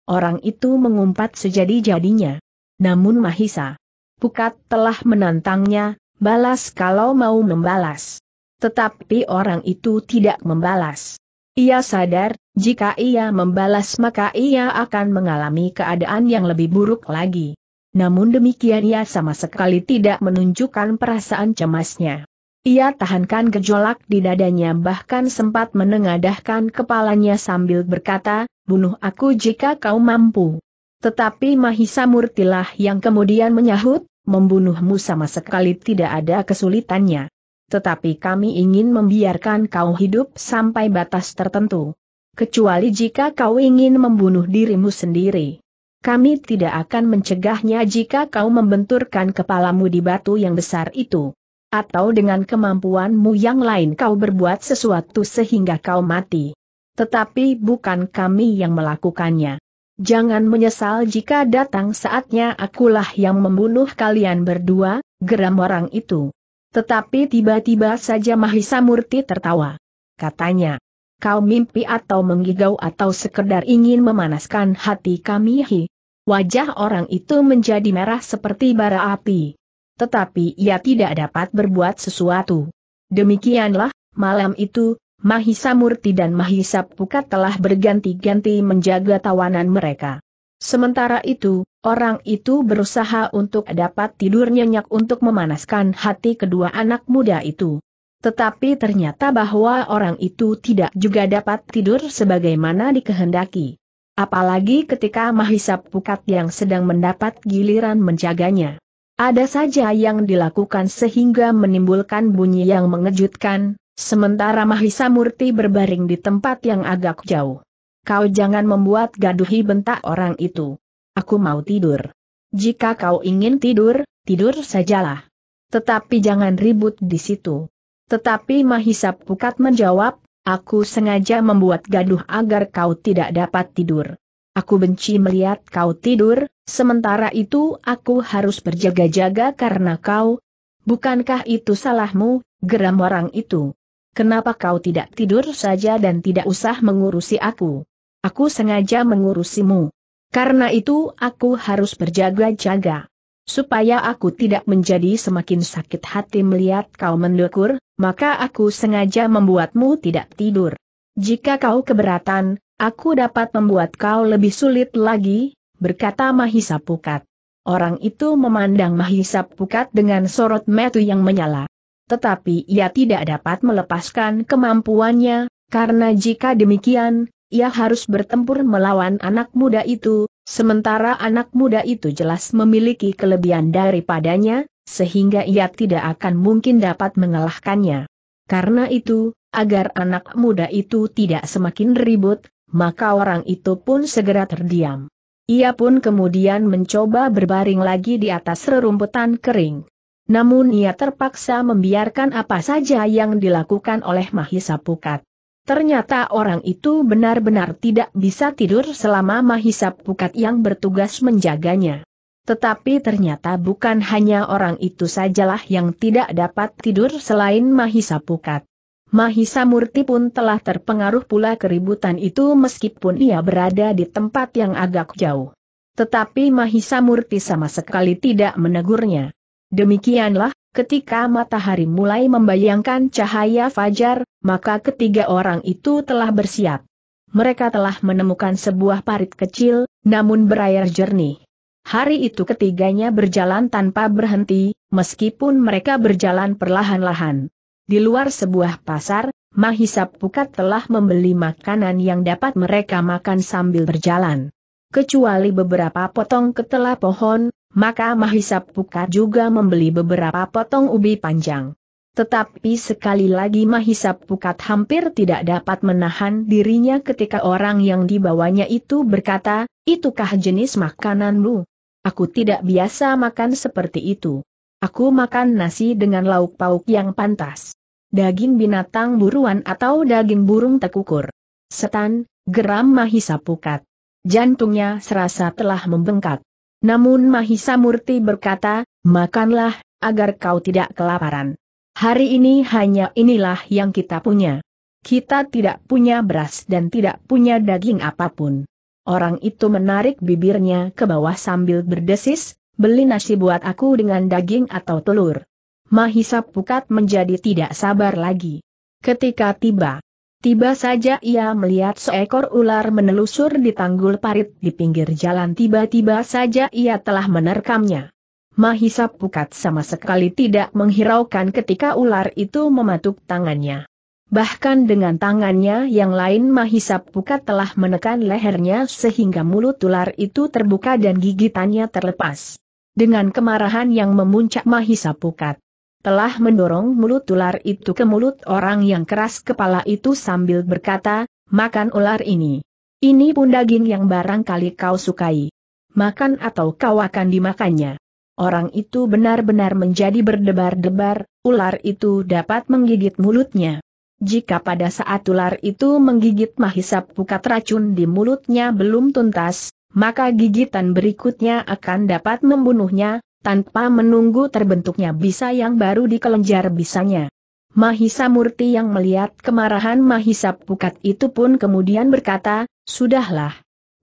Orang itu mengumpat sejadi-jadinya. Namun Mahisa Pukat telah menantangnya, balas kalau mau membalas. Tetapi orang itu tidak membalas. Ia sadar, jika ia membalas maka ia akan mengalami keadaan yang lebih buruk lagi. Namun demikian ia sama sekali tidak menunjukkan perasaan cemasnya. Ia tahankan gejolak di dadanya bahkan sempat menengadahkan kepalanya sambil berkata, bunuh aku jika kau mampu. Tetapi Mahisa Murtilah yang kemudian menyahut, membunuhmu sama sekali tidak ada kesulitannya. Tetapi kami ingin membiarkan kau hidup sampai batas tertentu. Kecuali jika kau ingin membunuh dirimu sendiri. Kami tidak akan mencegahnya jika kau membenturkan kepalamu di batu yang besar itu. Atau dengan kemampuanmu yang lain kau berbuat sesuatu sehingga kau mati. Tetapi bukan kami yang melakukannya. Jangan menyesal jika datang saatnya akulah yang membunuh kalian berdua, geram orang itu. Tetapi tiba-tiba saja Mahisa Murti tertawa. Katanya, kau mimpi atau menggigau atau sekedar ingin memanaskan hati kami hi. Wajah orang itu menjadi merah seperti bara api. Tetapi ia tidak dapat berbuat sesuatu. Demikianlah, malam itu, Mahisa Murti dan Mahisa Pukat telah berganti-ganti menjaga tawanan mereka. Sementara itu, orang itu berusaha untuk dapat tidur nyenyak untuk memanaskan hati kedua anak muda itu. Tetapi ternyata bahwa orang itu tidak juga dapat tidur sebagaimana dikehendaki. Apalagi ketika Mahisa Pukat yang sedang mendapat giliran menjaganya. Ada saja yang dilakukan sehingga menimbulkan bunyi yang mengejutkan, Sementara Mahisa Murti berbaring di tempat yang agak jauh. Kau jangan membuat gaduhi bentak orang itu. Aku mau tidur. Jika kau ingin tidur, tidur sajalah. Tetapi jangan ribut di situ. Tetapi Mahisa Pukat menjawab, aku sengaja membuat gaduh agar kau tidak dapat tidur. Aku benci melihat kau tidur, sementara itu aku harus berjaga-jaga karena kau. Bukankah itu salahmu, geram orang itu? Kenapa kau tidak tidur saja dan tidak usah mengurusi aku? Aku sengaja mengurusimu. Karena itu aku harus berjaga-jaga. Supaya aku tidak menjadi semakin sakit hati melihat kau mendekur, maka aku sengaja membuatmu tidak tidur. Jika kau keberatan, aku dapat membuat kau lebih sulit lagi, berkata Mahisa Pukat. Orang itu memandang Mahisa Pukat dengan sorot metu yang menyala tetapi ia tidak dapat melepaskan kemampuannya, karena jika demikian, ia harus bertempur melawan anak muda itu, sementara anak muda itu jelas memiliki kelebihan daripadanya, sehingga ia tidak akan mungkin dapat mengalahkannya. Karena itu, agar anak muda itu tidak semakin ribut, maka orang itu pun segera terdiam. Ia pun kemudian mencoba berbaring lagi di atas rerumputan kering. Namun ia terpaksa membiarkan apa saja yang dilakukan oleh Mahisa Pukat. Ternyata orang itu benar-benar tidak bisa tidur selama Mahisa Pukat yang bertugas menjaganya. Tetapi ternyata bukan hanya orang itu sajalah yang tidak dapat tidur selain Mahisa Pukat. Mahisa Murti pun telah terpengaruh pula keributan itu meskipun ia berada di tempat yang agak jauh. Tetapi Mahisa Murti sama sekali tidak menegurnya. Demikianlah, ketika matahari mulai membayangkan cahaya fajar, maka ketiga orang itu telah bersiap. Mereka telah menemukan sebuah parit kecil, namun berair jernih. Hari itu ketiganya berjalan tanpa berhenti, meskipun mereka berjalan perlahan-lahan. Di luar sebuah pasar, Mahisa Pukat telah membeli makanan yang dapat mereka makan sambil berjalan. Kecuali beberapa potong ketela pohon, maka Mahisa Pukat juga membeli beberapa potong ubi panjang. Tetapi sekali lagi Mahisa Pukat hampir tidak dapat menahan dirinya ketika orang yang dibawanya itu berkata, itukah jenis makananmu? Aku tidak biasa makan seperti itu. Aku makan nasi dengan lauk pauk yang pantas. Daging binatang buruan atau daging burung tekukur. Setan, geram Mahisa Pukat. Jantungnya serasa telah membengkak. Namun Mahisa Murti berkata, makanlah, agar kau tidak kelaparan. Hari ini hanya inilah yang kita punya. Kita tidak punya beras dan tidak punya daging apapun. Orang itu menarik bibirnya ke bawah sambil berdesis, beli nasi buat aku dengan daging atau telur. Mahisa Pukat menjadi tidak sabar lagi. Ketika tiba, Tiba saja ia melihat seekor ular menelusur di tanggul parit di pinggir jalan tiba-tiba saja ia telah menerkamnya. Mahisa Pukat sama sekali tidak menghiraukan ketika ular itu mematuk tangannya. Bahkan dengan tangannya yang lain Mahisa Pukat telah menekan lehernya sehingga mulut ular itu terbuka dan gigitannya terlepas. Dengan kemarahan yang memuncak Mahisa Pukat, telah mendorong mulut ular itu ke mulut orang yang keras kepala itu sambil berkata, makan ular ini. Ini pun daging yang barangkali kau sukai. Makan atau kau akan dimakannya. Orang itu benar-benar menjadi berdebar-debar, ular itu dapat menggigit mulutnya. Jika pada saat ular itu menggigit mahisap pukat racun di mulutnya belum tuntas, maka gigitan berikutnya akan dapat membunuhnya, tanpa menunggu terbentuknya bisa yang baru di kelenjar bisanya. Mahisa Murti yang melihat kemarahan Mahisa Pukat itu pun kemudian berkata, Sudahlah.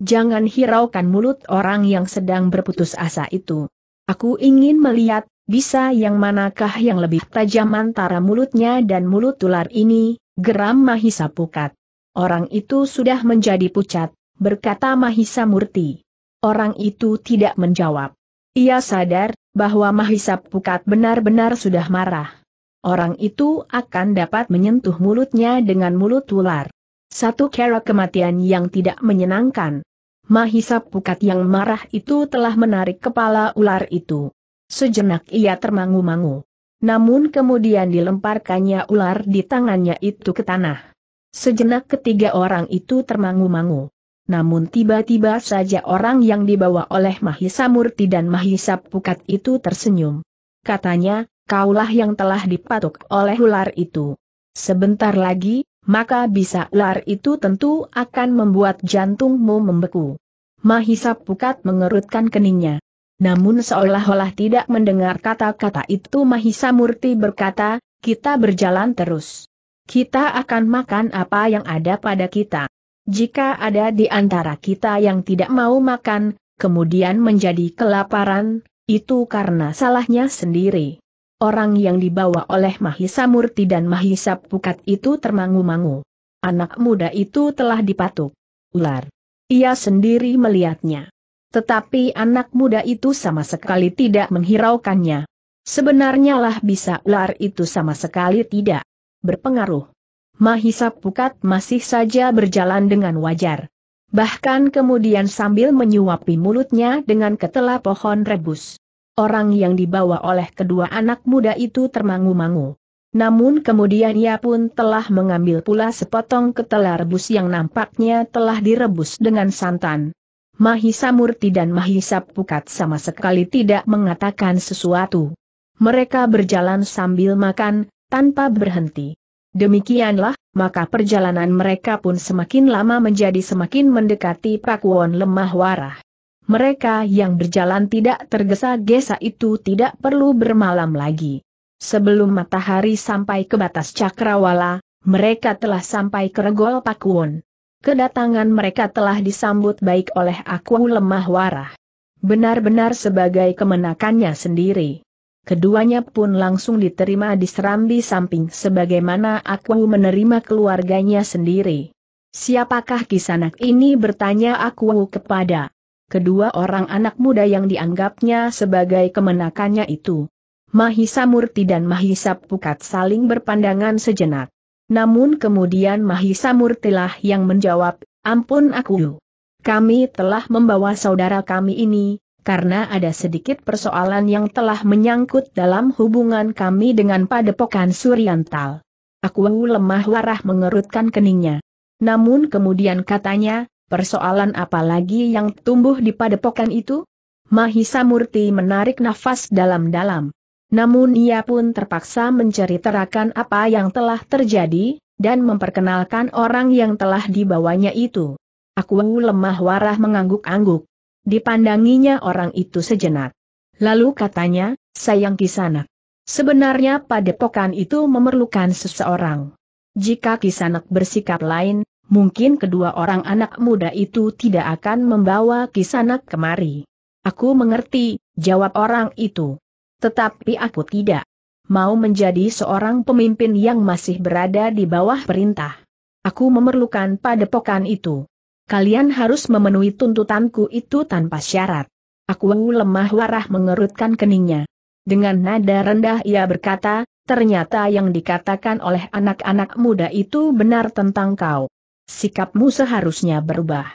Jangan hiraukan mulut orang yang sedang berputus asa itu. Aku ingin melihat, bisa yang manakah yang lebih tajam antara mulutnya dan mulut tular ini, geram Mahisa Pukat. Orang itu sudah menjadi pucat, berkata Mahisa Murti. Orang itu tidak menjawab. Ia sadar bahwa Mahisa Pukat benar-benar sudah marah. Orang itu akan dapat menyentuh mulutnya dengan mulut ular. Satu kera kematian yang tidak menyenangkan. Mahisa Pukat yang marah itu telah menarik kepala ular itu. Sejenak ia termangu-mangu. Namun kemudian dilemparkannya ular di tangannya itu ke tanah. Sejenak ketiga orang itu termangu-mangu. Namun tiba-tiba saja orang yang dibawa oleh Mahisa Murti dan Mahisa Pukat itu tersenyum. Katanya, kaulah yang telah dipatok oleh ular itu. Sebentar lagi, maka bisa ular itu tentu akan membuat jantungmu membeku. Mahisa Pukat mengerutkan keningnya. Namun seolah-olah tidak mendengar kata-kata itu Mahisa Murti berkata, kita berjalan terus. Kita akan makan apa yang ada pada kita. Jika ada di antara kita yang tidak mau makan, kemudian menjadi kelaparan, itu karena salahnya sendiri. Orang yang dibawa oleh Mahisa Murti dan Mahisa Pukat itu termangu-mangu. Anak muda itu telah dipatuk. Ular. Ia sendiri melihatnya. Tetapi anak muda itu sama sekali tidak menghiraukannya. Sebenarnya lah bisa ular itu sama sekali tidak berpengaruh. Mahisa Pukat masih saja berjalan dengan wajar. Bahkan kemudian sambil menyuapi mulutnya dengan ketela pohon rebus. Orang yang dibawa oleh kedua anak muda itu termangu-mangu. Namun kemudian ia pun telah mengambil pula sepotong ketela rebus yang nampaknya telah direbus dengan santan. Mahisa Murti dan Mahisa Pukat sama sekali tidak mengatakan sesuatu. Mereka berjalan sambil makan, tanpa berhenti. Demikianlah, maka perjalanan mereka pun semakin lama menjadi semakin mendekati Pakuwon lemah warah. Mereka yang berjalan tidak tergesa-gesa itu tidak perlu bermalam lagi. Sebelum matahari sampai ke batas cakrawala, mereka telah sampai ke regol Pakuwon. Kedatangan mereka telah disambut baik oleh aku lemah warah. Benar-benar sebagai kemenakannya sendiri keduanya pun langsung diterima di serambi samping sebagaimana aku menerima keluarganya sendiri. Siapakah kisanak ini bertanya aku kepada kedua orang anak muda yang dianggapnya sebagai kemenakannya itu. Mahisa Murti dan Mahisa Pukat saling berpandangan sejenak. Namun kemudian Mahisa Murtilah yang menjawab, ampun aku. Kami telah membawa saudara kami ini, karena ada sedikit persoalan yang telah menyangkut dalam hubungan kami dengan Padepokan Suryantal. Aku lemah warah mengerutkan keningnya. Namun kemudian katanya, persoalan apa lagi yang tumbuh di Padepokan itu? Mahisa Murti menarik nafas dalam-dalam. Namun ia pun terpaksa menceritakan apa yang telah terjadi, dan memperkenalkan orang yang telah dibawanya itu. Aku lemah warah mengangguk-angguk. Dipandanginya orang itu sejenak. Lalu katanya, sayang kisanak. Sebenarnya padepokan itu memerlukan seseorang. Jika kisanak bersikap lain, mungkin kedua orang anak muda itu tidak akan membawa kisanak kemari. Aku mengerti, jawab orang itu. Tetapi aku tidak mau menjadi seorang pemimpin yang masih berada di bawah perintah. Aku memerlukan padepokan itu kalian harus memenuhi tuntutanku itu tanpa syarat. Aku lemah warah mengerutkan keningnya. Dengan nada rendah ia berkata, ternyata yang dikatakan oleh anak-anak muda itu benar tentang kau. Sikapmu seharusnya berubah.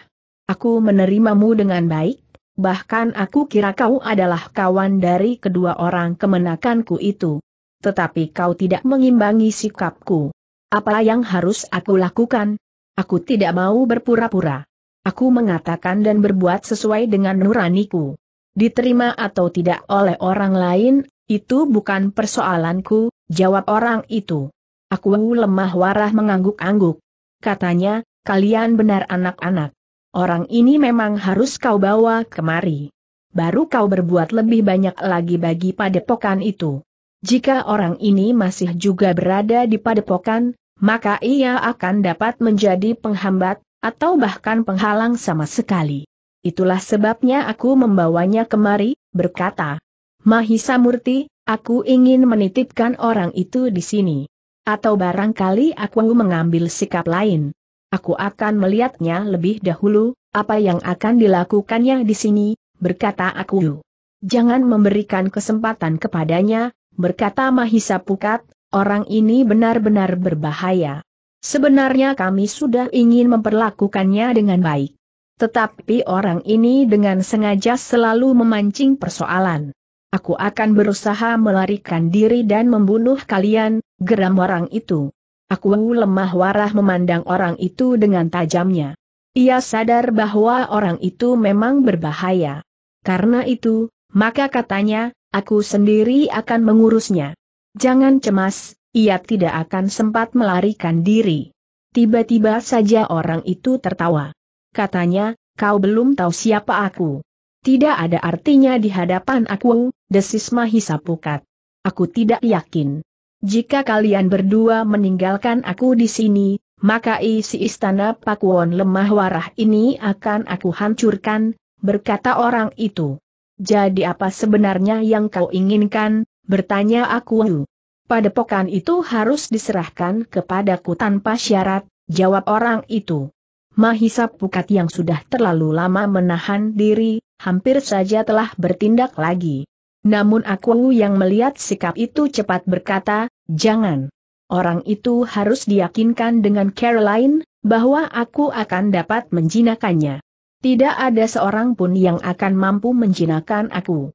Aku menerimamu dengan baik, bahkan aku kira kau adalah kawan dari kedua orang kemenakanku itu. Tetapi kau tidak mengimbangi sikapku. Apa yang harus aku lakukan? Aku tidak mau berpura-pura. Aku mengatakan dan berbuat sesuai dengan nuraniku. Diterima atau tidak oleh orang lain, itu bukan persoalanku, jawab orang itu. Aku lemah warah mengangguk-angguk. Katanya, kalian benar anak-anak. Orang ini memang harus kau bawa kemari. Baru kau berbuat lebih banyak lagi bagi padepokan itu. Jika orang ini masih juga berada di padepokan, maka ia akan dapat menjadi penghambat, atau bahkan penghalang sama sekali. Itulah sebabnya aku membawanya kemari, berkata, Mahisa Murti, aku ingin menitipkan orang itu di sini. Atau barangkali aku mengambil sikap lain. Aku akan melihatnya lebih dahulu, apa yang akan dilakukannya di sini, berkata aku. Jangan memberikan kesempatan kepadanya, berkata Mahisa Pukat, Orang ini benar-benar berbahaya. Sebenarnya kami sudah ingin memperlakukannya dengan baik. Tetapi orang ini dengan sengaja selalu memancing persoalan. Aku akan berusaha melarikan diri dan membunuh kalian, geram orang itu. Aku lemah warah memandang orang itu dengan tajamnya. Ia sadar bahwa orang itu memang berbahaya. Karena itu, maka katanya, aku sendiri akan mengurusnya. Jangan cemas, ia tidak akan sempat melarikan diri. Tiba-tiba saja orang itu tertawa. Katanya, kau belum tahu siapa aku. Tidak ada artinya di hadapan aku, desis Mahisa Pukat. Aku tidak yakin. Jika kalian berdua meninggalkan aku di sini, maka isi istana Pakuwon lemah warah ini akan aku hancurkan, berkata orang itu. Jadi apa sebenarnya yang kau inginkan, Bertanya aku, pada padepokan itu harus diserahkan kepadaku tanpa syarat, jawab orang itu. Mahisa Pukat yang sudah terlalu lama menahan diri, hampir saja telah bertindak lagi. Namun aku yang melihat sikap itu cepat berkata, jangan. Orang itu harus diyakinkan dengan Caroline, bahwa aku akan dapat menjinakannya. Tidak ada seorang pun yang akan mampu menjinakkan aku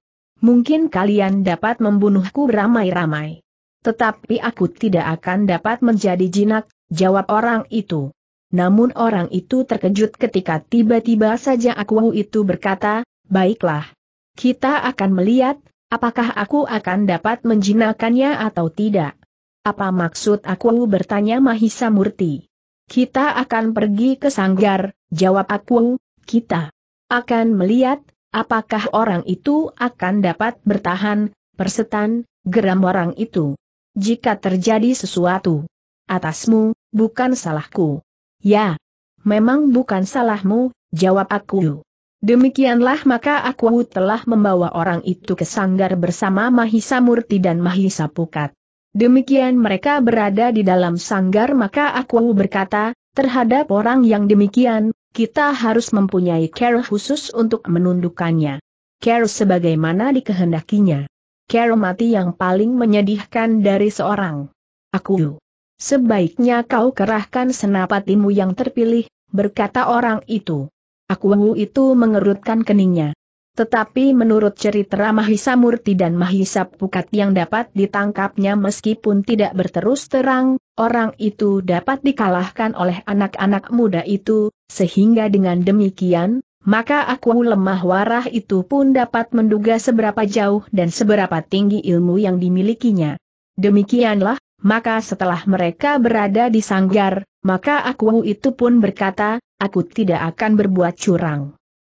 mungkin kalian dapat membunuhku ramai ramai Tetapi aku tidak akan dapat menjadi jinak, jawab orang itu. Namun orang itu terkejut ketika tiba-tiba saja aku itu berkata, baiklah. Kita akan melihat, apakah aku akan dapat menjinakannya atau tidak. Apa maksud aku bertanya Mahisa Murti? Kita akan pergi ke sanggar, jawab aku, kita akan melihat, Apakah orang itu akan dapat bertahan, persetan, geram orang itu? Jika terjadi sesuatu atasmu, bukan salahku. Ya, memang bukan salahmu, jawab aku. Demikianlah maka aku telah membawa orang itu ke sanggar bersama Mahisa Murti dan Mahisa Pukat. Demikian mereka berada di dalam sanggar maka aku berkata, terhadap orang yang demikian, kita harus mempunyai care khusus untuk menundukkannya. Care sebagaimana dikehendakinya. Care mati yang paling menyedihkan dari seorang. Aku. Sebaiknya kau kerahkan senapatimu yang terpilih, berkata orang itu. Aku itu mengerutkan keningnya. Tetapi menurut cerita Mahisa Murti dan Mahisa Pukat yang dapat ditangkapnya meskipun tidak berterus terang, orang itu dapat dikalahkan oleh anak-anak muda itu, sehingga dengan demikian, maka aku lemah warah itu pun dapat menduga seberapa jauh dan seberapa tinggi ilmu yang dimilikinya. Demikianlah, maka setelah mereka berada di sanggar, maka aku itu pun berkata, aku tidak akan berbuat curang.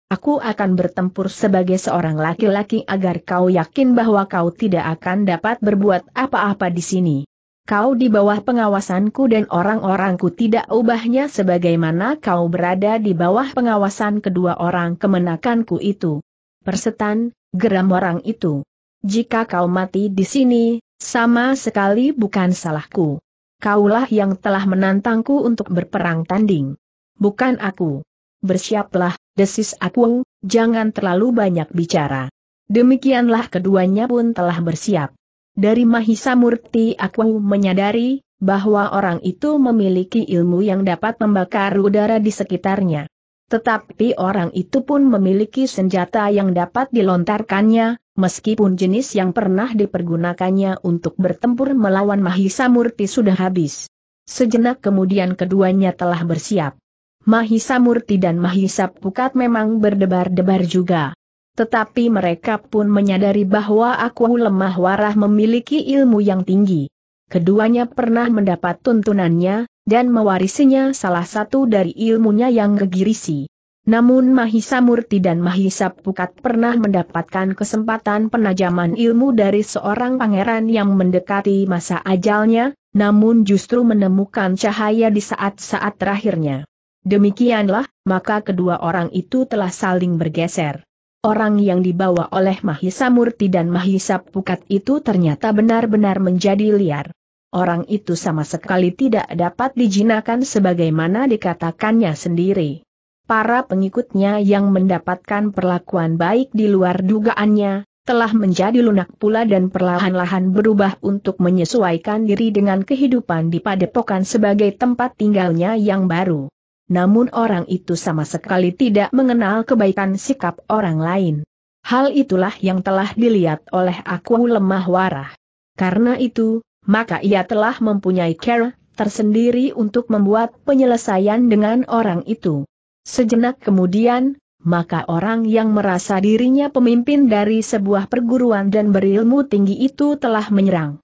Aku akan bertempur sebagai seorang laki-laki agar kau yakin bahwa kau tidak akan dapat berbuat apa-apa di sini kau di bawah pengawasanku dan orang-orangku tidak ubahnya sebagaimana kau berada di bawah pengawasan kedua orang kemenakanku itu. Persetan, geram orang itu. Jika kau mati di sini, sama sekali bukan salahku. Kaulah yang telah menantangku untuk berperang tanding. Bukan aku. Bersiaplah, desis aku, jangan terlalu banyak bicara. Demikianlah keduanya pun telah bersiap. Dari Mahisa Murti aku menyadari, bahwa orang itu memiliki ilmu yang dapat membakar udara di sekitarnya. Tetapi orang itu pun memiliki senjata yang dapat dilontarkannya, meskipun jenis yang pernah dipergunakannya untuk bertempur melawan Mahisa Murti sudah habis. Sejenak kemudian keduanya telah bersiap. Mahisa Murti dan Mahisa Pukat memang berdebar-debar juga. Tetapi mereka pun menyadari bahwa aku lemah warah memiliki ilmu yang tinggi. Keduanya pernah mendapat tuntunannya, dan mewarisinya salah satu dari ilmunya yang gegirisi. Namun Mahisa Murti dan Mahisa Pukat pernah mendapatkan kesempatan penajaman ilmu dari seorang pangeran yang mendekati masa ajalnya, namun justru menemukan cahaya di saat-saat terakhirnya. Demikianlah, maka kedua orang itu telah saling bergeser. Orang yang dibawa oleh Mahisa Murti dan Mahisa Pukat itu ternyata benar-benar menjadi liar. Orang itu sama sekali tidak dapat dijinakan sebagaimana dikatakannya sendiri. Para pengikutnya yang mendapatkan perlakuan baik di luar dugaannya, telah menjadi lunak pula dan perlahan-lahan berubah untuk menyesuaikan diri dengan kehidupan di padepokan sebagai tempat tinggalnya yang baru namun orang itu sama sekali tidak mengenal kebaikan sikap orang lain. Hal itulah yang telah dilihat oleh aku lemah warah. Karena itu, maka ia telah mempunyai care tersendiri untuk membuat penyelesaian dengan orang itu. Sejenak kemudian, maka orang yang merasa dirinya pemimpin dari sebuah perguruan dan berilmu tinggi itu telah menyerang.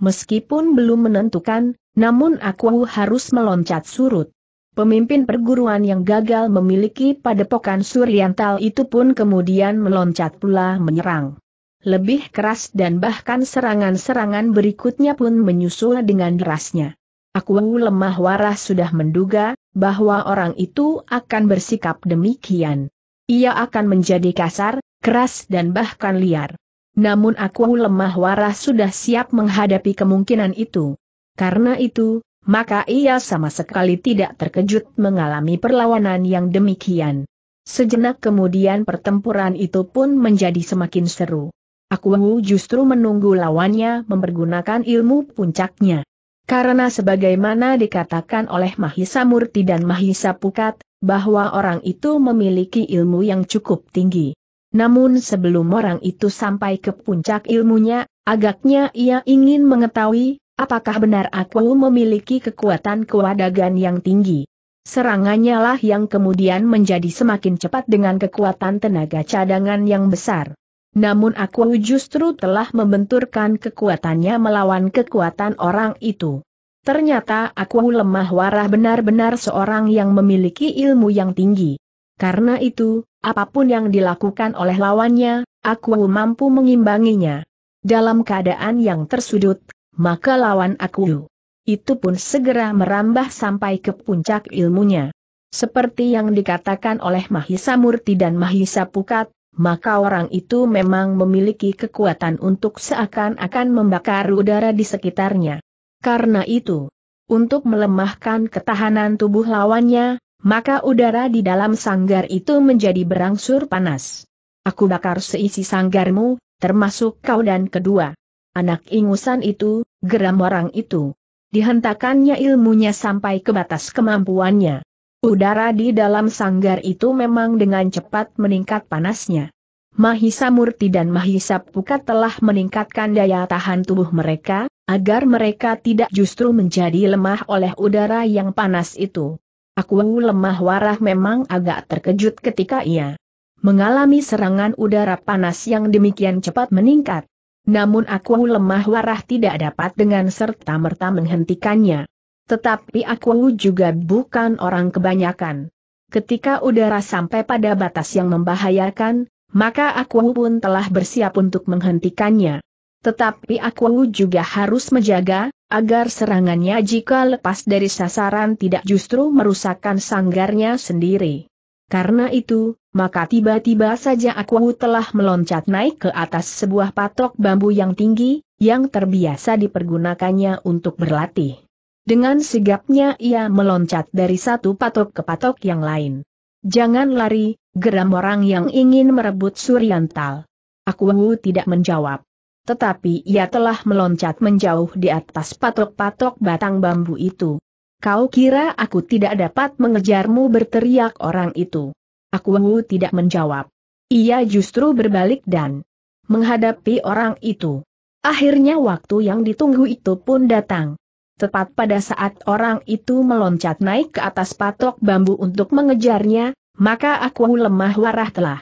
Meskipun belum menentukan, namun aku harus meloncat surut. Pemimpin perguruan yang gagal memiliki padepokan Suriantal itu pun kemudian meloncat pula menyerang. Lebih keras dan bahkan serangan-serangan berikutnya pun menyusul dengan derasnya. Aku lemah waras sudah menduga bahwa orang itu akan bersikap demikian. Ia akan menjadi kasar, keras dan bahkan liar. Namun aku lemah waras sudah siap menghadapi kemungkinan itu. Karena itu, maka ia sama sekali tidak terkejut mengalami perlawanan yang demikian. Sejenak kemudian pertempuran itu pun menjadi semakin seru. Aku justru menunggu lawannya mempergunakan ilmu puncaknya. Karena sebagaimana dikatakan oleh Mahisa Murti dan Mahisa Pukat, bahwa orang itu memiliki ilmu yang cukup tinggi. Namun sebelum orang itu sampai ke puncak ilmunya, agaknya ia ingin mengetahui Apakah benar aku memiliki kekuatan kewadagan yang tinggi? Serangannya lah yang kemudian menjadi semakin cepat dengan kekuatan tenaga cadangan yang besar. Namun aku justru telah membenturkan kekuatannya melawan kekuatan orang itu. Ternyata aku lemah warah benar-benar seorang yang memiliki ilmu yang tinggi. Karena itu, apapun yang dilakukan oleh lawannya, aku mampu mengimbanginya. Dalam keadaan yang tersudut, maka lawan aku. Itu pun segera merambah sampai ke puncak ilmunya. Seperti yang dikatakan oleh Mahisa Murti dan Mahisa Pukat, maka orang itu memang memiliki kekuatan untuk seakan-akan membakar udara di sekitarnya. Karena itu, untuk melemahkan ketahanan tubuh lawannya, maka udara di dalam sanggar itu menjadi berangsur panas. Aku bakar seisi sanggarmu, termasuk kau dan kedua Anak ingusan itu, geram orang itu. Dihentakannya ilmunya sampai ke batas kemampuannya. Udara di dalam sanggar itu memang dengan cepat meningkat panasnya. Mahisa Murti dan Mahisa Pukat telah meningkatkan daya tahan tubuh mereka, agar mereka tidak justru menjadi lemah oleh udara yang panas itu. Aku lemah warah memang agak terkejut ketika ia mengalami serangan udara panas yang demikian cepat meningkat. Namun aku lemah warah tidak dapat dengan serta-merta menghentikannya. Tetapi aku juga bukan orang kebanyakan. Ketika udara sampai pada batas yang membahayakan, maka aku pun telah bersiap untuk menghentikannya. Tetapi aku juga harus menjaga, agar serangannya jika lepas dari sasaran tidak justru merusakkan sanggarnya sendiri. Karena itu, maka tiba-tiba saja aku telah meloncat naik ke atas sebuah patok bambu yang tinggi, yang terbiasa dipergunakannya untuk berlatih. Dengan sigapnya ia meloncat dari satu patok ke patok yang lain. Jangan lari, geram orang yang ingin merebut Suryantal. Aku tidak menjawab. Tetapi ia telah meloncat menjauh di atas patok-patok batang bambu itu. Kau kira aku tidak dapat mengejarmu berteriak orang itu. Aku tidak menjawab. Ia justru berbalik dan menghadapi orang itu. Akhirnya waktu yang ditunggu itu pun datang. Tepat pada saat orang itu meloncat naik ke atas patok bambu untuk mengejarnya, maka aku lemah warah telah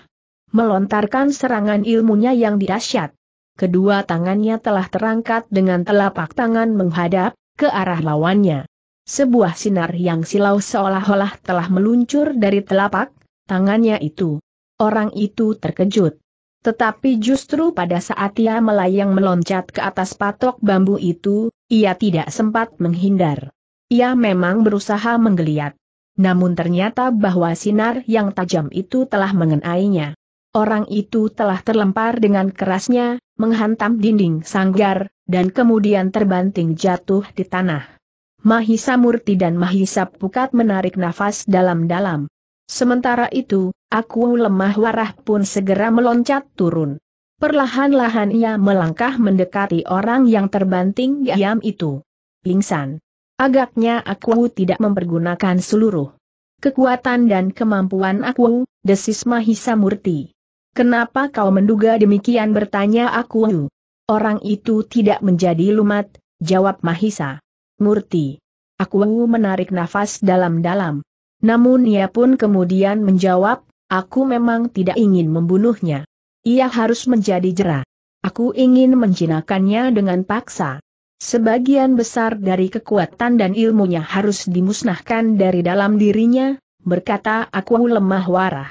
melontarkan serangan ilmunya yang dirasyat. Kedua tangannya telah terangkat dengan telapak tangan menghadap ke arah lawannya sebuah sinar yang silau seolah-olah telah meluncur dari telapak tangannya itu. Orang itu terkejut. Tetapi justru pada saat ia melayang meloncat ke atas patok bambu itu, ia tidak sempat menghindar. Ia memang berusaha menggeliat. Namun ternyata bahwa sinar yang tajam itu telah mengenainya. Orang itu telah terlempar dengan kerasnya, menghantam dinding sanggar, dan kemudian terbanting jatuh di tanah. Mahisa Murti dan Mahisa Pukat menarik nafas dalam-dalam. Sementara itu, aku lemah warah pun segera meloncat turun. Perlahan-lahan ia melangkah mendekati orang yang terbanting gayam itu. Pingsan. Agaknya aku tidak mempergunakan seluruh kekuatan dan kemampuan aku, desis Mahisa Murti. Kenapa kau menduga demikian bertanya aku? Orang itu tidak menjadi lumat, jawab Mahisa. Murti. Aku menarik nafas dalam-dalam. Namun ia pun kemudian menjawab, aku memang tidak ingin membunuhnya. Ia harus menjadi jera. Aku ingin menjinakannya dengan paksa. Sebagian besar dari kekuatan dan ilmunya harus dimusnahkan dari dalam dirinya, berkata aku lemah warah.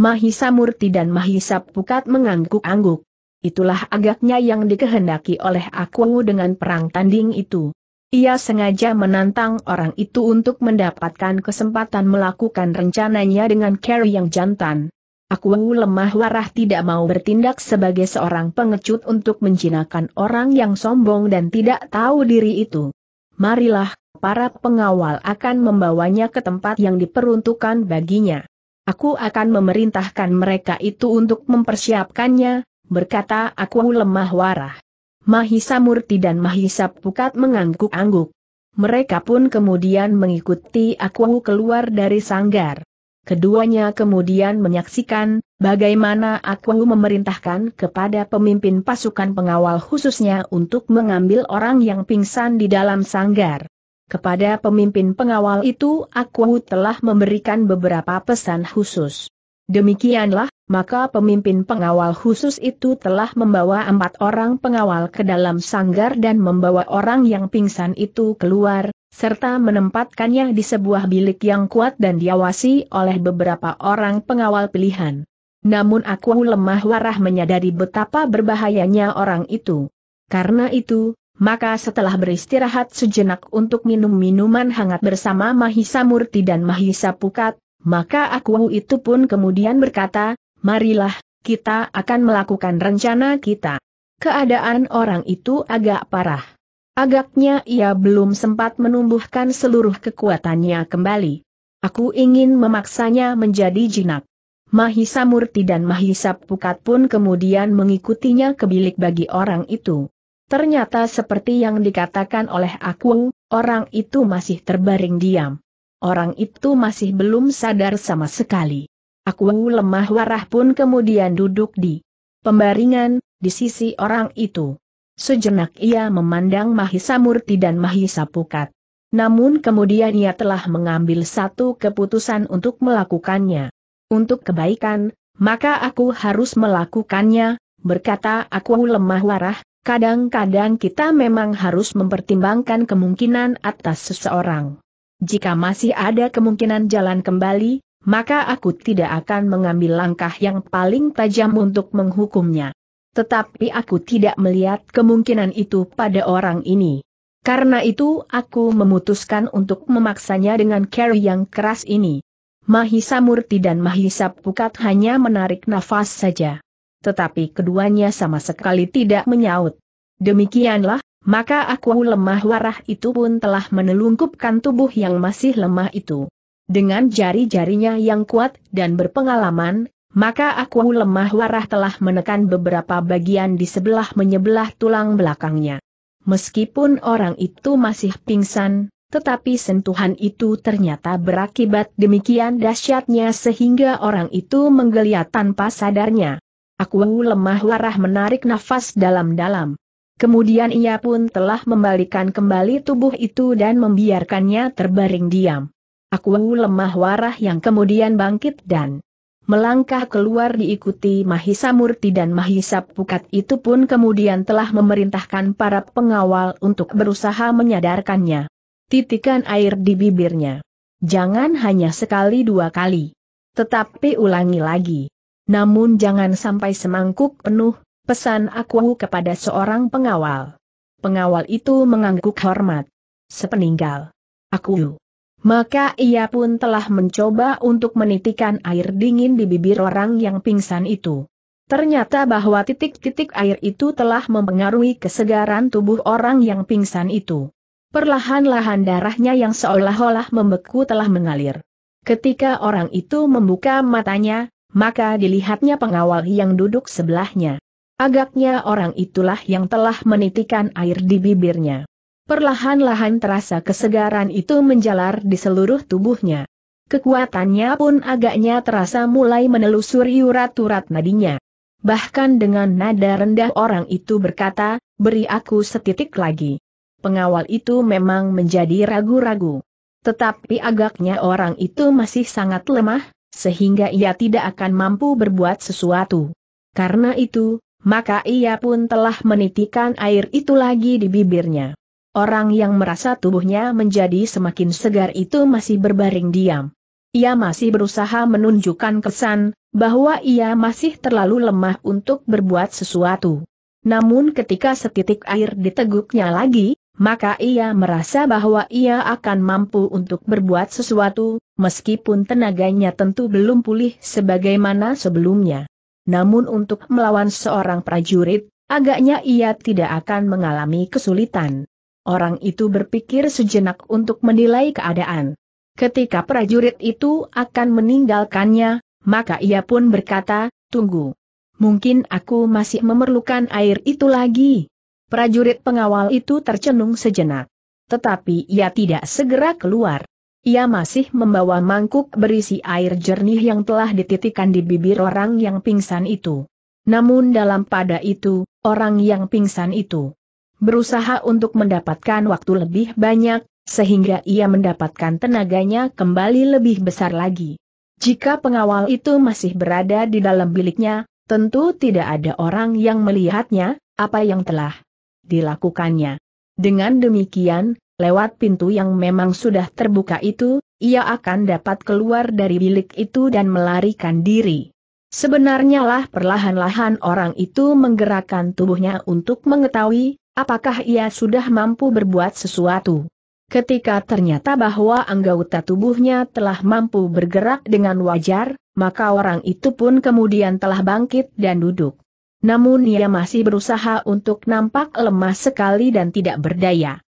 Mahisa Murti dan Mahisa Pukat mengangguk-angguk. Itulah agaknya yang dikehendaki oleh aku dengan perang tanding itu. Ia sengaja menantang orang itu untuk mendapatkan kesempatan melakukan rencananya dengan Carrie yang jantan. Aku lemah warah tidak mau bertindak sebagai seorang pengecut untuk menjinakkan orang yang sombong dan tidak tahu diri itu. Marilah, para pengawal akan membawanya ke tempat yang diperuntukkan baginya. Aku akan memerintahkan mereka itu untuk mempersiapkannya, berkata aku lemah warah. Mahisa Murti dan Mahisa Pukat mengangguk-angguk. Mereka pun kemudian mengikuti Akuwu keluar dari sanggar. Keduanya kemudian menyaksikan bagaimana Akuwu memerintahkan kepada pemimpin pasukan pengawal khususnya untuk mengambil orang yang pingsan di dalam sanggar. Kepada pemimpin pengawal itu Akuwu telah memberikan beberapa pesan khusus. Demikianlah maka pemimpin pengawal khusus itu telah membawa empat orang pengawal ke dalam sanggar dan membawa orang yang pingsan itu keluar, serta menempatkannya di sebuah bilik yang kuat dan diawasi oleh beberapa orang pengawal pilihan. Namun aku lemah warah menyadari betapa berbahayanya orang itu. Karena itu, maka setelah beristirahat sejenak untuk minum minuman hangat bersama Mahisa Murti dan Mahisa Pukat, maka aku itu pun kemudian berkata, Marilah, kita akan melakukan rencana kita. Keadaan orang itu agak parah. Agaknya ia belum sempat menumbuhkan seluruh kekuatannya kembali. Aku ingin memaksanya menjadi jinak. Mahisa Murti dan Mahisa Pukat pun kemudian mengikutinya ke bilik bagi orang itu. Ternyata seperti yang dikatakan oleh aku, orang itu masih terbaring diam. Orang itu masih belum sadar sama sekali. Aku lemah warah pun kemudian duduk di pembaringan, di sisi orang itu. Sejenak ia memandang Mahisa Murti dan Mahisa Pukat. Namun kemudian ia telah mengambil satu keputusan untuk melakukannya. Untuk kebaikan, maka aku harus melakukannya, berkata aku lemah warah, kadang-kadang kita memang harus mempertimbangkan kemungkinan atas seseorang. Jika masih ada kemungkinan jalan kembali, maka aku tidak akan mengambil langkah yang paling tajam untuk menghukumnya. Tetapi aku tidak melihat kemungkinan itu pada orang ini. Karena itu aku memutuskan untuk memaksanya dengan carry yang keras ini. Mahisa Murti dan Mahisa Pukat hanya menarik nafas saja. Tetapi keduanya sama sekali tidak menyaut. Demikianlah, maka aku lemah warah itu pun telah menelungkupkan tubuh yang masih lemah itu. Dengan jari-jarinya yang kuat dan berpengalaman, maka aku lemah warah telah menekan beberapa bagian di sebelah menyebelah tulang belakangnya. Meskipun orang itu masih pingsan, tetapi sentuhan itu ternyata berakibat demikian dahsyatnya sehingga orang itu menggeliat tanpa sadarnya. Aku lemah warah menarik nafas dalam-dalam. Kemudian ia pun telah membalikan kembali tubuh itu dan membiarkannya terbaring diam aku lemah warah yang kemudian bangkit dan melangkah keluar diikuti Mahisa Murti dan Mahisa Pukat itu pun kemudian telah memerintahkan para pengawal untuk berusaha menyadarkannya. Titikan air di bibirnya. Jangan hanya sekali dua kali. Tetapi ulangi lagi. Namun jangan sampai semangkuk penuh, pesan aku kepada seorang pengawal. Pengawal itu mengangguk hormat. Sepeninggal. Aku. Maka ia pun telah mencoba untuk menitikan air dingin di bibir orang yang pingsan itu. Ternyata bahwa titik-titik air itu telah mempengaruhi kesegaran tubuh orang yang pingsan itu. Perlahan-lahan darahnya yang seolah-olah membeku telah mengalir. Ketika orang itu membuka matanya, maka dilihatnya pengawal yang duduk sebelahnya. Agaknya orang itulah yang telah menitikan air di bibirnya. Perlahan-lahan terasa kesegaran itu menjalar di seluruh tubuhnya. Kekuatannya pun agaknya terasa mulai menelusuri urat-urat nadinya. Bahkan dengan nada rendah orang itu berkata, beri aku setitik lagi. Pengawal itu memang menjadi ragu-ragu. Tetapi agaknya orang itu masih sangat lemah, sehingga ia tidak akan mampu berbuat sesuatu. Karena itu, maka ia pun telah menitikan air itu lagi di bibirnya. Orang yang merasa tubuhnya menjadi semakin segar itu masih berbaring diam. Ia masih berusaha menunjukkan kesan bahwa ia masih terlalu lemah untuk berbuat sesuatu. Namun ketika setitik air diteguknya lagi, maka ia merasa bahwa ia akan mampu untuk berbuat sesuatu, meskipun tenaganya tentu belum pulih sebagaimana sebelumnya. Namun untuk melawan seorang prajurit, agaknya ia tidak akan mengalami kesulitan. Orang itu berpikir sejenak untuk menilai keadaan. Ketika prajurit itu akan meninggalkannya, maka ia pun berkata, tunggu. Mungkin aku masih memerlukan air itu lagi. Prajurit pengawal itu tercenung sejenak. Tetapi ia tidak segera keluar. Ia masih membawa mangkuk berisi air jernih yang telah dititikkan di bibir orang yang pingsan itu. Namun dalam pada itu, orang yang pingsan itu berusaha untuk mendapatkan waktu lebih banyak, sehingga ia mendapatkan tenaganya kembali lebih besar lagi. Jika pengawal itu masih berada di dalam biliknya, tentu tidak ada orang yang melihatnya, apa yang telah dilakukannya. Dengan demikian, lewat pintu yang memang sudah terbuka itu, ia akan dapat keluar dari bilik itu dan melarikan diri. Sebenarnya lah perlahan-lahan orang itu menggerakkan tubuhnya untuk mengetahui, Apakah ia sudah mampu berbuat sesuatu? Ketika ternyata bahwa anggota tubuhnya telah mampu bergerak dengan wajar, maka orang itu pun kemudian telah bangkit dan duduk. Namun ia masih berusaha untuk nampak lemah sekali dan tidak berdaya.